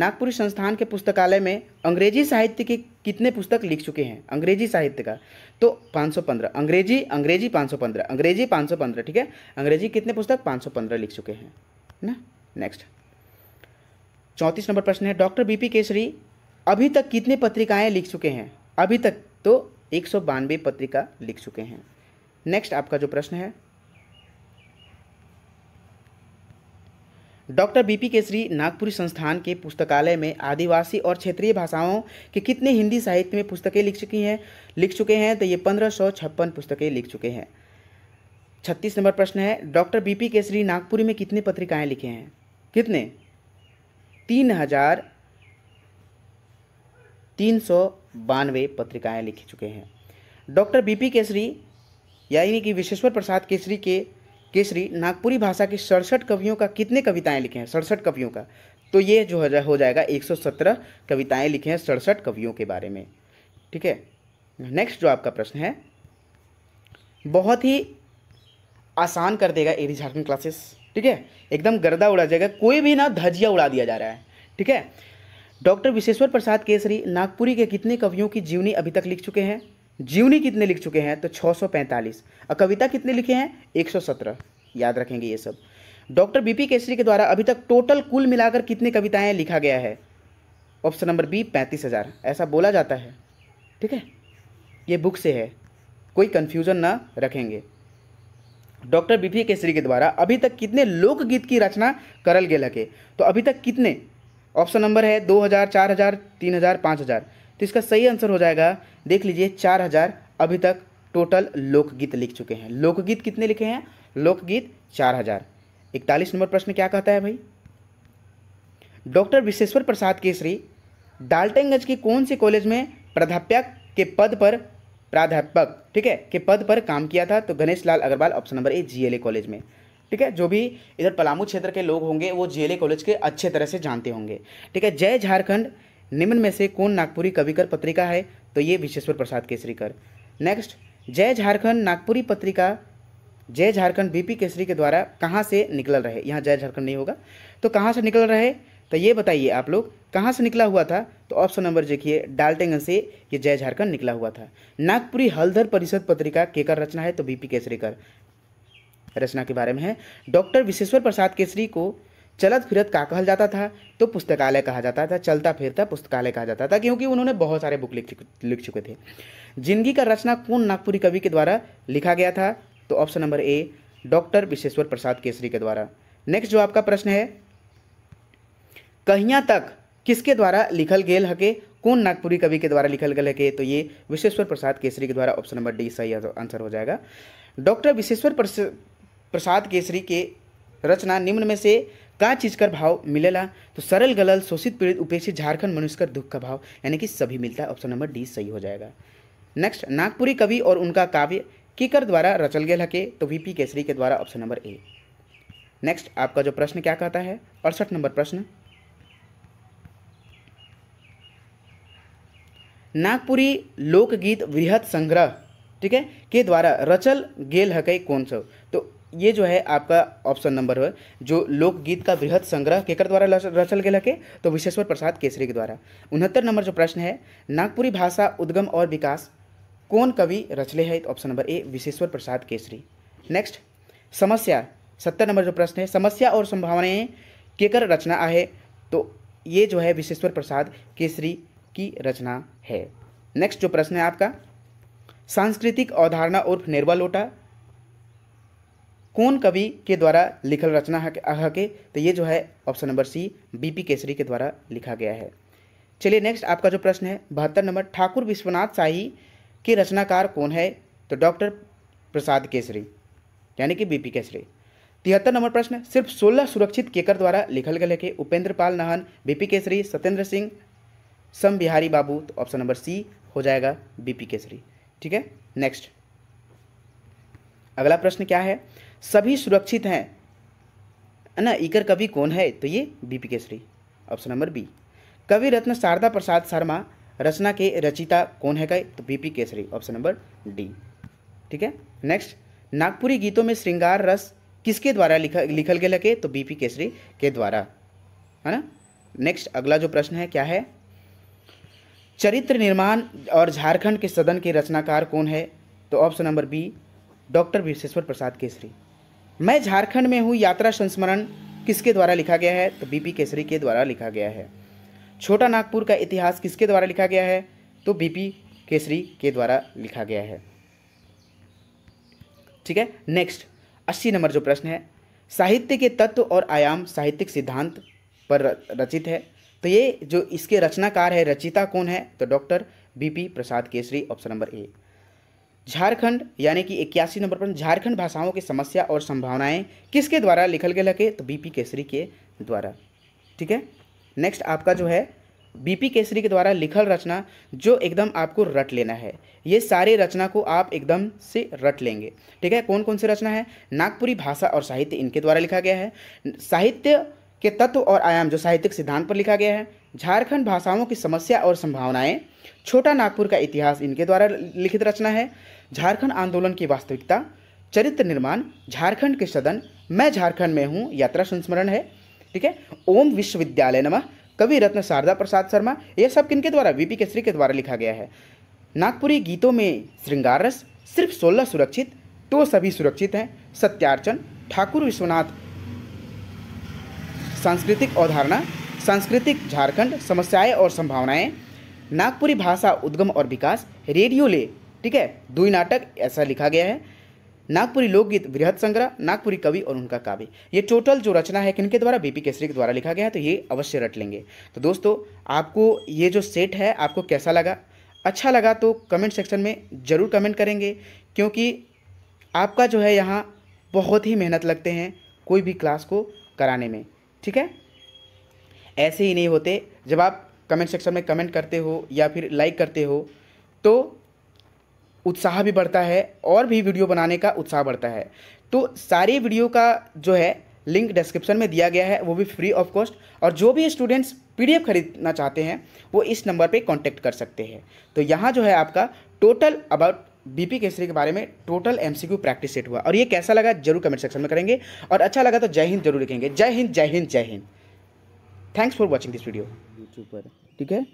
नागपुरी संस्थान के पुस्तकालय में अंग्रेजी साहित्य के कितने पुस्तक लिख चुके हैं अंग्रेजी साहित्य का तो 515 अंग्रेजी अंग्रेजी 515 अंग्रेजी 515 ठीक है अंग्रेजी कितने पुस्तक 515 लिख चुके हैं ना नेक्स्ट चौंतीस नंबर प्रश्न है डॉक्टर बीपी केसरी अभी तक कितने पत्रिकाएं लिख चुके हैं अभी तक तो एक पत्रिका लिख चुके हैं नेक्स्ट आपका जो प्रश्न है डॉक्टर बीपी केसरी नागपुरी संस्थान के पुस्तकालय में आदिवासी और क्षेत्रीय भाषाओं के कितने हिंदी साहित्य में पुस्तकें लिख चुकी हैं लिख चुके हैं तो ये पंद्रह सौ छप्पन पुस्तकें लिख चुके हैं छत्तीस नंबर प्रश्न है डॉक्टर बीपी केसरी नागपुरी में कितने पत्रिकाएं लिखे हैं कितने तीन हजार तीन सौ बानवे पत्रिकाएँ लिख चुके हैं डॉक्टर बीपी केसरी यानी कि विश्वेश्वर प्रसाद केसरी के केसरी नागपुरी भाषा की सड़सठ कवियों का कितने कविताएं लिखे हैं सड़सठ कवियों का तो ये जो हो जाएगा 117 कविताएं लिखे हैं सड़सठ कवियों के बारे में ठीक है नेक्स्ट जो आपका प्रश्न है बहुत ही आसान कर देगा एडी झारखंड क्लासेस ठीक है एकदम गर्दा उड़ा जाएगा कोई भी ना धजिया उड़ा दिया जा रहा है ठीक है डॉक्टर विशेश्वर प्रसाद केसरी नागपुरी के कितने कवियों की जीवनी अभी तक लिख चुके हैं जीवनी कितने लिख चुके हैं तो 645 और कविता कितने लिखे हैं 117 याद रखेंगे ये सब डॉक्टर बीपी केसरी के द्वारा अभी तक टोटल कुल मिलाकर कितने कविताएं लिखा गया है ऑप्शन नंबर बी पैंतीस हज़ार ऐसा बोला जाता है ठीक है ये बुक से है कोई कन्फ्यूज़न ना रखेंगे डॉक्टर बीपी केसरी के द्वारा अभी तक कितने लोकगीत की रचना करल गया लगे तो अभी तक कितने ऑप्शन नंबर है दो हज़ार चार हज़ार तीन हज़ार पाँच हज़ार तो इसका सही आंसर हो जाएगा देख लीजिए चार हज़ार अभी तक टोटल लोकगीत लिख चुके हैं लोकगीत कितने लिखे हैं लोकगीत चार हज़ार इकतालीस नंबर प्रश्न क्या कहता है भाई डॉक्टर विश्वेश्वर प्रसाद केसरी डाल्टनगंज के कौन से कॉलेज में प्राध्यापक के पद पर प्राध्यापक ठीक है के पद पर काम किया था तो Ganesh Lal Agarwal option number A GLA college में ठीक है जो भी इधर पलामू क्षेत्र के लोग होंगे वो जीएलए कॉलेज के अच्छे तरह से जानते होंगे ठीक है जय झारखंड निम्न में से कौन नागपुरी कविकर पत्रिका है तो ये विश्वेश्वर प्रसाद केसरीकर नेक्स्ट जय झारखंड नागपुरी पत्रिका जय झारखंड बीपी केसरी के द्वारा कहाँ से निकल रहे यहाँ जय झारखंड नहीं होगा तो कहाँ से निकल रहे तो ये बताइए आप लोग कहाँ से निकला हुआ था तो ऑप्शन नंबर देखिए डालटेंग से ये जय झारखंड निकला हुआ था नागपुरी हलधर परिषद पत्रिका केकर रचना है तो बीपी केसरीकर रचना के बारे में है डॉक्टर विश्वेश्वर प्रसाद केसरी को चलत फिरत का कहल जाता था तो पुस्तकालय कहा जाता था चलता फिरता पुस्तकालय कहा जाता था क्योंकि उन्होंने बहुत सारे बुक लिख लिख चुके थे जिंदगी का रचना कौन नागपुरी कवि के द्वारा लिखा गया था तो option number A doctor Vishweshwar Prasad Kesari के द्वारा नेक्स्ट जो आपका प्रश्न है कहिया तक किसके द्वारा लिखल गेल हके कौन नागपुरी कवि के द्वारा लिखल गए हके तो ये विश्वेश्वर प्रसाद केसरी के द्वारा ऑप्शन नंबर डी सही आंसर हो जाएगा डॉक्टर विश्वेश्वर प्रसाद केसरी के रचना निम्न में से का चीज़ का भाव मिलेला तो सरल गलल शोषित पीड़ित उपेक्षित झारखंड मनुष्य कर दुख का भाव यानी कि सभी मिलता है ऑप्शन नंबर डी सही हो जाएगा नेक्स्ट नागपुरी कवि और उनका काव्य किकर द्वारा रचल गया के तो वी पी केसरी के द्वारा ऑप्शन नंबर ए नेक्स्ट आपका जो प्रश्न क्या कहता है अड़सठ नंबर प्रश्न नागपुरी लोकगीत वृहत संग्रह ठीक है के द्वारा रचल गेल हकई कौन सा तो ये जो है आपका ऑप्शन नंबर है जो लोकगीत का बृहद संग्रह केकर द्वारा रचल गया के तो विश्वेश्वर प्रसाद केसरी के द्वारा उनहत्तर नंबर जो प्रश्न है नागपुरी भाषा उद्गम और विकास कौन कवि रचले है option number A Vishweshwar Prasad Kesari next समस्या सत्तर नंबर जो प्रश्न है समस्या और संभावनाएं केकर रचना है तो ये जो है विश्वेश्वर प्रसाद केसरी की रचना है नेक्स्ट जो प्रश्न है आपका सांस्कृतिक अवधारणा उर्फ निर्बल लोटा कौन कवि के द्वारा लिखल रचना है आह के तो ये जो है option number C BP Kesari के द्वारा लिखा गया है चलिए नेक्स्ट आपका जो प्रश्न है बहत्तर नंबर ठाकुर विश्वनाथ शाही के रचनाकार कौन है तो डॉक्टर प्रसाद केसरी यानी कि बीपी केसरी तिहत्तर नंबर प्रश्न सिर्फ सोलह सुरक्षित केकर द्वारा लिखल गए के उपेंद्र पाल नाहन बीपी केसरी सत्येंद्र सिंह सम बिहारी बाबू तो ऑप्शन नंबर सी हो जाएगा बीपी केसरी ठीक है नेक्स्ट अगला प्रश्न क्या है सभी सुरक्षित हैं है ना इकर कवि कौन है तो ये BP Kesari option number B कवि रत्न शारदा प्रसाद शर्मा रचना के रचिता कौन है गए तो P Kesari option number D ठीक है नेक्स्ट नागपुरी गीतों में श्रृंगार रस किसके द्वारा लिखा लिखल गया के तो पी केसरी के द्वारा है ना नेक्स्ट अगला जो प्रश्न है क्या है चरित्र निर्माण और झारखंड के सदन के रचनाकार कौन है तो option number B doctor Vishweshwar Prasad Kesari मैं झारखंड में हूँ यात्रा संस्मरण किसके द्वारा लिखा गया है तो बीपी केसरी के द्वारा लिखा गया है छोटा नागपुर का इतिहास किसके द्वारा लिखा गया है तो बीपी केसरी के द्वारा लिखा गया है ठीक है नेक्स्ट अस्सी नंबर जो प्रश्न है साहित्य के तत्व और आयाम साहित्यिक सिद्धांत पर रचित है तो ये जो इसके रचनाकार है रचिता कौन है तो doctor BP Prasad Kesari option number A Jharkhand यानी कि इक्यासी नंबर पर झारखंड भाषाओं की समस्या और संभावनाएं किसके द्वारा लिखल गया लगे तो बीपी केसरी के द्वारा ठीक है नेक्स्ट आपका जो है बीपी केसरी के द्वारा लिखल रचना जो एकदम आपको रट लेना है ये सारे रचना को आप एकदम से रट लेंगे ठीक है कौन कौन सी रचना है नागपुरी भाषा और साहित्य इनके द्वारा लिखा गया है साहित्य के तत्व और आयाम जो साहित्यिक सिद्धांत पर लिखा गया है झारखंड भाषाओं की समस्या और संभावनाएं छोटा नागपुर का इतिहास इनके द्वारा लिखित रचना है झारखंड आंदोलन की वास्तविकता चरित्र निर्माण झारखंड के सदन मैं झारखंड में हूँ यात्रा संस्मरण है ठीक है ओम विश्वविद्यालय नमः कवि रत्न शारदा प्रसाद शर्मा यह सब किनके द्वारा वीपी केसरी के द्वारा लिखा गया है नागपुरी गीतों में श्रृंगार रस सिर्फ सोलह सुरक्षित तो सभी सुरक्षित हैं सत्यार्चन ठाकुर विश्वनाथ सांस्कृतिक अवधारणा सांस्कृतिक झारखंड समस्याएं और संभावनाएं नागपुरी भाषा उद्गम और विकास रेडियो ले ठीक है दुई नाटक ऐसा लिखा गया है नागपुरी लोकगीत बृहद संग्रह नागपुरी कवि और उनका काव्य ये टोटल जो रचना है किनके द्वारा बीपी केसरी के द्वारा लिखा गया है तो ये अवश्य रट लेंगे तो दोस्तों आपको ये जो सेट है आपको कैसा लगा अच्छा लगा तो कमेंट सेक्शन में ज़रूर कमेंट करेंगे क्योंकि आपका जो है यहाँ बहुत ही मेहनत लगते हैं कोई भी क्लास को कराने में ठीक है ऐसे ही नहीं होते जब आप कमेंट सेक्शन में कमेंट करते हो या फिर लाइक करते हो तो उत्साह भी बढ़ता है और भी वीडियो बनाने का उत्साह बढ़ता है तो सारी वीडियो का जो है लिंक डिस्क्रिप्शन में दिया गया है वो भी फ्री ऑफ कॉस्ट और जो भी स्टूडेंट्स पीडीएफ खरीदना चाहते हैं वो इस नंबर पे कांटेक्ट कर सकते हैं तो यहाँ जो है आपका टोटल अबाउट बीपी केसरी के बारे में टोटल एमसीक्यू प्रैक्टिस सेट हुआ और ये कैसा लगा जरूर कमेंट सेक्शन में करेंगे और अच्छा लगा तो जय हिंद जरूर लिखेंगे जय हिंद जय हिंद जय Hind thanks for watching this video YouTube पर ठीक है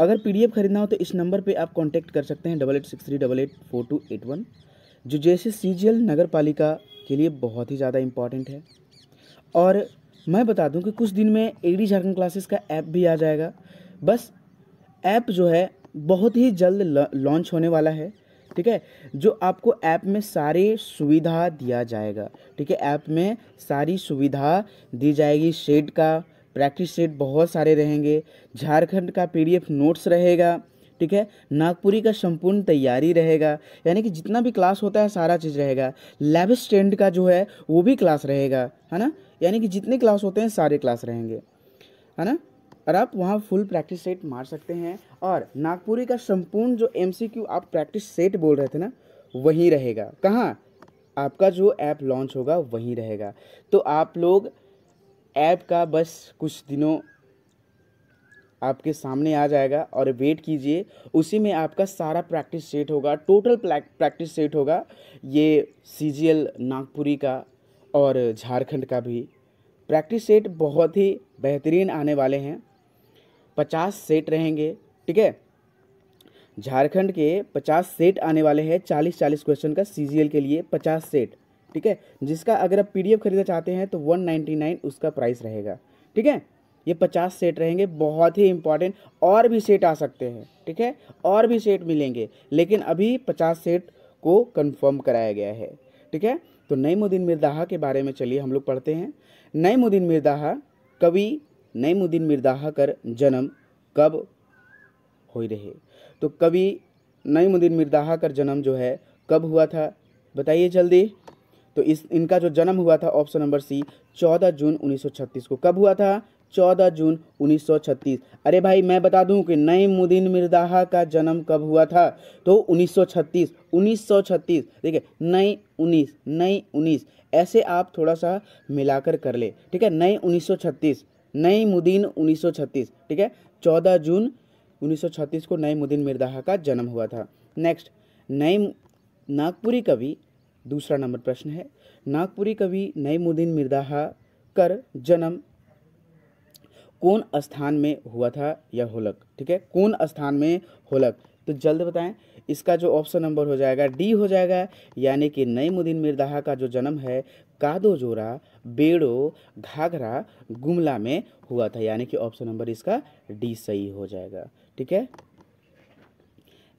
अगर पीडीएफ खरीदना हो तो इस नंबर पे आप कांटेक्ट कर सकते हैं double eight six three double eight four two eight one जो जैसे सी जी नगर पालिका के लिए बहुत ही ज़्यादा इम्पॉर्टेंट है और मैं बता दूं कि कुछ दिन में एडी झारखंड क्लासेस का ऐप भी आ जाएगा बस ऐप जो है बहुत ही जल्द लॉन्च होने वाला है ठीक है जो आपको ऐप में सारे सुविधा दिया जाएगा ठीक है ऐप में सारी सुविधा दी जाएगी शेड का प्रैक्टिस सेट बहुत सारे रहेंगे झारखंड का पीडीएफ नोट्स रहेगा ठीक है नागपुरी का संपूर्ण तैयारी रहेगा यानी कि जितना भी क्लास होता है सारा चीज़ रहेगा लैब स्टैंड का जो है वो भी क्लास रहेगा है ना यानी कि जितने क्लास होते हैं सारे क्लास रहेंगे है ना और आप वहाँ फुल प्रैक्टिस सेट मार सकते हैं और नागपुरी का संपूर्ण जो एम आप प्रैक्टिस सेट बोल रहे थे ना वहीं रहेगा कहाँ आपका जो ऐप लॉन्च होगा वहीं रहेगा तो आप लोग ऐप का बस कुछ दिनों आपके सामने आ जाएगा और वेट कीजिए उसी में आपका सारा प्रैक्टिस सेट होगा टोटल प्रैक्टिस सेट होगा ये सी नागपुरी का और झारखंड का भी प्रैक्टिस सेट बहुत ही बेहतरीन आने वाले हैं पचास सेट रहेंगे ठीक है झारखंड के पचास सेट आने वाले हैं चालीस चालीस क्वेश्चन का सी के लिए पचास सेट ठीक है जिसका अगर आप पी खरीदना चाहते हैं तो वन उसका प्राइस रहेगा ठीक है ये पचास सेट रहेंगे बहुत ही इंपॉर्टेंट और भी सेट आ सकते हैं ठीक है और भी सेट मिलेंगे लेकिन अभी पचास सेट को कंफर्म कराया गया है ठीक है तो नईमुद्दीन मिर्दाहा के बारे में चलिए हम लोग पढ़ते हैं नईमुद्दीन मिर्दाहा कवि नईमुद्दीन मिर्दाहा कर जन्म कब हो रहे तो कवि नईमुद्दीन मिर्दाहा कर जन्म जो है कब हुआ था बताइए जल्दी तो इस इनका जो जन्म हुआ था ऑप्शन नंबर सी 14 जून 1936 को कब हुआ था 14 जून 1936 अरे भाई मैं बता दूं कि नई मुदीन मिर्दाहा का जन्म कब हुआ था तो 1936 1936 देखिए नई 19 नई 19 ऐसे आप थोड़ा सा मिलाकर कर ले ठीक है नई 1936 नई मुद्दीन 1936 ठीक है 14 जून 1936 को नई मुद्दीन मिर्दाहा का जन्म हुआ था नेक्स्ट नई नागपुरी कवि दूसरा नंबर प्रश्न है नागपुरी कवि नईमुद्दीन मिर्दाहा कर जन्म कौन स्थान में हुआ था या होलक ठीक है कौन स्थान में होलक तो जल्द बताएं इसका जो ऑप्शन नंबर हो जाएगा डी हो जाएगा यानी कि नईमुद्दीन मिर्दाहा का जो जन्म है कादोजोरा बेड़ो घाघरा गुमला में हुआ था यानी कि ऑप्शन नंबर इसका डी सही हो जाएगा ठीक है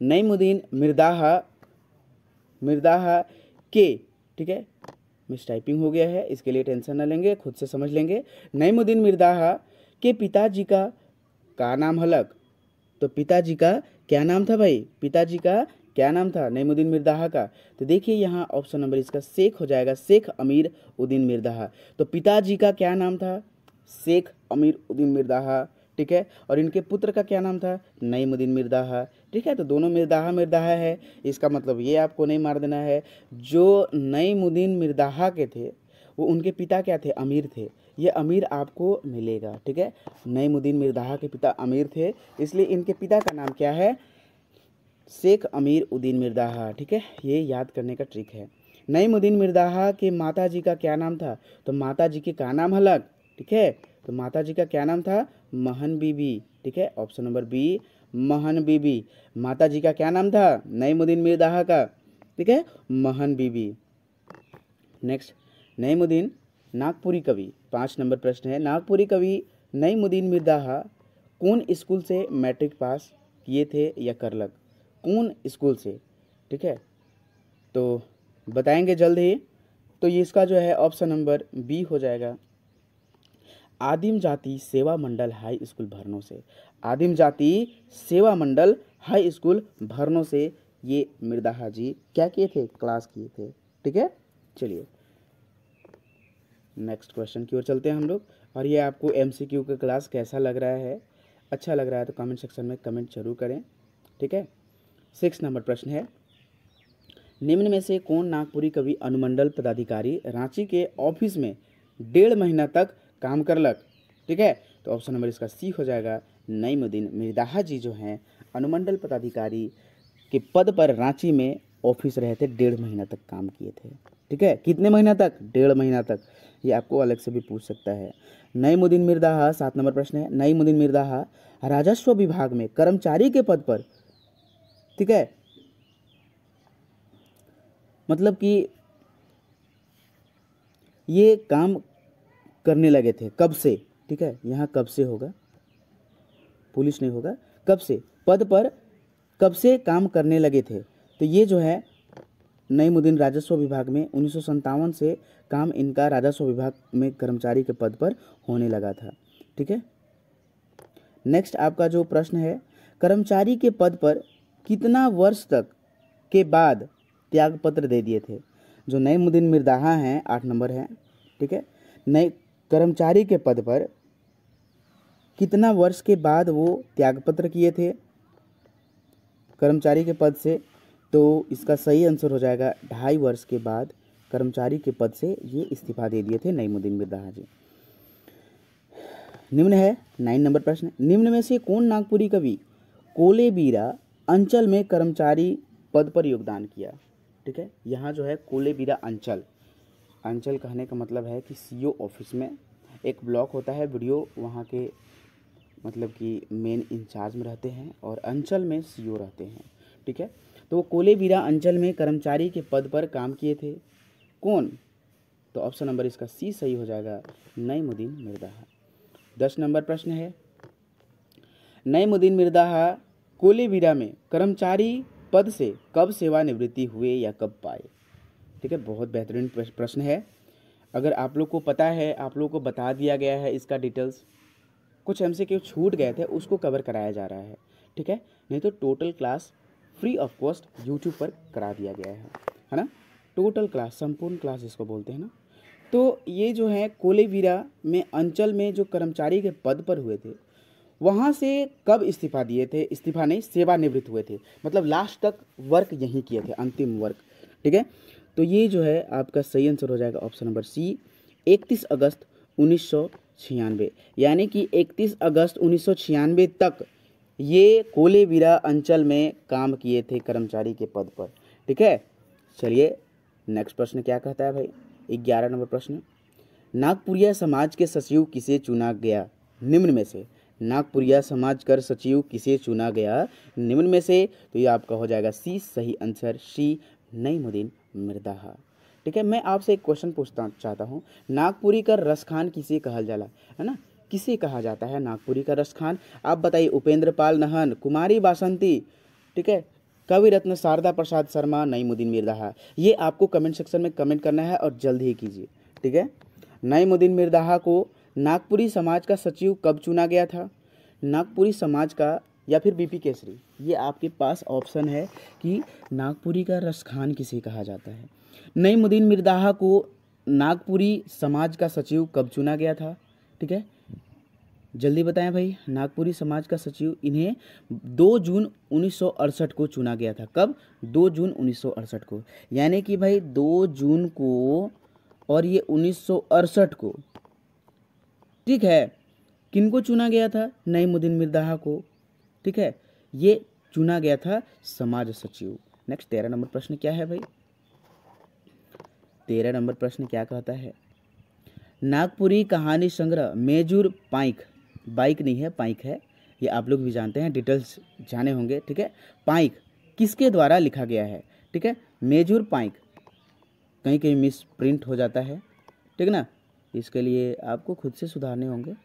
नईमुद्दीन मिर्दाहा मिर्दाहा के ठीक है मिस टाइपिंग हो गया है इसके लिए टेंशन ना लेंगे खुद से समझ लेंगे नईमुद्दीन मिर्दाहा के पिताजी का का नाम हलक तो पिताजी का क्या नाम था भाई पिताजी का क्या नाम था नईमुद्दीन मिर्दाहा का तो देखिए यहाँ ऑप्शन नंबर इसका शेख हो जाएगा शेख अमीर उद्दीन मिर्दाहा तो पिताजी का क्या नाम था शेख अमीर उद्दीन मिर्दाहा ठीक है और इनके पुत्र का क्या नाम था नईमुद्दीन मिर्दाहा ठीक है तो दोनों मिर्दाहा मिर्दाहा है इसका मतलब ये आपको नहीं मार देना है जो नईमुद्दीन मिर्दाहा के थे वो उनके पिता क्या थे अमीर थे ये अमीर आपको मिलेगा ठीक है नईमुद्दीन मिर्दाहा के पिता अमीर थे इसलिए इनके पिता का नाम क्या है शेख अमीर उद्दीन मिर्दाहा ठीक है ये याद करने का ट्रिक है नईमुद्दीन मिर्दाहा के माता जी का क्या नाम था तो माता जी के का नाम हलक ठीक है तो माता जी का क्या नाम था महन बीबी ठीक है ऑप्शन नंबर बी महन बीबी माता जी का क्या नाम था नईमुद्दीन मिर्दाह का ठीक है महन बीबी नेक्स्ट नईमुद्दीन नागपुरी कवि पाँच नंबर प्रश्न है नागपुरी कवि नईमुद्दीन मिर्दाहा कौन स्कूल से मैट्रिक पास किए थे या कर लग कौन स्कूल से ठीक है तो बताएंगे जल्द ही तो ये इसका जो है ऑप्शन नंबर बी हो जाएगा आदिम जाति सेवा मंडल हाई स्कूल भरनों से आदिम जाति सेवा मंडल हाई स्कूल भरनों से ये मिर्दाहा जी क्या किए थे क्लास किए थे ठीक है चलिए नेक्स्ट क्वेश्चन की ओर चलते हैं हम लोग और ये आपको एमसीक्यू का क्लास कैसा लग रहा है अच्छा लग रहा है तो कमेंट सेक्शन में कमेंट जरूर करें ठीक है सिक्स नंबर प्रश्न है निम्न में से कौन नागपुरी कवि अनुमंडल पदाधिकारी रांची के ऑफिस में डेढ़ महीना तक काम कर लग ठीक है तो ऑप्शन नंबर इसका सी हो जाएगा नईमुद्दीन मिर्दाहा जी जो हैं अनुमंडल पदाधिकारी के पद पर रांची में ऑफिस रहे थे डेढ़ महीना तक काम किए थे ठीक है कितने महीना तक डेढ़ महीना तक ये आपको अलग से भी पूछ सकता है नईमुद्दीन मिर्दाहा सात नंबर प्रश्न है नईमुद्दीन मिर्दाहा राजस्व विभाग में कर्मचारी के पद पर ठीक है मतलब कि ये काम करने लगे थे कब से ठीक है यहाँ कब से होगा पुलिस नहीं होगा कब से पद पर कब से काम करने लगे थे तो ये जो है नईमुद्दीन राजस्व विभाग में उन्नीस से काम इनका राजस्व विभाग में कर्मचारी के पद पर होने लगा था ठीक है नेक्स्ट आपका जो प्रश्न है कर्मचारी के पद पर कितना वर्ष तक के बाद त्यागपत्र दे दिए थे जो नईमुद्दीन मिर्दाहा हैं आठ नंबर हैं ठीक है नई कर्मचारी के पद पर कितना वर्ष के बाद वो त्यागपत्र किए थे कर्मचारी के पद से तो इसका सही आंसर हो जाएगा ढाई वर्ष के बाद कर्मचारी के पद से ये इस्तीफा दे दिए थे नईमुद्दीन बिरदाहा जी निम्न है नाइन नंबर प्रश्न निम्न में से कौन नागपुरी कवि कोले बीरा अंचल में कर्मचारी पद पर योगदान किया ठीक है यहाँ जो है कोले बीरा अंचल अंचल कहने का मतलब है कि सीईओ ऑफिस में एक ब्लॉक होता है वीडियो वहाँ के मतलब कि मेन इंचार्ज में रहते हैं और अंचल में सीईओ रहते हैं ठीक है तो वो कोलेबीरा अंचल में कर्मचारी के पद पर काम किए थे कौन तो ऑप्शन नंबर इसका सी सही हो जाएगा नईमुद्दीन मिर्दाहा दस नंबर प्रश्न है नईमुद्दीन मिर्दाहा कोलेबीरा में कर्मचारी पद से कब सेवानिवृत्ति हुए या कब पाए ठीक है बहुत बेहतरीन प्रश्न है अगर आप लोग को पता है आप लोग को बता दिया गया है इसका डिटेल्स कुछ हमसे क्यों छूट गए थे उसको कवर कराया जा रहा है ठीक है नहीं तो total class free of cost YouTube पर करा दिया गया है है ना टोटल क्लास संपूर्ण क्लास जिसको बोलते हैं ना तो ये जो है कोलेवीरा में अंचल में जो कर्मचारी के पद पर हुए थे वहाँ से कब इस्तीफा दिए थे इस्तीफा नहीं सेवानिवृत्त हुए थे मतलब लास्ट तक वर्क यहीं किए थे अंतिम वर्क ठीक है तो ये जो है आपका सही आंसर हो जाएगा ऑप्शन नंबर सी इकतीस अगस्त उन्नीस यानी कि 31 अगस्त उन्नीस तक ये कोलेबिरा अंचल में काम किए थे कर्मचारी के पद पर ठीक है चलिए नेक्स्ट प्रश्न क्या कहता है भाई ग्यारह नंबर प्रश्न नागपुरिया समाज के सचिव किसे चुना गया निम्न में से नागपुरिया समाज कर सचिव किसे चुना गया निम्न में से तो ये आपका हो जाएगा सी सही आंसर सी नईमुद्दीन मृदाह ठीक है मैं आपसे एक क्वेश्चन पूछना चाहता हूँ नागपुरी का रसखान किसे कहा जाला है ना किसे कहा जाता है नागपुरी का रसखान आप बताइए उपेंद्र पाल नहन कुमारी बासंती ठीक है कवि रत्न शारदा प्रसाद शर्मा नईमुद्दीन मिर्दाहा ये आपको कमेंट सेक्शन में कमेंट करना है और जल्द ही कीजिए ठीक है नईमुद्दीन मिर्दाहा को नागपुरी समाज का सचिव कब चुना गया था नागपुरी समाज का या फिर बीपी केसरी ये आपके पास ऑप्शन है कि नागपुरी का रसखान किसे कहा जाता है नईमुद्दीन मिर्दाहा को नागपुरी समाज का सचिव कब चुना गया था ठीक है जल्दी बताएं भाई नागपुरी समाज का सचिव इन्हें 2 जून उन्नीस को चुना गया था कब 2 जून उन्नीस को यानी कि भाई 2 जून को और ये उन्नीस को ठीक है किनको चुना गया था नईमुद्दीन मिर्दाहा को ठीक है ये चुना गया था समाज सचिव नेक्स्ट तेरह नंबर प्रश्न क्या है भाई तेरह नंबर प्रश्न क्या कहता है नागपुरी कहानी संग्रह मेजूर पाइक बाइक नहीं है पाइक है ये आप लोग भी जानते हैं डिटेल्स जाने होंगे ठीक है पाइक किसके द्वारा लिखा गया है ठीक है मेजूर पाइक कहीं कहीं मिस प्रिंट हो जाता है ठीक है ना इसके लिए आपको खुद से सुधारने होंगे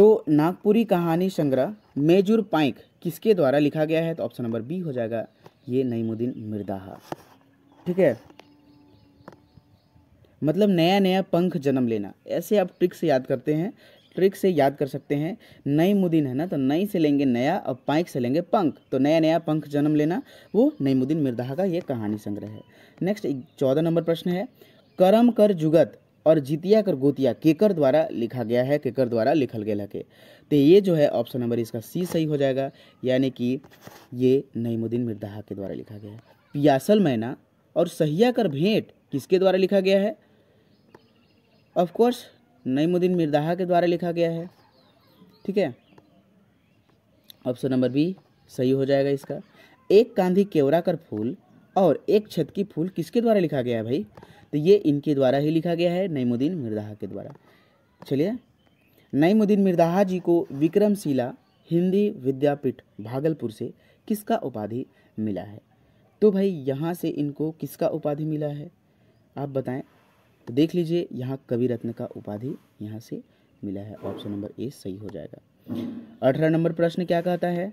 तो नागपुरी कहानी संग्रह मेजूर पाइक किसके द्वारा लिखा गया है तो ऑप्शन नंबर बी हो जाएगा ये नईमुद्दीन मिर्दाहा ठीक है मतलब नया नया पंख जन्म लेना ऐसे आप ट्रिक से याद करते हैं ट्रिक से याद कर सकते हैं नई है ना तो नई से लेंगे नया और पाइक से लेंगे पंख तो नया नया पंख जन्म लेना वो नई मुदिन मिर्दाहा का ये कहानी संग्रह है नेक्स्ट चौदह नंबर प्रश्न है करम कर जुगत और जितिया कर गोतिया केकर द्वारा लिखा गया है केकर द्वारा लिखल गया है तो ये जो है ऑप्शन नंबर इसका सी सही हो जाएगा यानी कि ये नईमुद्दीन मिर्दाहा के द्वारा लिखा गया है पियासल मैना और सहिया कर भेंट किसके द्वारा लिखा गया है ऑफकोर्स नईमुद्दीन मिर्दाहा के द्वारा लिखा गया है ठीक है ऑप्शन नंबर बी सही हो जाएगा इसका एक कांधी केवरा कर फूल और एक छत की फूल किसके द्वारा लिखा गया है भाई तो ये इनके द्वारा ही लिखा गया है नईमुद्दीन मिर्दाहा के द्वारा चलिए नईमुद्दीन मिर्दाहा जी को विक्रमशिला हिंदी विद्यापीठ भागलपुर से किसका उपाधि मिला है तो भाई यहाँ से इनको किसका उपाधि मिला है आप बताएं तो देख लीजिए यहाँ कवि रत्न का उपाधि यहाँ से मिला है ऑप्शन नंबर ए सही हो जाएगा अठारह नंबर प्रश्न क्या कहता है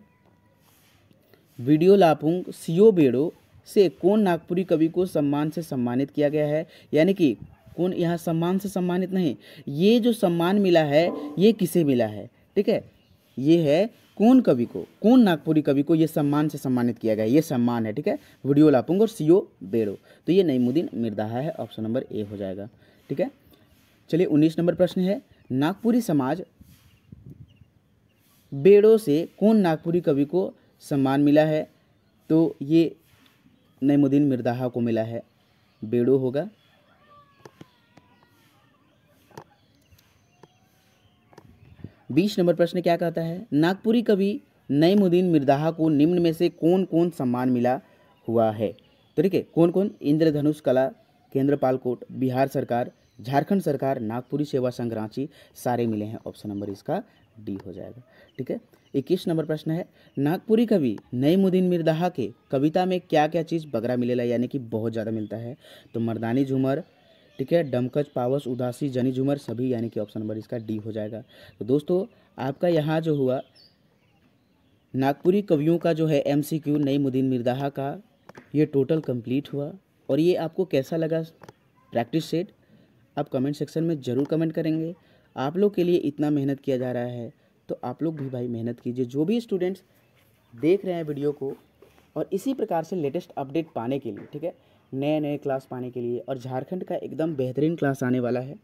वीडियो लापुंग सीओ बेड़ो से कौन नागपुरी कवि को सम्मान से सम्मानित किया गया है यानी कि कौन यहाँ सम्मान से सम्मानित नहीं ये जो सम्मान मिला है ये किसे मिला है ठीक है ये है कौन कवि को कौन नागपुरी कवि को ये सम्मान से सम्मानित किया गया ये सम्मान है ठीक है वीडियो लापुंग और सीओ बेड़ो तो ये नईमुद्दीन मिर्दाहा है ऑप्शन नंबर ए हो जाएगा ठीक है चलिए उन्नीस नंबर प्रश्न है नागपुरी समाज बेड़ो से कौन नागपुरी कवि को सम्मान मिला है तो ये नईमुद्दीन मिर्दाहा को मिला है बेड़ो होगा बीस नंबर प्रश्न क्या कहता है नागपुरी कवि नईमुद्दीन मिर्दाहा को निम्न में से कौन कौन सम्मान मिला हुआ है तो ठीक है कौन कौन इंद्रधनुष कला केंद्र पालकोट बिहार सरकार झारखंड सरकार नागपुरी सेवा संघ रांची सारे मिले हैं ऑप्शन नंबर इसका डी हो जाएगा ठीक है इक्कीस नंबर प्रश्न है नागपुरी कवि नईमुद्दीन मिर्दाहा के कविता में क्या क्या चीज़ बगरा मिलेला यानी कि बहुत ज़्यादा मिलता है तो मर्दानी झूमर ठीक है डमकच पावस उदासी जनी झूमर सभी यानी कि ऑप्शन नंबर इसका डी हो जाएगा तो दोस्तों आपका यहाँ जो हुआ नागपुरी कवियों का जो है एम सी क्यू मुद्दीन मिर्दाहा का ये टोटल कम्प्लीट हुआ और ये आपको कैसा लगा प्रैक्टिस सेट आप कमेंट सेक्शन में ज़रूर कमेंट करेंगे आप लोग के लिए इतना मेहनत किया जा रहा है तो आप लोग भी भाई मेहनत कीजिए जो भी स्टूडेंट्स देख रहे हैं वीडियो को और इसी प्रकार से लेटेस्ट अपडेट पाने के लिए ठीक है नए नए क्लास पाने के लिए और झारखंड का एकदम बेहतरीन क्लास आने वाला है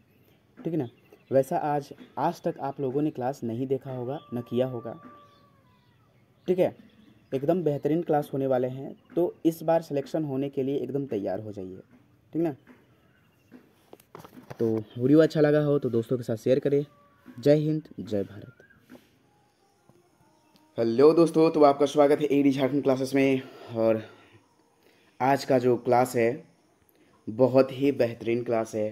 ठीक है ना वैसा आज आज तक आप लोगों ने क्लास नहीं देखा होगा न किया होगा ठीक है एकदम बेहतरीन क्लास होने वाले हैं तो इस बार सिलेक्शन होने के लिए एकदम तैयार हो जाइए ठीक ना तो वीडियो अच्छा लगा हो तो दोस्तों के साथ शेयर करें जय हिंद जय भारत हेलो दोस्तों तो आपका स्वागत है एडी झारखंड क्लासेस में और आज का जो क्लास है बहुत ही बेहतरीन क्लास है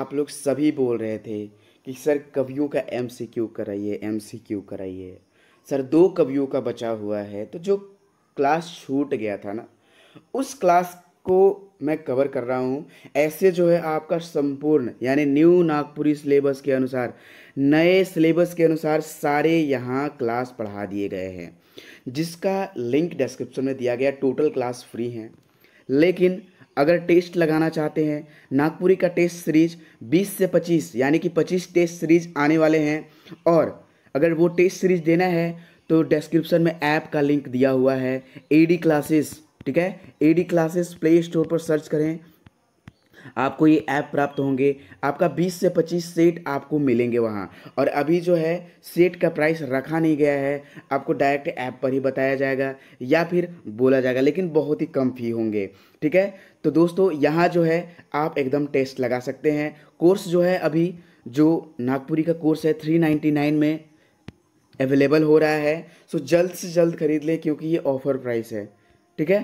आप लोग सभी बोल रहे थे कि सर कवियों का एम सी क्यू कराइए एम सी क्यू कराइए सर दो कवियों का बचा हुआ है तो जो क्लास छूट गया था ना उस क्लास को मैं कवर कर रहा हूँ ऐसे जो है आपका संपूर्ण यानी न्यू नागपुरी सिलेबस के अनुसार नए सिलेबस के अनुसार सारे यहाँ क्लास पढ़ा दिए गए हैं जिसका लिंक डिस्क्रिप्शन में दिया गया टोटल क्लास फ्री हैं लेकिन अगर टेस्ट लगाना चाहते हैं नागपुरी का टेस्ट सीरीज 20 से 25 यानी कि 25 टेस्ट सीरीज आने वाले हैं और अगर वो टेस्ट सीरीज देना है तो डिस्क्रिप्शन में ऐप का लिंक दिया हुआ है एडी क्लासेस ठीक है A D classes play store पर सर्च करें आपको ये ऐप प्राप्त होंगे आपका 20 से 25 सेट आपको मिलेंगे वहाँ और अभी जो है सेट का प्राइस रखा नहीं गया है आपको डायरेक्ट ऐप पर ही बताया जाएगा या फिर बोला जाएगा लेकिन बहुत ही कम फी होंगे ठीक है तो दोस्तों यहाँ जो है आप एकदम टेस्ट लगा सकते हैं कोर्स जो है अभी जो नागपुरी का कोर्स है थ्री में अवेलेबल हो रहा है सो जल्द से जल्द खरीद लें क्योंकि ये ऑफर प्राइस है ठीक है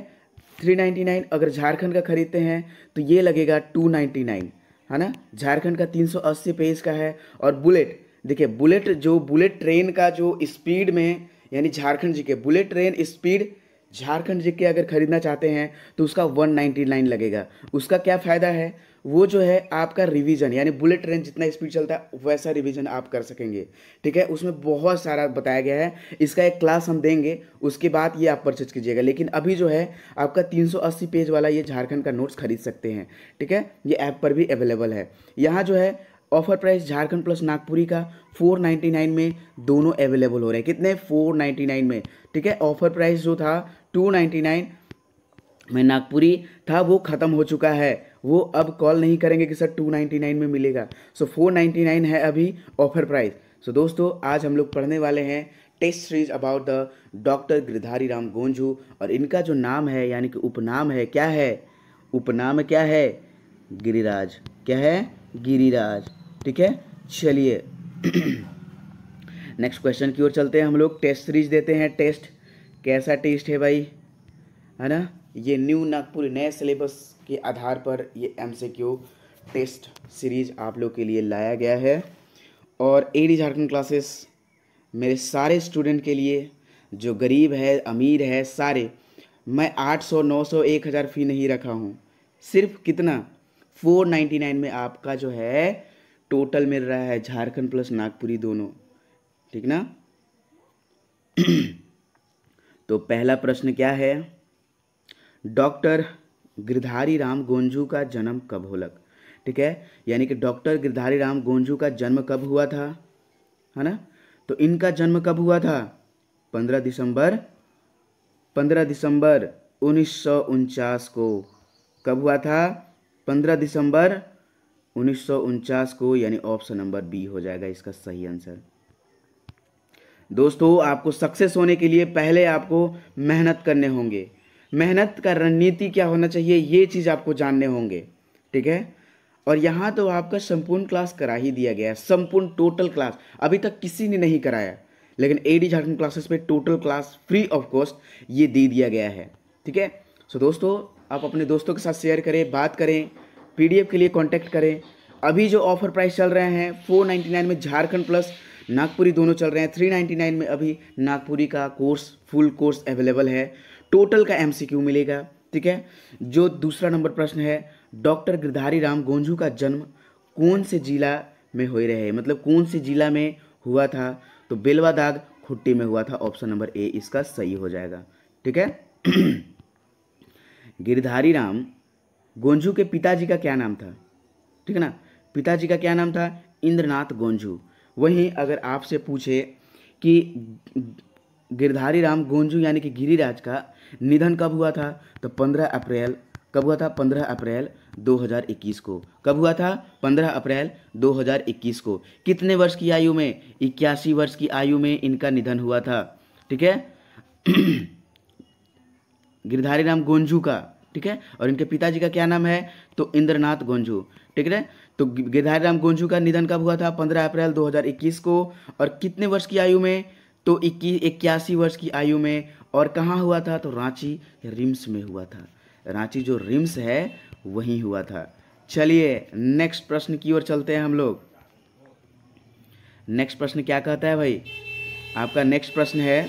थ्री नाइन्टी नाइन अगर झारखंड का खरीदते हैं तो ये लगेगा टू नाइन्टी नाइन है ना झारखंड का तीन सौ अस्सी पेज का है और बुलेट देखिए बुलेट जो बुलेट ट्रेन का जो स्पीड में यानी झारखंड जी K bullet train speed Jharkhand जी के अगर खरीदना चाहते हैं तो उसका वन नाइन्टी नाइन लगेगा उसका क्या फ़ायदा है वो जो है आपका रिवीजन यानी बुलेट ट्रेन जितना स्पीड चलता है वैसा रिवीजन आप कर सकेंगे ठीक है उसमें बहुत सारा बताया गया है इसका एक क्लास हम देंगे उसके बाद ये आप परचेज कीजिएगा लेकिन अभी जो है आपका 380 पेज वाला ये झारखंड का नोट्स खरीद सकते हैं ठीक है ये ऐप पर भी अवेलेबल है यहाँ जो है offer price Jharkhand plus Nagpuri का 499 में दोनों अवेलेबल हो रहे हैं कितने 499 में ठीक है ऑफर प्राइस जो था 299 में नागपुरी था वो ख़त्म हो चुका है वो अब कॉल नहीं करेंगे कि सर टू नाइन्टी नाइन में मिलेगा सो फोर नाइन्टी नाइन है अभी ऑफर प्राइस सो दोस्तों आज हम लोग पढ़ने वाले हैं test series about the doctor Girdhari Ram Gonjhu और इनका जो नाम है यानी कि उपनाम है क्या है उपनाम क्या है गिरिराज क्या है गिरिराज ठीक है चलिए नेक्स्ट क्वेश्चन की ओर चलते हैं हम लोग टेस्ट सीरीज देते हैं टेस्ट कैसा टेस्ट है भाई है ना ये न्यू नागपुर नए सिलेबस के आधार पर ये एमसीक्यू टेस्ट सीरीज आप लोग के लिए लाया गया है और ए डी झारखंड क्लासेस मेरे सारे स्टूडेंट के लिए जो गरीब है अमीर है सारे मैं 800 900 1000 फ़ी नहीं रखा हूँ सिर्फ कितना 499 में आपका जो है टोटल मिल रहा है झारखंड प्लस नागपुरी दोनों ठीक ना तो पहला प्रश्न क्या है डॉक्टर गिरधारी राम गोंजू का जन्म कब होलक ठीक है यानी कि डॉक्टर गिरधारी राम गोंजू का जन्म कब हुआ था है ना तो इनका जन्म कब हुआ था पंद्रह दिसंबर पंद्रह दिसंबर उन्नीस को कब हुआ था पंद्रह दिसंबर उन्नीस को यानी ऑप्शन नंबर बी हो जाएगा इसका सही आंसर दोस्तों आपको सक्सेस होने के लिए पहले आपको मेहनत करने होंगे मेहनत का रणनीति क्या होना चाहिए ये चीज़ आपको जानने होंगे ठीक है और यहाँ तो आपका संपूर्ण क्लास करा ही दिया गया है संपूर्ण टोटल क्लास अभी तक किसी ने नहीं कराया लेकिन ए डी झारखंड क्लासेस पे total class free of cost ये दे दिया गया है ठीक है सो दोस्तों आप अपने दोस्तों के साथ शेयर करें बात करें पी के लिए कॉन्टैक्ट करें अभी जो ऑफर प्राइस चल रहे हैं फोर नाइन्टी नाइन में झारखंड प्लस नागपुरी दोनों चल रहे हैं थ्री नाइन्टी नाइन में अभी नागपुरी का कोर्स फुल कोर्स अवेलेबल है टोटल का एमसीक्यू मिलेगा ठीक है जो दूसरा नंबर प्रश्न है डॉक्टर गिरधारी राम गोंझू का जन्म कौन से जिला में हो रहे मतलब कौन से जिला में हुआ था तो बेलवा दाग खुट्टी में हुआ था ऑप्शन नंबर ए इसका सही हो जाएगा ठीक है गिरधारी राम गोंझू के पिताजी का क्या नाम था ठीक है ना पिताजी का क्या नाम था इंद्रनाथ गोंझू वहीं अगर आपसे पूछे कि गिरधारी राम गोंजू यानी कि गिरिराज का निधन कब हुआ था तो 15 अप्रैल कब हुआ था 15 अप्रैल 2021 को कब हुआ था 15 अप्रैल 2021 को कितने वर्ष की आयु में इक्यासी वर्ष की आयु में इनका निधन हुआ था ठीक है गिरधारी राम गोंजू का ठीक है और इनके पिताजी का क्या नाम है तो इंद्रनाथ गोंजू ठीक है तो गिरधारी राम गोंजू का निधन कब हुआ था 15 अप्रैल 2021 को और कितने वर्ष की आयु में तो इक्की इक्यासी वर्ष की आयु में और कहाँ हुआ था तो रांची रिम्स में हुआ था रांची जो रिम्स है वहीं हुआ था चलिए नेक्स्ट प्रश्न की ओर चलते हैं हम लोग नेक्स्ट प्रश्न क्या कहता है भाई आपका नेक्स्ट प्रश्न है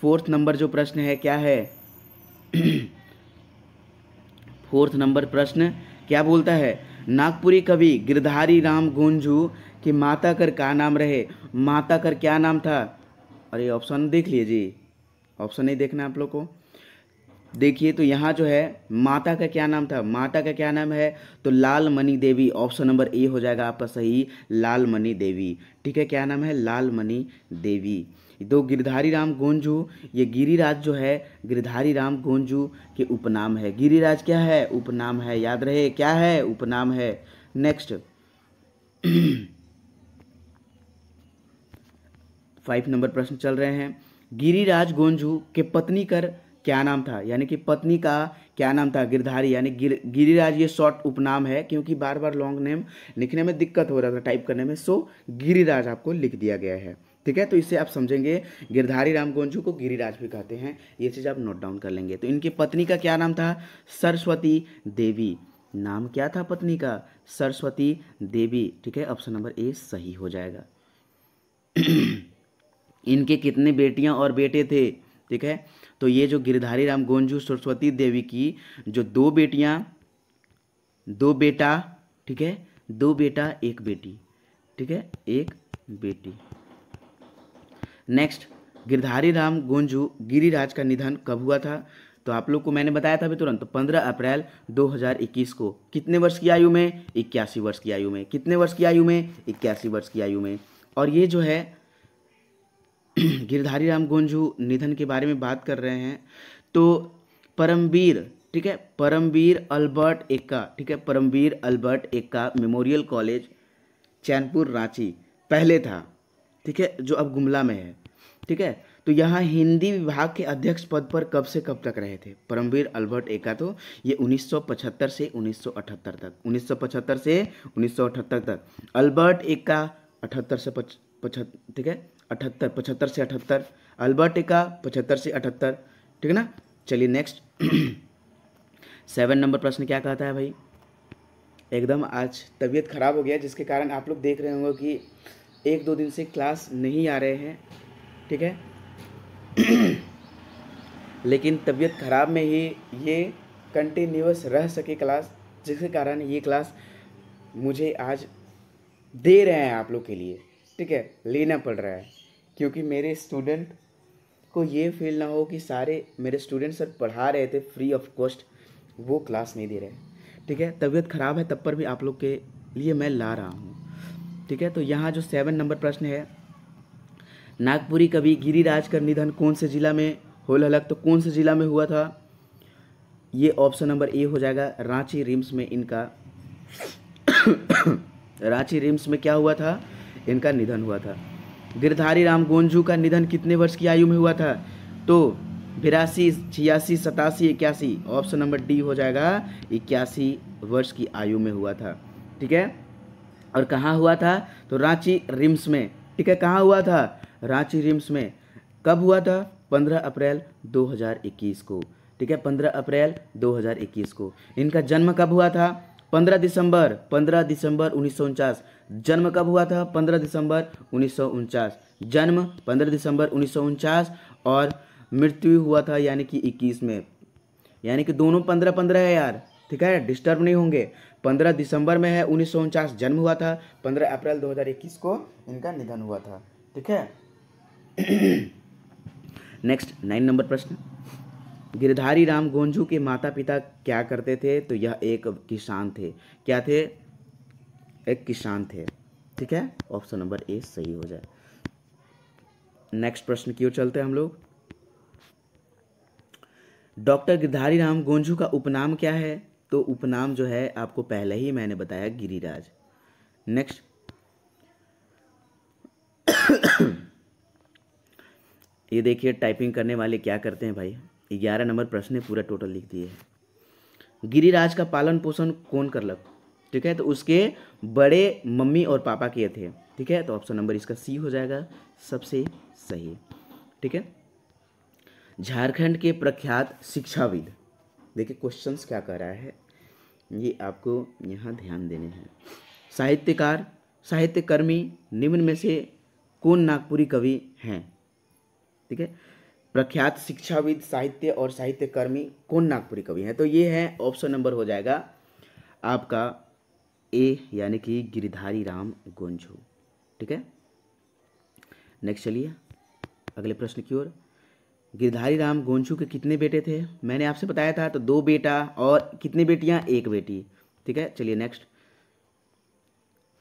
फोर्थ नंबर जो प्रश्न है क्या है फोर्थ नंबर प्रश्न क्या बोलता है नागपुरी कवि गिरधारी राम गुंजू कि माता कर का नाम रहे माता कर क्या नाम था अरे ऑप्शन देख लिए जी ऑप्शन नहीं देखना आप लोग को देखिए तो यहाँ जो है माता का क्या नाम था माता का क्या नाम है तो लाल मणि देवी ऑप्शन नंबर ए हो जाएगा आपका सही लाल मणि देवी ठीक है क्या नाम है लाल मणि देवी दो गिरधारी राम गोंजू ये गिरिराज जो है गिरधारी राम गोंजू के उपनाम है गिरिराज क्या है उपनाम है याद रहे क्या है उपनाम है नेक्स्ट फाइव नंबर प्रश्न चल रहे हैं गिरिराज गोंजू के पत्नी कर क्या नाम था यानी कि पत्नी का क्या नाम था गिरधारी यानी गिर गिरिराज ये शॉर्ट उपनाम है क्योंकि बार बार लॉन्ग नेम लिखने में दिक्कत हो रहा था टाइप करने में सो गिरिराज आपको लिख दिया गया है ठीक है तो इसे आप समझेंगे गिरधारी राम गोंजू को गिरिराज भी कहते हैं ये चीज़ आप नोट डाउन कर लेंगे तो इनकी पत्नी का क्या नाम था सरस्वती देवी नाम क्या था पत्नी का सरस्वती देवी ठीक है ऑप्शन नंबर ए सही हो जाएगा इनके कितने बेटियां और बेटे थे ठीक है तो ये जो गिरधारी राम गोंजू सरस्वती देवी की जो दो बेटियां दो बेटा ठीक है दो बेटा एक बेटी ठीक है एक बेटी नेक्स्ट गिरधारी राम गोंजू गिरिराज का निधन कब हुआ था तो आप लोग को मैंने बताया था अभी तुरंत तो 15 अप्रैल 2021 को कितने वर्ष की आयु में इक्यासी वर्ष की आयु में कितने वर्ष की आयु में इक्यासी वर्ष की आयु में और ये जो है गिरधारी राम गोंजू निधन के बारे में बात कर रहे हैं तो परमवीर ठीक है परमवीर अल्बर्ट एक्का ठीक है Paramvir Albert Ekka memorial college Chainpur Ranchi पहले था ठीक है जो अब गुमला में है ठीक है तो यहाँ हिंदी विभाग के अध्यक्ष पद पर कब से कब तक रहे थे परमवीर अल्बर्ट एका तो ये 1975 से 1978 तक 1975 से 1978 तक अल्बर्ट एका अठहत्तर से पचहत्तर ठीक है अठहत्तर पचहत्तर से अठहत्तर अल्बर्टिका पचहत्तर से अठहत्तर ठीक है ना चलिए नेक्स्ट सेवन नंबर प्रश्न क्या कहता है भाई एकदम आज तबीयत खराब हो गया जिसके कारण आप लोग देख रहे होंगे कि एक दो दिन से क्लास नहीं आ रहे हैं ठीक है लेकिन तबीयत खराब में ही ये कंटिन्यूस रह सके क्लास जिसके कारण ये क्लास मुझे आज दे रहे हैं आप लोग के लिए ठीक है लेना पड़ रहा है क्योंकि मेरे स्टूडेंट को ये फील ना हो कि सारे मेरे स्टूडेंट सर पढ़ा रहे थे फ्री ऑफ कॉस्ट वो क्लास नहीं दे रहे ठीक है तबीयत ख़राब है तब पर भी आप लोग के लिए मैं ला रहा हूँ ठीक है तो यहाँ जो सेवन नंबर प्रश्न है नागपुरी कवि गिरिराज का निधन कौन से ज़िला में होल हलक तो कौन से ज़िला में हुआ था ये ऑप्शन नंबर ए हो जाएगा रांची रिम्स में इनका रांची रिम्स में क्या हुआ था इनका निधन हुआ था गिरधारी राम गोंजू का निधन कितने वर्ष की आयु में हुआ था तो बिरासी छियासी सतासी इक्यासी ऑप्शन नंबर डी हो जाएगा इक्यासी वर्ष की आयु में हुआ था ठीक है और कहाँ हुआ था तो रांची रिम्स में ठीक है कहाँ हुआ था रांची रिम्स में कब हुआ था 15 अप्रैल 2021 को ठीक है 15 अप्रैल 2021 को इनका जन्म कब हुआ था पंद्रह दिसंबर पंद्रह दिसंबर उन्नीस जन्म कब हुआ था पंद्रह दिसंबर उन्नीस जन्म पंद्रह दिसंबर उन्नीस और मृत्यु हुआ था यानी कि इक्कीस में यानी कि दोनों पंद्रह पंद्रह है यार ठीक है डिस्टर्ब नहीं होंगे पंद्रह दिसंबर में है उन्नीस जन्म हुआ था पंद्रह अप्रैल 2021 को इनका निधन हुआ था ठीक है नेक्स्ट नाइन नंबर प्रश्न गिरधारी राम गोंजू के माता पिता क्या करते थे तो यह एक किसान थे क्या थे एक किसान थे ठीक है ऑप्शन नंबर ए सही हो जाए नेक्स्ट प्रश्न क्यों चलते हैं हम लोग डॉक्टर गिरधारी राम गोंजू का उपनाम क्या है तो उपनाम जो है आपको पहले ही मैंने बताया गिरिराज नेक्स्ट ये देखिए टाइपिंग करने वाले क्या करते हैं भाई ग्यारह नंबर प्रश्न ने पूरा टोटल लिख दिए है गिरिराज का पालन पोषण कौन कर लग ठीक है तो उसके बड़े मम्मी और पापा किए थे ठीक है तो ऑप्शन नंबर इसका सी हो जाएगा सबसे सही ठीक है झारखंड के प्रख्यात शिक्षाविद देखिए क्वेश्चंस क्या कर रहा है ये आपको यहाँ ध्यान देने हैं साहित्यकार साहित्यकर्मी निम्न में से कौन नागपुरी कवि हैं ठीक है प्रख्यात शिक्षाविद साहित्य और साहित्यकर्मी कौन नागपुरी कवि हैं तो ये है ऑप्शन नंबर हो जाएगा आपका ए यानी कि गिरिधारी राम गोंझू ठीक है नेक्स्ट चलिए अगले प्रश्न की ओर गिरधारी राम गोंछू के कितने बेटे थे मैंने आपसे बताया था तो दो बेटा और कितनी बेटियां एक बेटी ठीक है चलिए नेक्स्ट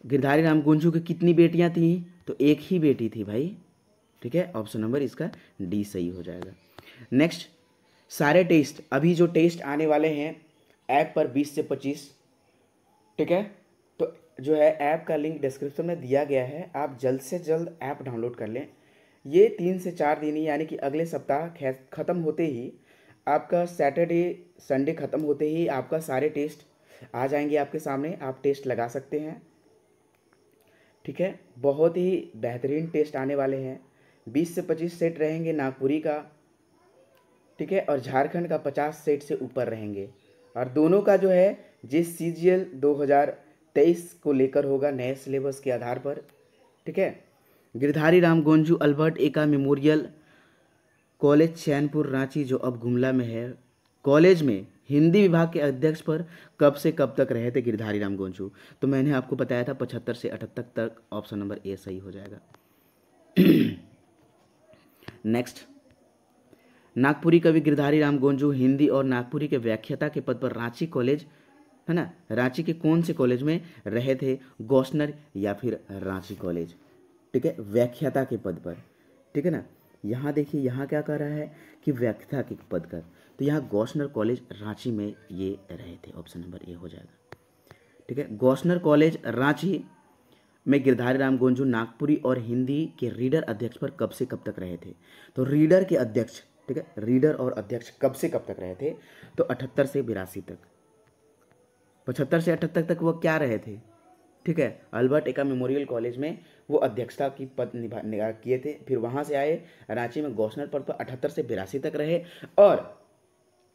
गिरधारी राम गोंछू की कितनी बेटियां थी तो एक ही बेटी थी भाई ठीक है ऑप्शन नंबर इसका डी सही हो जाएगा नेक्स्ट सारे टेस्ट अभी जो टेस्ट आने वाले हैं ऐप पर बीस से पच्चीस ठीक है तो जो है ऐप का लिंक डिस्क्रिप्शन में दिया गया है आप जल्द से जल्द ऐप डाउनलोड कर लें ये तीन से चार दिन यानी कि अगले सप्ताह ख़त्म होते ही आपका सैटरडे संडे ख़त्म होते ही आपका सारे टेस्ट आ जाएंगे आपके सामने आप टेस्ट लगा सकते हैं ठीक है बहुत ही बेहतरीन टेस्ट आने वाले हैं बीस से पच्चीस सेट रहेंगे नागपुरी का ठीक है और झारखंड का पचास सेट से ऊपर रहेंगे और दोनों का जो है जिस सी जी एल दो हज़ार तेईस को लेकर होगा नए सिलेबस के आधार पर ठीक है Girdhari Ram Gonju Albert Ekka memorial college Chainpur Ranchi जो अब गुमला में है कॉलेज में हिंदी विभाग के अध्यक्ष पर कब से कब तक रहे थे गिरधारी राम गोंजू तो मैंने आपको बताया था पचहत्तर से अठहत्तर तक ऑप्शन नंबर ए सही हो जाएगा नेक्स्ट नागपुरी कवि गिरधारी राम गोंजू हिंदी और नागपुरी के व्याख्याता के पद पर रांची कॉलेज है ना रांची के कौन से कॉलेज में रहे थे गौसनर या फिर रांची कॉलेज ठीक है व्याख्याता के पद पर ठीक है ना यहाँ देखिए यहाँ क्या कर रहा है कि व्याख्याता के पद पर तो यहाँ गौसनर कॉलेज रांची में ये रहे थे ऑप्शन नंबर ए हो जाएगा ठीक है गौसनर कॉलेज रांची में गिरधारी राम गोंजू नागपुरी और हिंदी के रीडर अध्यक्ष पर कब से कब तक रहे थे तो रीडर के अध्यक्ष ठीक है रीडर और अध्यक्ष कब से कब तक रहे थे तो अठहत्तर से बिरासी तक पचहत्तर से अठहत्तर तक वो क्या रहे थे ठीक है अल्बर्ट एका मेमोरियल कॉलेज में वो अध्यक्षता की पद निभा, निभा किए थे फिर वहाँ से आए रांची में गौसनर पद पर तो अठहत्तर से बिरासी तक रहे और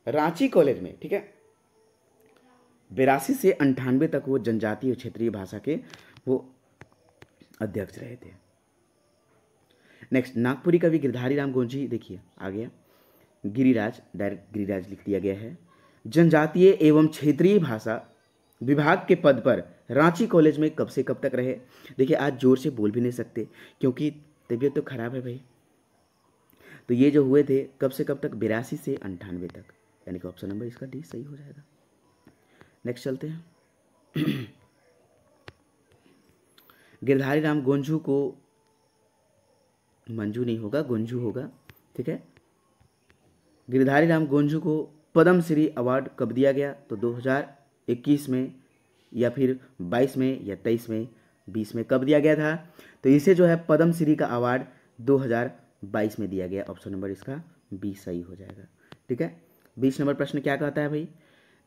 रांची कॉलेज में ठीक है बिरासी से अंठानवे तक वो जनजातीय क्षेत्रीय भाषा के वो अध्यक्ष रहे थे नेक्स्ट नागपुरी कवि गिरधारी राम गोंझी देखिए आ गया गिरिराज डायरेक्ट गिरिराज लिख दिया गया है जनजातीय एवं क्षेत्रीय भाषा विभाग के पद पर रांची कॉलेज में कब से कब तक रहे देखिए आज जोर से बोल भी नहीं सकते क्योंकि तबीयत तो खराब है भाई तो ये जो हुए थे कब से कब तक बिरासी से अंठानवे तक यानी कि ऑप्शन नंबर इसका डी सही हो जाएगा नेक्स्ट चलते हैं गिरधारी राम गोंझू को मंजू नहीं होगा गोंजू होगा ठीक है गिरधारी राम गोंझू को पद्म श्री अवार्ड कब दिया गया तो 2021 में या फिर 22 में या 23 में 20 में कब दिया गया था तो इसे जो है पद्म श्री का अवार्ड 2022 में दिया गया ऑप्शन नंबर इसका बी सही हो जाएगा ठीक है बीस नंबर प्रश्न क्या कहता है भाई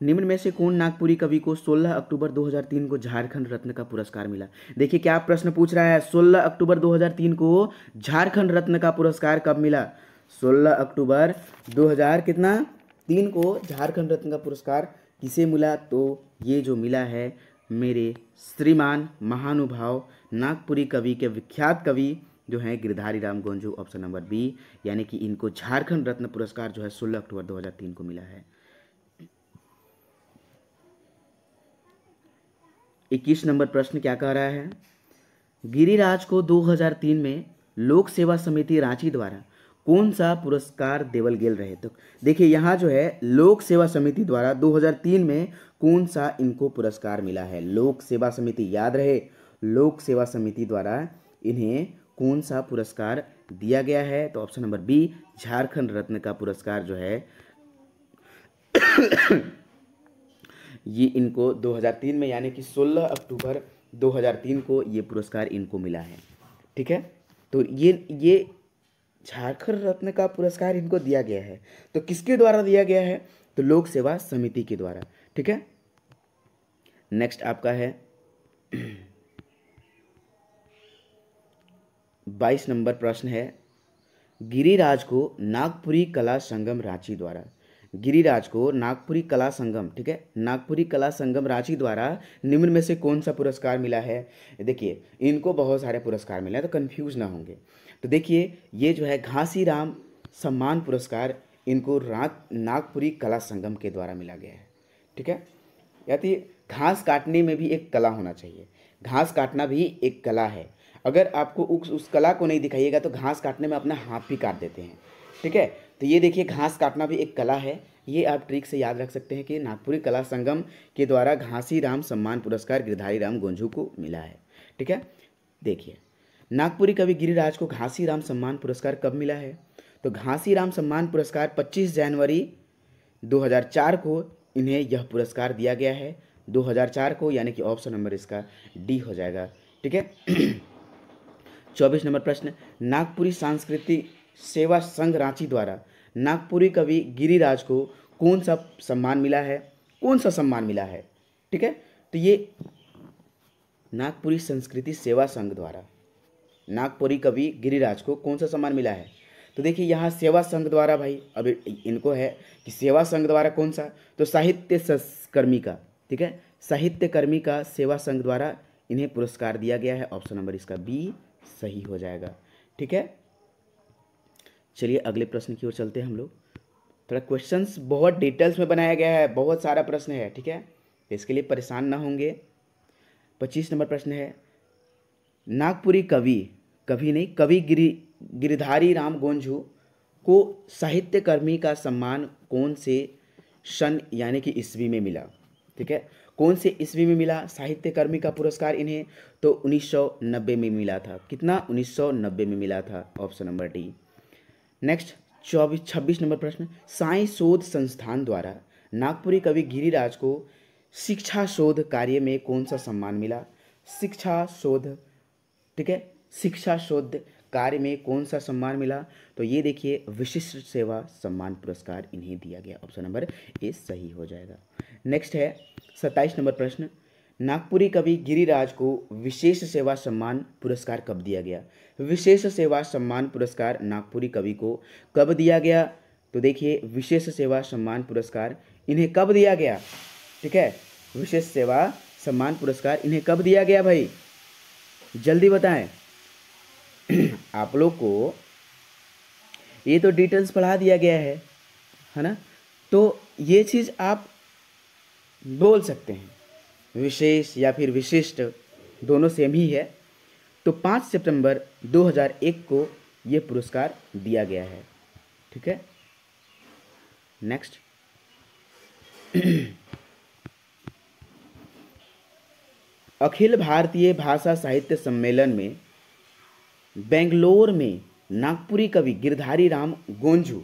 निम्न में से कौन नागपुरी कवि को 16 अक्टूबर 2003 को झारखंड रत्न का पुरस्कार मिला देखिए क्या प्रश्न पूछ रहा है 16 अक्टूबर 2003 को झारखंड रत्न का पुरस्कार कब मिला 16 अक्टूबर 2000 कितना तीन को झारखंड रत्न का पुरस्कार किसे मिला तो ये जो मिला है मेरे श्रीमान महानुभाव नागपुरी कवि के विख्यात कवि जो है Girdhari Ram Gonju option number B यानी कि इनको झारखंड रत्न पुरस्कार जो है सोलह अक्टूबर दो को मिला है इक्कीस नंबर प्रश्न क्या कह रहा है गिरिराज को 2003 में लोक सेवा समिति रांची द्वारा कौन सा पुरस्कार देवल गेल रहे तो देखिए यहाँ जो है लोक सेवा समिति द्वारा 2003 में कौन सा इनको पुरस्कार मिला है लोक सेवा समिति याद रहे लोक सेवा समिति द्वारा इन्हें कौन सा पुरस्कार दिया गया है तो option number B Jharkhand Ratna का पुरस्कार जो है ये इनको 2003 में यानी कि 16 अक्टूबर 2003 को ये पुरस्कार इनको मिला है ठीक है तो ये ये झारखंड रत्न का पुरस्कार इनको दिया गया है तो किसके द्वारा दिया गया है तो लोक सेवा समिति के द्वारा ठीक है नेक्स्ट आपका है बाईस नंबर प्रश्न है गिरिराज को नागपुरी कला संगम रांची द्वारा गिरिराज को नागपुरी कला संगम ठीक है नागपुरी कला संगम रांची द्वारा निम्न में से कौन सा पुरस्कार मिला है देखिए इनको बहुत सारे पुरस्कार मिले हैं तो कन्फ्यूज ना होंगे तो देखिए ये जो है घासी राम सम्मान पुरस्कार इनको रात नागपुरी कला संगम के द्वारा मिला गया है ठीक है तो घास काटने में भी एक कला होना चाहिए घास काटना भी एक कला है अगर आपको उस उस कला को नहीं दिखाइएगा तो घास काटने में अपना हाथ भी काट देते हैं ठीक है तो ये देखिए घास काटना भी एक कला है ये आप ट्रिक से याद रख सकते हैं कि नागपुरी कला संगम के द्वारा घासी राम सम्मान पुरस्कार गिरधारी राम गोंझू को मिला है ठीक है देखिए नागपुरी कवि गिरिराज को घासी राम सम्मान पुरस्कार कब मिला है तो घासी राम सम्मान पुरस्कार 25 जनवरी 2004 को इन्हें यह पुरस्कार दिया गया है 2004 को यानी कि ऑप्शन नंबर इसका डी हो जाएगा ठीक है चौबीस नंबर प्रश्न नागपुरी सांस्कृतिक सेवा संघ रांची द्वारा नागपुरी कवि गिरिराज को कौन सा सम्मान मिला है कौन सा सम्मान मिला है ठीक है तो ये नागपुरी संस्कृति सेवा संघ द्वारा नागपुरी कवि गिरिराज को कौन सा सम्मान मिला है तो देखिए यहाँ सेवा संघ द्वारा भाई अब इनको है कि सेवा संघ द्वारा कौन सा तो साहित्य कर्मी का ठीक है साहित्यकर्मी का सेवा संघ द्वारा इन्हें पुरस्कार दिया गया है ऑप्शन नंबर इसका बी सही हो जाएगा ठीक है चलिए अगले प्रश्न की ओर चलते हैं हम लोग थोड़ा क्वेश्चंस बहुत डिटेल्स में बनाया गया है बहुत सारा प्रश्न है ठीक है इसके लिए परेशान ना होंगे पच्चीस नंबर प्रश्न है नागपुरी कवि कभी नहीं कवि गिरी गिरधारी राम गोंझू को साहित्यकर्मी का सम्मान कौन से शन यानी कि ईस्वी में मिला ठीक है कौन से ईस्वी में मिला साहित्यकर्मी का पुरस्कार इन्हें तो 1990 में मिला था कितना 1990 में मिला था ऑप्शन नंबर डी नेक्स्ट चौबीस छब्बीस नंबर प्रश्न साई शोध संस्थान द्वारा नागपुरी कवि गिरिराज को शिक्षा शोध कार्य में कौन सा सम्मान मिला शिक्षा शोध ठीक है शिक्षा शोध कार्य में कौन सा सम्मान मिला तो ये देखिए विशिष्ट सेवा सम्मान पुरस्कार इन्हें दिया गया ऑप्शन नंबर ए सही हो जाएगा नेक्स्ट है सत्ताईस नंबर प्रश्न नागपुरी कवि गिरिराज को विशेष सेवा सम्मान पुरस्कार कब दिया गया विशेष सेवा सम्मान पुरस्कार नागपुरी कवि को कब दिया गया तो देखिए विशेष सेवा सम्मान पुरस्कार इन्हें कब दिया गया ठीक है विशेष सेवा सम्मान पुरस्कार इन्हें कब दिया गया भाई जल्दी बताएं आप लोग को ये तो डिटेल्स पढ़ा दिया गया है है ना तो ये चीज़ आप बोल सकते हैं विशेष या फिर विशिष्ट दोनों सेम ही है तो 5 सितंबर 2001 को ये पुरस्कार दिया गया है ठीक है नेक्स्ट अखिल भारतीय भाषा साहित्य सम्मेलन में बेंगलोर में नागपुरी कवि गिरधारी राम गोंजू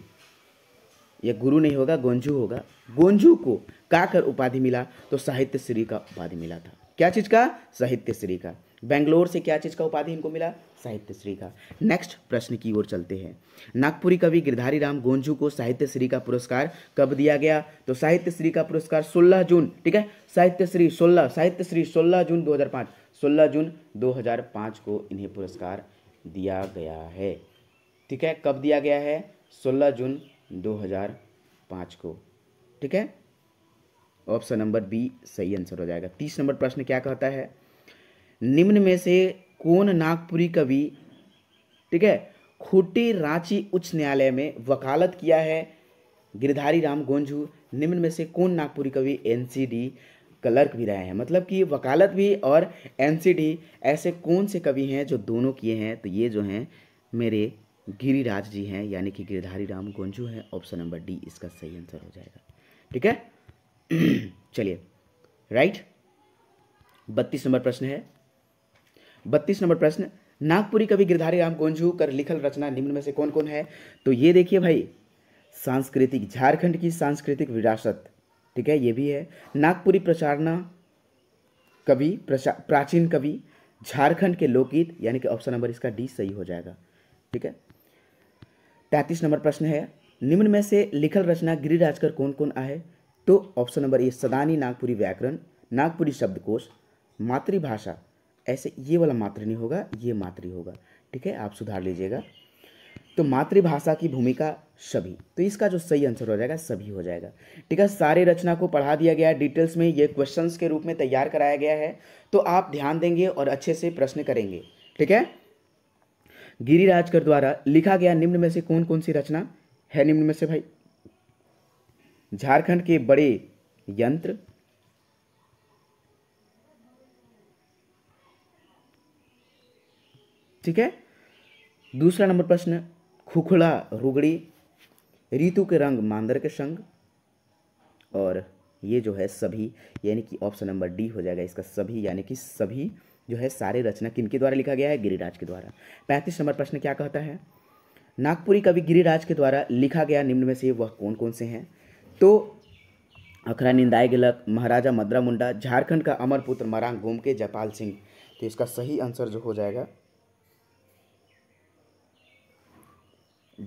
यह गुरु नहीं होगा गोंजू होगा गोंजू को कर उपाधि मिला तो साहित्य श्री का उपाधि मिला था क्या चीज़ का साहित्य श्री का बेंगलोर से क्या चीज़ का उपाधि इनको मिला साहित्य श्री का नेक्स्ट प्रश्न की ओर चलते हैं नागपुरी कवि गिरधारी राम गोंजू को साहित्य श्री का पुरस्कार कब दिया गया तो साहित्य श्री का पुरस्कार 16 जून ठीक है साहित्य श्री 16 साहित्य श्री 16 जून 2005 16 जून 2005 को इन्हें पुरस्कार दिया गया है ठीक है कब दिया गया है सोलह जून दो को ठीक है ऑप्शन नंबर बी सही आंसर हो जाएगा तीस नंबर प्रश्न क्या कहता है निम्न में से कौन नागपुरी कवि ठीक है खूटी रांची उच्च न्यायालय में वकालत किया है गिरधारी राम गोंझू निम्न में से कौन नागपुरी कवि एनसीडी क्लर्क भी रहे हैं मतलब कि वकालत भी और एनसीडी ऐसे कौन से कवि हैं जो दोनों किए हैं तो ये जो हैं मेरे गिरिराज जी हैं यानी कि गिरधारी राम गोंजू हैं ऑप्शन नंबर डी इसका सही आंसर हो जाएगा ठीक है चलिए राइट बत्तीस नंबर प्रश्न है बत्तीस नंबर प्रश्न नागपुरी कवि गिरधारी राम गोंझू कर लिखल रचना निम्न में से कौन कौन है तो ये देखिए भाई सांस्कृतिक झारखंड की सांस्कृतिक विरासत ठीक है ये भी है नागपुरी प्रचारणा कवि प्राचीन कवि झारखंड के लोकगीत यानी कि ऑप्शन नंबर इसका डी सही हो जाएगा ठीक है तैतीस नंबर प्रश्न है निम्न में से लिखल रचना गिरिराजकर कौन कौन आए तो option number A Sadani Nagpuri व्याकरण नागपुरी शब्दकोश मातृभाषा ऐसे ये वाला मात्र नहीं होगा ये मातृ होगा ठीक है आप सुधार लीजिएगा तो मातृभाषा की भूमिका सभी तो इसका जो सही आंसर हो जाएगा सभी हो जाएगा ठीक है सारे रचना को पढ़ा दिया गया है डिटेल्स में ये क्वेश्चंस के रूप में तैयार कराया गया है तो आप ध्यान देंगे और अच्छे से प्रश्न करेंगे ठीक है गिरिराजकर द्वारा लिखा गया निम्न में से कौन कौन सी रचना है निम्न में से भाई झारखंड के बड़े यंत्र ठीक है दूसरा नंबर प्रश्न खुखड़ा रुगड़ी ऋतु के रंग मांदर के संग और ये जो है सभी यानी कि ऑप्शन नंबर डी हो जाएगा इसका सभी यानी कि सभी जो है सारे रचना किनके द्वारा लिखा गया है गिरिराज के द्वारा पैंतीस नंबर प्रश्न क्या कहता है नागपुरी कवि गिरिराज के द्वारा लिखा गया निम्न में से वह कौन कौन से हैं तो अखरा निंदाए गेलक महाराजा मद्रा मुंडा झारखंड का अमर पुत्र मरांग घूम के जयपाल सिंह तो इसका सही आंसर जो हो जाएगा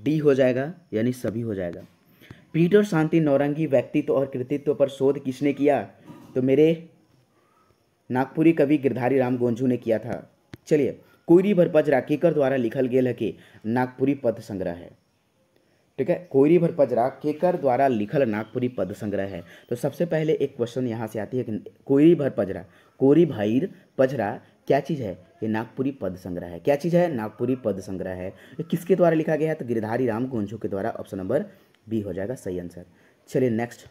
डी हो जाएगा यानी सभी हो जाएगा पीटर शांति नौरंगी व्यक्तित्व और कृतित्व पर शोध किसने किया तो मेरे नागपुरी कवि गिरधारी राम गोंजू ने किया था चलिए कोयरी भरपज राकेकर द्वारा लिखल गेल है कि नागपुरी पद संग्रह है ठीक है कोयरी भर पजरा केकर द्वारा लिखल नागपुरी पद संग्रह है तो सबसे पहले एक क्वेश्चन यहाँ से आती है कि कोयरी पजरा कोरी भाईर पजरा क्या चीज़ है ये नागपुरी पद संग्रह है क्या चीज़ है नागपुरी पद संग्रह है किसके द्वारा लिखा गया है तो गिरधारी राम गुंजू के द्वारा ऑप्शन नंबर बी हो जाएगा सही आंसर चलिए नेक्स्ट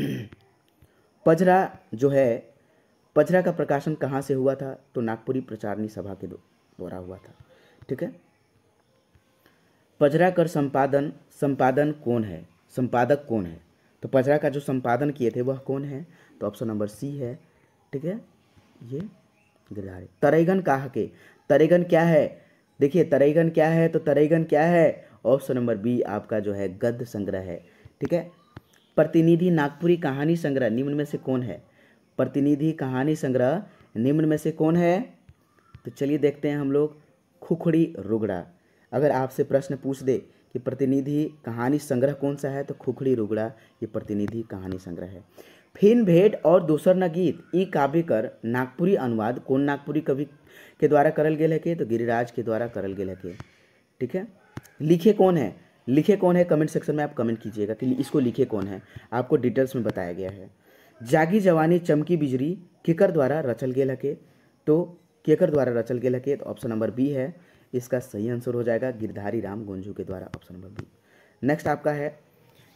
पजरा जो है पजरा का प्रकाशन कहाँ से हुआ था तो नागपुरी प्रचारणी सभा के द्वारा हुआ था ठीक है पजरा कर संपादन संपादन कौन है संपादक कौन है तो पजरा का जो संपादन किए थे वह कौन है तो ऑप्शन नंबर सी है ठीक है ये गिरधारी तरेगन कहा के तरेगन क्या है देखिए तरेगन क्या है तो तरेगन क्या है ऑप्शन नंबर बी आपका जो है गद्य संग्रह है ठीक है प्रतिनिधि नागपुरी कहानी संग्रह निम्न में से कौन है प्रतिनिधि कहानी संग्रह निम्न में से कौन है तो चलिए देखते हैं हम लोग खुखड़ी रुगड़ा अगर आपसे प्रश्न पूछ दे कि प्रतिनिधि कहानी संग्रह कौन सा है तो खुखड़ी रुगड़ा ये प्रतिनिधि कहानी संग्रह है फिन भेंट और दोसर न गीत ई काव्य कर नागपुरी अनुवाद कौन नागपुरी कवि के द्वारा करल गया है के तो गिरिराज के द्वारा करल गया है के ठीक है लिखे कौन है लिखे कौन है कमेंट सेक्शन में आप कमेंट कीजिएगा कि इसको लिखे कौन है आपको डिटेल्स में बताया गया है जागी जवानी चमकी बिजली केकर द्वारा रचल है के तो केकर द्वारा रचल है के तो ऑप्शन नंबर बी है इसका सही आंसर हो जाएगा गिरधारी राम गोंजू के द्वारा ऑप्शन नंबर बी नेक्स्ट आपका है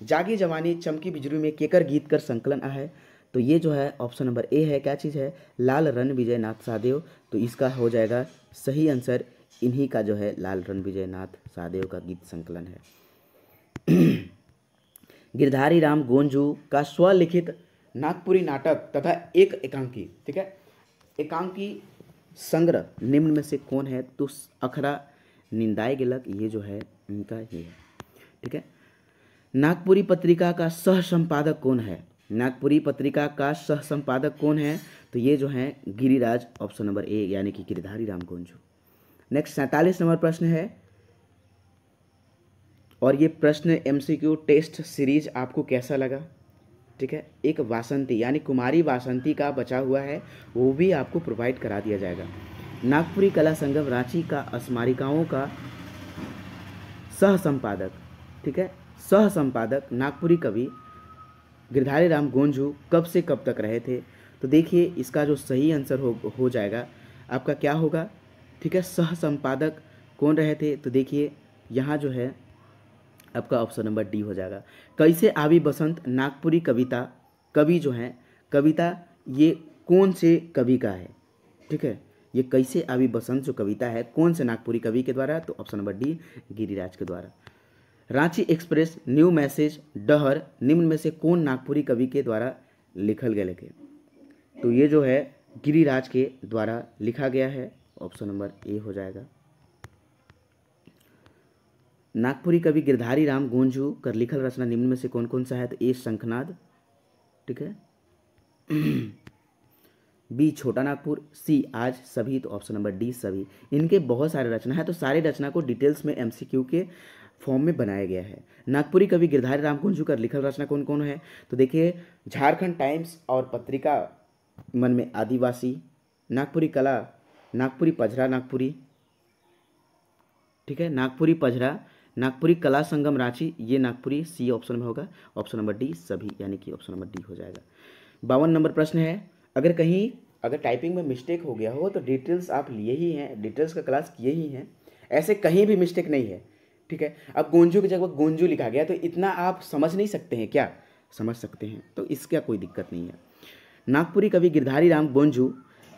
जागी जवानी चमकी बिजली में केकर गीत कर संकलन है तो ये जो है ऑप्शन नंबर ए है क्या चीज़ है लाल रन विजय नाथ सादेव तो इसका हो जाएगा सही आंसर इन्हीं का जो है लाल रन विजय नाथ सादेव का गीत संकलन है गिरधारी राम गोंजू का स्वलिखित नागपुरी नाटक तथा एक एकांकी ठीक है एकांकी संग्रह निम्न में से कौन है तो अखरा निंदाए गलक ये जो है इनका ये है ठीक है नागपुरी पत्रिका का सह संपादक कौन है नागपुरी पत्रिका का सह संपादक कौन है तो ये जो है गिरिराज ऑप्शन नंबर ए यानी कि गिरधारी राम गुंजू नेक्स्ट सैंतालीस नंबर प्रश्न है और ये प्रश्न एमसीक्यू टेस्ट सीरीज आपको कैसा लगा ठीक है एक वासंती यानी कुमारी वासंती का बचा हुआ है वो भी आपको प्रोवाइड करा दिया जाएगा नागपुरी कला संगम रांची का स्मारिकाओं का सह संपादक ठीक है सह संपादक नागपुरी कवि गिरधारी राम गोंजू कब से कब तक रहे थे तो देखिए इसका जो सही आंसर हो हो जाएगा आपका क्या होगा ठीक है सह संपादक कौन रहे थे तो देखिए यहाँ जो है आपका ऑप्शन नंबर डी हो जाएगा कैसे आवी बसंत नागपुरी कविता कवि जो है कविता ये कौन से कवि का है ठीक है ये कैसे आवी बसंत जो कविता है कौन से नागपुरी कवि के द्वारा तो ऑप्शन नंबर डी गिरिराज के द्वारा रांची एक्सप्रेस न्यू मैसेज डहर निम्न में से कौन नागपुरी कवि के द्वारा लिखल गए लिखे तो ये जो है गिरिराज के द्वारा लिखा गया है ऑप्शन नंबर ए हो जाएगा नागपुरी कवि गिरधारी राम गोंजू कर लिखल रचना निम्न में से कौन कौन सा है तो ए शंखनाद ठीक है बी छोटा नागपुर सी आज सभी तो ऑप्शन नंबर डी सभी इनके बहुत सारे रचना है तो सारे रचना को डिटेल्स में एमसीक्यू के फॉर्म में बनाया गया है नागपुरी कवि गिरधारी राम कुंजू कर लिखल रचना कौन कौन है तो देखिए झारखंड टाइम्स और पत्रिका मन में आदिवासी नागपुरी कला नागपुरी पजरा नागपुरी ठीक है नागपुरी पजरा नागपुरी कला संगम रांची ये नागपुरी सी ऑप्शन में होगा ऑप्शन नंबर डी सभी यानी कि ऑप्शन नंबर डी हो जाएगा बावन नंबर प्रश्न है अगर कहीं अगर टाइपिंग में मिस्टेक हो गया हो तो डिटेल्स आप लिए ही हैं डिटेल्स का क्लास किए ही हैं ऐसे कहीं भी मिस्टेक नहीं है ठीक है अब गोंजू की जगह गोंजू लिखा गया तो इतना आप समझ नहीं सकते हैं क्या समझ सकते हैं तो इसका कोई दिक्कत नहीं है नागपुरी कवि गिरधारी राम गोंजू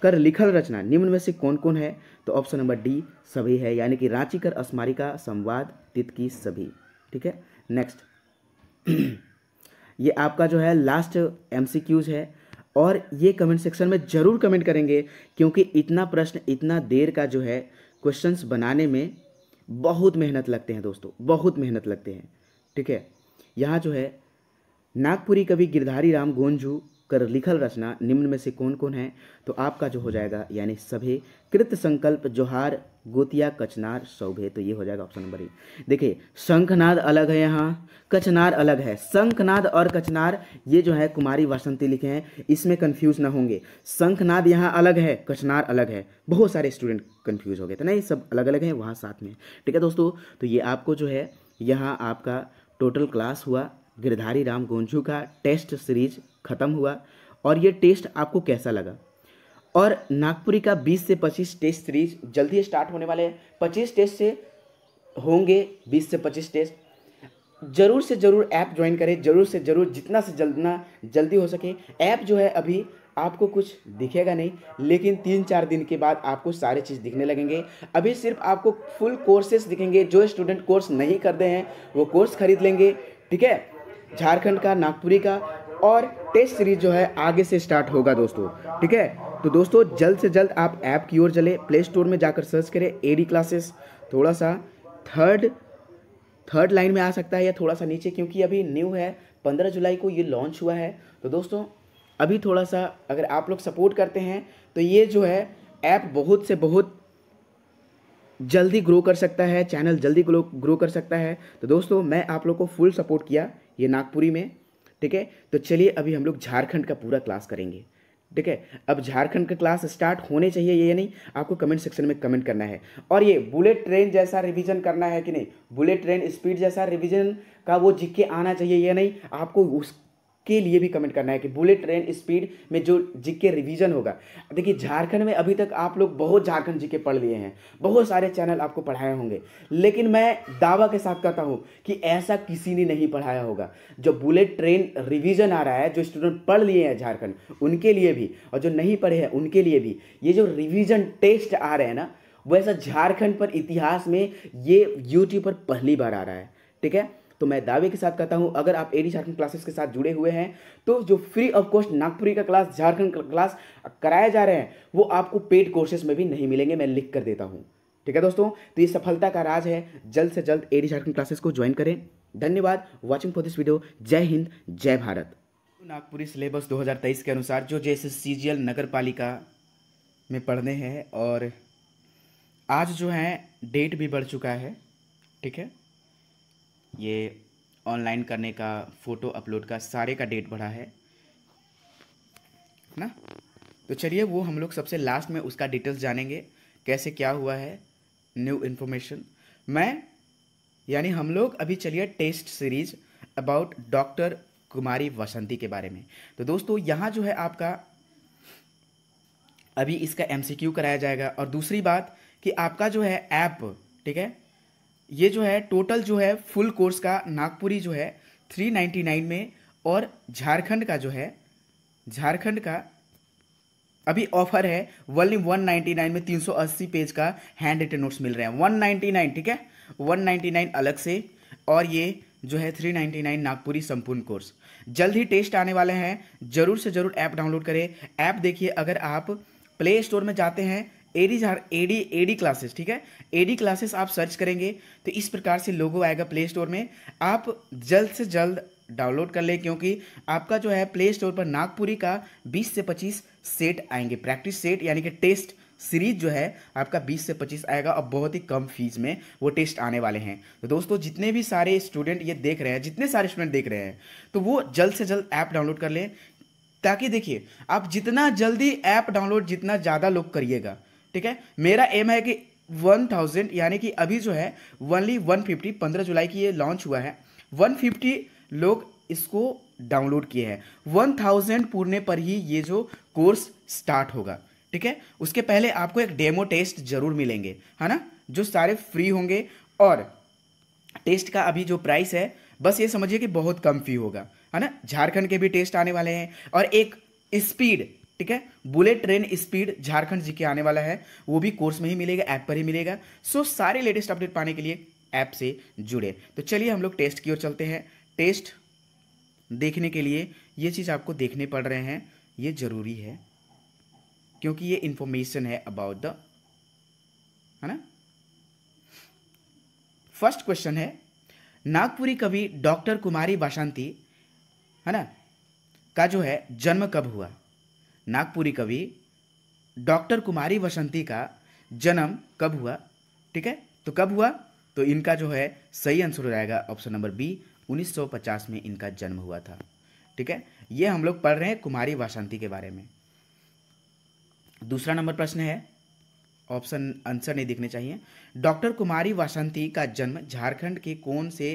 कर लिखल रचना निम्न में से कौन कौन है तो ऑप्शन नंबर डी सभी है यानी कि रांची कर स्मारिका संवाद तितकी सभी ठीक है नेक्स्ट ये आपका जो है लास्ट एमसीक्यूज है और ये कमेंट सेक्शन में ज़रूर कमेंट करेंगे क्योंकि इतना प्रश्न इतना देर का जो है क्वेश्चंस बनाने में बहुत मेहनत लगते हैं दोस्तों बहुत मेहनत लगते हैं ठीक है यहाँ जो है नागपुरी कवि गिरधारी राम गोंजू कर लिखल रचना निम्न में से कौन कौन है तो आपका जो हो जाएगा यानी सभी कृत संकल्प जोहार गोतिया कचनार सौभे तो ये हो जाएगा ऑप्शन नंबर ए देखिए शंखनाद अलग है यहाँ कचनार अलग है शंखनाद और कचनार ये जो है कुमारी वासंती लिखे हैं इसमें कंफ्यूज ना होंगे शंखनाद यहाँ अलग है कचनार अलग है बहुत सारे स्टूडेंट कन्फ्यूज हो गए तो नहीं सब अलग अलग हैं वहाँ साथ में ठीक है दोस्तों तो ये आपको जो है यहाँ आपका टोटल क्लास हुआ गिरधारी राम गोंझू का टेस्ट सीरीज ख़त्म हुआ और ये टेस्ट आपको कैसा लगा और नागपुरी का 20 से 25 टेस्ट सीरीज जल्दी स्टार्ट होने वाले हैं 25 टेस्ट से होंगे 20 से 25 टेस्ट ज़रूर से ज़रूर ऐप ज्वाइन करें ज़रूर से ज़रूर जितना से जितना जल्दी हो सके ऐप जो है अभी आपको कुछ दिखेगा नहीं लेकिन तीन चार दिन के बाद आपको सारे चीज़ दिखने लगेंगे अभी सिर्फ आपको फुल कोर्सेस दिखेंगे जो स्टूडेंट कोर्स नहीं करते हैं वो कोर्स खरीद लेंगे ठीक है झारखंड का नागपुरी का और टेस्ट सीरीज जो है आगे से स्टार्ट होगा दोस्तों ठीक है तो दोस्तों जल्द से जल्द आप ऐप की ओर चले प्ले स्टोर में जाकर सर्च करें डी क्लासेस थोड़ा सा थर्ड थर्ड लाइन में आ सकता है या थोड़ा सा नीचे क्योंकि अभी न्यू है पंद्रह जुलाई को ये लॉन्च हुआ है तो दोस्तों अभी थोड़ा सा अगर आप लोग सपोर्ट करते हैं तो ये जो है ऐप बहुत से बहुत जल्दी ग्रो कर सकता है चैनल जल्दी ग्रो ग्रो कर सकता है तो दोस्तों मैं आप लोग को फुल सपोर्ट किया ये नागपुरी में ठीक है तो चलिए अभी हम लोग झारखंड का पूरा क्लास करेंगे ठीक है अब झारखंड का क्लास स्टार्ट होने चाहिए ये नहीं आपको कमेंट सेक्शन में कमेंट करना है और ये बुलेट ट्रेन जैसा रिवीजन करना है कि नहीं बुलेट ट्रेन स्पीड जैसा रिवीजन का वो जीके आना चाहिए ये नहीं आपको उस के लिए भी कमेंट करना है कि बुलेट ट्रेन स्पीड में जो जी के रिविजन होगा देखिए झारखंड में अभी तक आप लोग बहुत झारखंड जी के पढ़ लिए हैं बहुत सारे चैनल आपको पढ़ाए होंगे लेकिन मैं दावा के साथ कहता हूँ कि ऐसा किसी ने नहीं पढ़ाया होगा जो बुलेट ट्रेन रिविजन आ रहा है जो स्टूडेंट पढ़ लिए हैं झारखंड उनके लिए भी और जो नहीं पढ़े हैं उनके लिए भी ये जो रिविजन टेस्ट आ रहे हैं ना वैसा झारखंड पर इतिहास में ये यूट्यूब पर पहली बार आ रहा है ठीक है तो मैं दावे के साथ कहता हूँ अगर आप एडी झारखंड क्लासेस के साथ जुड़े हुए हैं तो जो फ्री ऑफ कॉस्ट नागपुरी का क्लास झारखंड क्लास कराया जा रहे हैं वो आपको पेड कोर्सेज में भी नहीं मिलेंगे मैं लिख कर देता हूँ ठीक है दोस्तों तो ये सफलता का राज है जल्द से जल्द एडी झारखंड क्लासेस को ज्वाइन करें धन्यवाद वॉचिंग फॉर दिस वीडियो जय हिंद जय भारत नागपुरी सिलेबस 2023 के अनुसार जो जैसे सी जी एल नगर पालिका में पढ़ने हैं और आज जो है डेट भी बढ़ चुका है ठीक है ये ऑनलाइन करने का फ़ोटो अपलोड का सारे का डेट बढ़ा है ना तो चलिए वो हम लोग सबसे लास्ट में उसका डिटेल्स जानेंगे कैसे क्या हुआ है न्यू इन्फॉर्मेशन मैं यानी हम लोग अभी चलिए test series about doctor Kumari Vasanti के बारे में तो दोस्तों यहाँ जो है आपका अभी इसका एमसीक्यू कराया जाएगा और दूसरी बात कि आपका जो है ऐप ठीक है ये जो है टोटल जो है फुल कोर्स का नागपुरी जो है थ्री नाइन्टी नाइन में और झारखंड का जो है झारखंड का अभी ऑफर है वॉल्यूम वन नाइन्टी नाइन में तीन सौ अस्सी पेज का हैंड रिटन नोट्स मिल रहे हैं वन नाइन्टी नाइन ठीक है वन नाइन्टी नाइन अलग से और ये जो है थ्री नाइन्टी नाइन नागपुरी संपूर्ण कोर्स जल्द ही टेस्ट आने वाले हैं ज़रूर से ज़रूर ऐप डाउनलोड करें ऐप देखिए अगर आप प्ले स्टोर में जाते हैं एडी जहाँ एडी एडी क्लासेस ठीक है एडी क्लासेस आप सर्च करेंगे तो इस प्रकार से लोगो आएगा प्ले स्टोर में आप जल्द से जल्द डाउनलोड कर लें क्योंकि आपका जो है प्ले स्टोर पर नागपुरी का 20 से 25 सेट आएंगे प्रैक्टिस सेट यानी कि टेस्ट सीरीज जो है आपका 20 से 25 आएगा और बहुत ही कम फीस में वो टेस्ट आने वाले हैं तो दोस्तों जितने भी सारे स्टूडेंट ये देख रहे हैं जितने सारे स्टूडेंट देख रहे हैं तो वो जल्द से जल्द ऐप डाउनलोड कर लें ताकि देखिए आप जितना जल्दी ऐप डाउनलोड जितना ज़्यादा लोग करिएगा ठीक है मेरा एम है कि वन थाउजेंड यानी कि अभी जो है वनली वन फिफ्टी पंद्रह जुलाई की ये लॉन्च हुआ है वन फिफ्टी लोग इसको डाउनलोड किए हैं वन थाउजेंड पूर्णे पर ही ये जो कोर्स स्टार्ट होगा ठीक है उसके पहले आपको एक डेमो टेस्ट जरूर मिलेंगे है ना जो सारे फ्री होंगे और टेस्ट का अभी जो प्राइस है बस ये समझिए कि बहुत कम फी होगा है ना झारखंड के भी टेस्ट आने वाले हैं और एक स्पीड ठीक है बुलेट ट्रेन स्पीड झारखंड जी के आने वाला है वो भी कोर्स में ही मिलेगा ऐप पर ही मिलेगा सो सारे लेटेस्ट अपडेट पाने के लिए ऐप से जुड़े तो चलिए हम लोग टेस्ट की ओर चलते हैं टेस्ट देखने के लिए ये चीज़ आपको देखने पड़ रहे हैं ये ज़रूरी है क्योंकि ये इंफॉर्मेशन है अबाउट द है ना फर्स्ट क्वेश्चन है नागपुरी कवि डॉक्टर कुमारी बाशांति है ना का जो है जन्म कब हुआ नागपुरी कवि डॉक्टर कुमारी वसंती का जन्म कब हुआ ठीक है तो कब हुआ तो इनका जो है सही आंसर हो जाएगा ऑप्शन नंबर बी 1950 में इनका जन्म हुआ था ठीक है ये हम लोग पढ़ रहे हैं कुमारी वासंती के बारे में दूसरा नंबर प्रश्न है ऑप्शन आंसर नहीं दिखने चाहिए डॉक्टर कुमारी वासंती का जन्म झारखंड के कौन से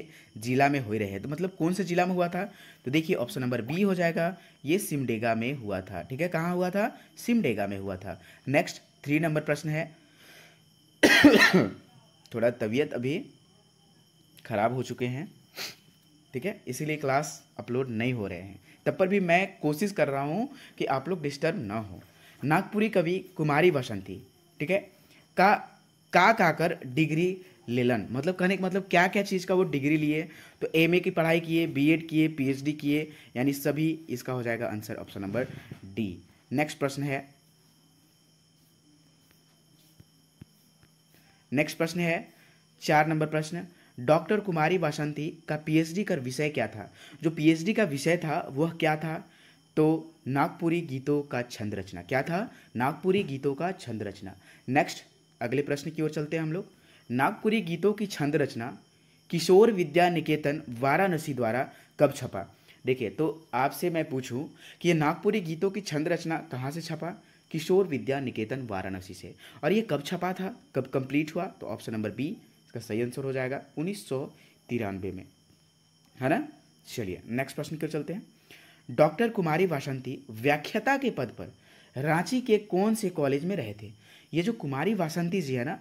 जिला में हो रहे हैं तो मतलब कौन से जिला में हुआ था तो देखिए ऑप्शन नंबर बी हो जाएगा ये सिमडेगा में हुआ था ठीक है कहाँ हुआ था सिमडेगा में हुआ था नेक्स्ट थ्री नंबर प्रश्न है थोड़ा तबीयत अभी ख़राब हो चुके हैं ठीक है इसीलिए क्लास अपलोड नहीं हो रहे हैं तब पर भी मैं कोशिश कर रहा हूँ कि आप लोग डिस्टर्ब ना हो नागपुरी कवि कुमारी वसंती ठीक है का का काकर डिग्री लेलन मतलब कहने का मतलब क्या क्या चीज़ का वो डिग्री लिए तो एमए की पढ़ाई किए बीएड किए पीएचडी किए यानी सभी इसका हो जाएगा answer option number D next प्रश्न है नेक्स्ट प्रश्न है चार नंबर प्रश्न डॉक्टर कुमारी वासंती का पीएचडी का विषय क्या था जो पीएचडी का विषय था वह क्या था तो नागपुरी गीतों का छंद रचना क्या था नागपुरी गीतों का छंद रचना नेक्स्ट अगले प्रश्न की ओर चलते हैं हम लोग नागपुरी गीतों की छंद रचना किशोर विद्या निकेतन वाराणसी द्वारा कब छपा देखिए तो आपसे मैं पूछूं कि ये नागपुरी गीतों की छंद रचना कहाँ से छपा किशोर विद्या निकेतन वाराणसी से और ये कब छपा था कब कंप्लीट हुआ तो ऑप्शन नंबर बी इसका सही आंसर हो जाएगा उन्नीस में है ना चलिए नेक्स्ट प्रश्न की चलते हैं डॉक्टर कुमारी वासंती व्याख्याता के पद पर रांची के कौन से कॉलेज में रहे थे ये जो कुमारी वासंती जी है ना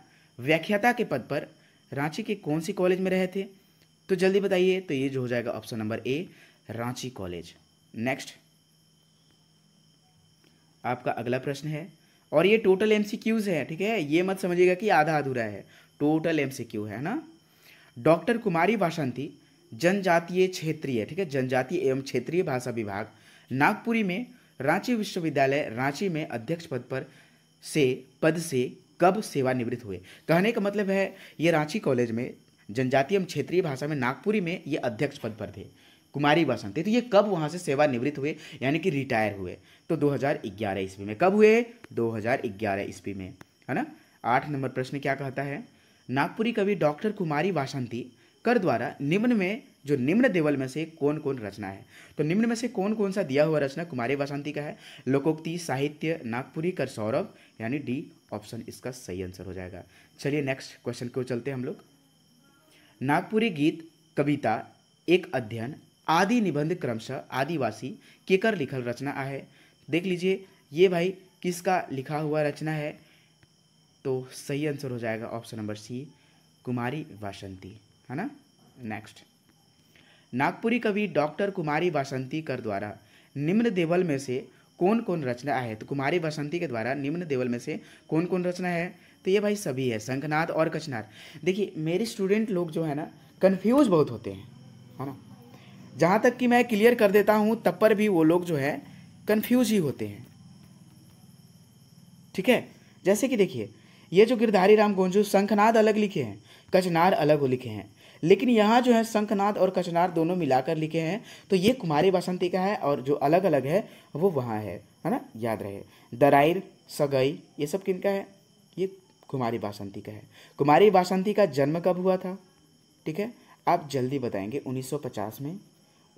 व्याख्याता के पद पर रांची के कौन से कॉलेज में रहे थे तो जल्दी बताइए तो ये जो हो जाएगा option number A Ranchi college next आपका अगला प्रश्न है और ये टोटल एम है ठीक है ये मत समझिएगा कि आधा अधूरा है टोटल एम है ना डॉक्टर कुमारी वासंती जनजातीय क्षेत्रीय ठीक है जनजातीय एवं क्षेत्रीय भाषा विभाग नागपुरी में रांची विश्वविद्यालय रांची में अध्यक्ष पद पर से पद से कब सेवानिवृत्त हुए कहने का मतलब है ये रांची कॉलेज में जनजातीय एवं क्षेत्रीय भाषा में नागपुरी में ये अध्यक्ष पद पर थे कुमारी बसंती तो ये कब वहाँ से सेवानिवृत्त हुए यानी कि रिटायर हुए तो 2011 ईस्वी में कब हुए 2011 ईस्वी में है ना आठ नंबर प्रश्न क्या कहता है नागपुरी कवि डॉक्टर कुमारी वासंती कर द्वारा निम्न में जो निम्न देवल में से कौन कौन रचना है तो निम्न में से कौन कौन सा दिया हुआ रचना कुमारी वासंती का है लोकोक्ति साहित्य नागपुरी कर सौरभ यानी डी ऑप्शन इसका सही आंसर हो जाएगा चलिए नेक्स्ट क्वेश्चन को चलते हैं हम लोग नागपुरी गीत कविता एक अध्ययन आदि निबंध क्रमशः आदिवासी केकर लिखल रचना है देख लीजिए ये भाई किसका लिखा हुआ रचना है तो सही आंसर हो जाएगा ऑप्शन नंबर सी कुमारी वासंती है ना नेक्स्ट नागपुरी कवि डॉक्टर कुमारी वासंती कर द्वारा निम्न देवल में से कौन कौन रचना है तो कुमारी वासंती के द्वारा निम्न देवल में से कौन कौन रचना है तो ये भाई सभी है शंखनाद और कचनार देखिए मेरे स्टूडेंट लोग जो है ना कन्फ्यूज बहुत होते हैं है ना जहाँ तक कि मैं क्लियर कर देता हूँ तब पर भी वो लोग जो है कन्फ्यूज ही होते हैं ठीक है जैसे कि देखिए ये जो गिरधारी राम गोंजू शंखनाद अलग लिखे हैं कचनार अलग लिखे हैं लेकिन यहाँ जो है शंखनाद और कचनार दोनों मिलाकर लिखे हैं तो ये कुमारी बसंती का है और जो अलग अलग है वो वहाँ है है ना याद रहे दराइर सगई ये सब किन का है ये कुमारी बासंती का है कुमारी बासंती का जन्म कब हुआ था ठीक है आप जल्दी बताएंगे 1950 में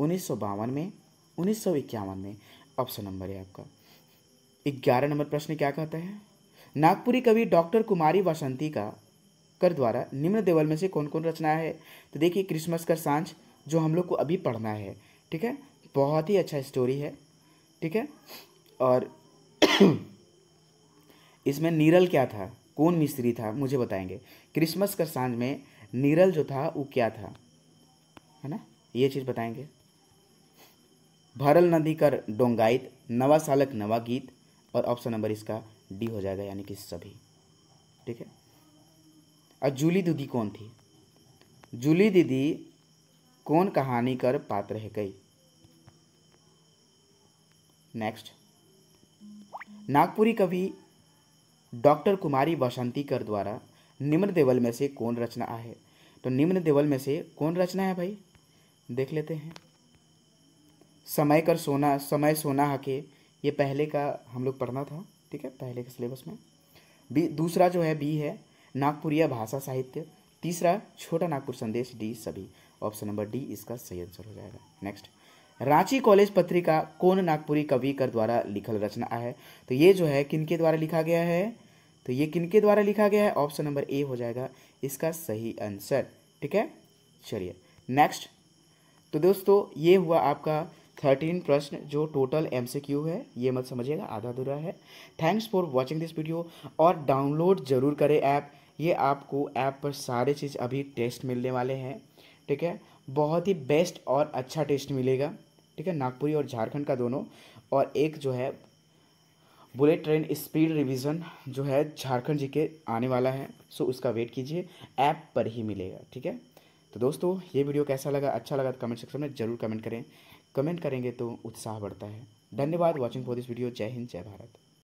उन्नीस में उन्नीस में ऑप्शन नंबर है आपका ग्यारह नंबर प्रश्न क्या कहता है नागपुरी कवि डॉक्टर कुमारी वासंती का कर द्वारा निम्न देवल में से कौन कौन रचना है तो देखिए क्रिसमस का सांझ जो हम लोग को अभी पढ़ना है ठीक है बहुत ही अच्छा स्टोरी है ठीक है और इसमें नीरल क्या था कौन मिस्त्री था मुझे बताएंगे क्रिसमस का सांझ में नीरल जो था वो क्या था है ना ये चीज़ बताएंगे भरल नदी कर डोंगाइत नवा सालक नवा गीत और ऑप्शन नंबर इसका डी हो जाएगा यानी कि सभी ठीक है और जूली दीदी कौन थी जूली दीदी कौन कहानी कर पात्र है कई नेक्स्ट नागपुरी कवि डॉक्टर कुमारी कर द्वारा निम्न देवल में से कौन रचना है तो निम्न देवल में से कौन रचना है भाई देख लेते हैं समय कर सोना समय सोना हके ये पहले का हम लोग पढ़ना था ठीक है पहले के सिलेबस में बी दूसरा जो है बी है नागपुरिया भाषा साहित्य तीसरा छोटा नागपुर संदेश डी सभी ऑप्शन नंबर डी इसका सही आंसर हो जाएगा नेक्स्ट रांची कॉलेज पत्रिका कौन नागपुरी कवि कर द्वारा लिखल रचना है तो ये जो है किनके द्वारा लिखा गया है तो ये किनके द्वारा लिखा गया है ऑप्शन नंबर ए हो जाएगा इसका सही आंसर ठीक है चलिए नेक्स्ट तो दोस्तों ये हुआ आपका थर्टीन प्रश्न जो टोटल एम से क्यू है ये मत समझिएगा आधा अधूरा है thanks for watching this video और डाउनलोड जरूर करें ऐप ये आपको ऐप पर सारे चीज़ अभी टेस्ट मिलने वाले हैं ठीक है बहुत ही बेस्ट और अच्छा टेस्ट मिलेगा ठीक है नागपुरी और झारखंड का दोनों और एक जो है बुलेट ट्रेन स्पीड रिवीजन जो है झारखंड जी के आने वाला है सो उसका वेट कीजिए ऐप पर ही मिलेगा ठीक है तो दोस्तों ये वीडियो कैसा लगा अच्छा लगा तो कमेंट सेक्शन में ज़रूर कमेंट करें कमेंट करेंगे तो उत्साह बढ़ता है धन्यवाद वॉचिंग फॉर दिस वीडियो जय हिंद जय भारत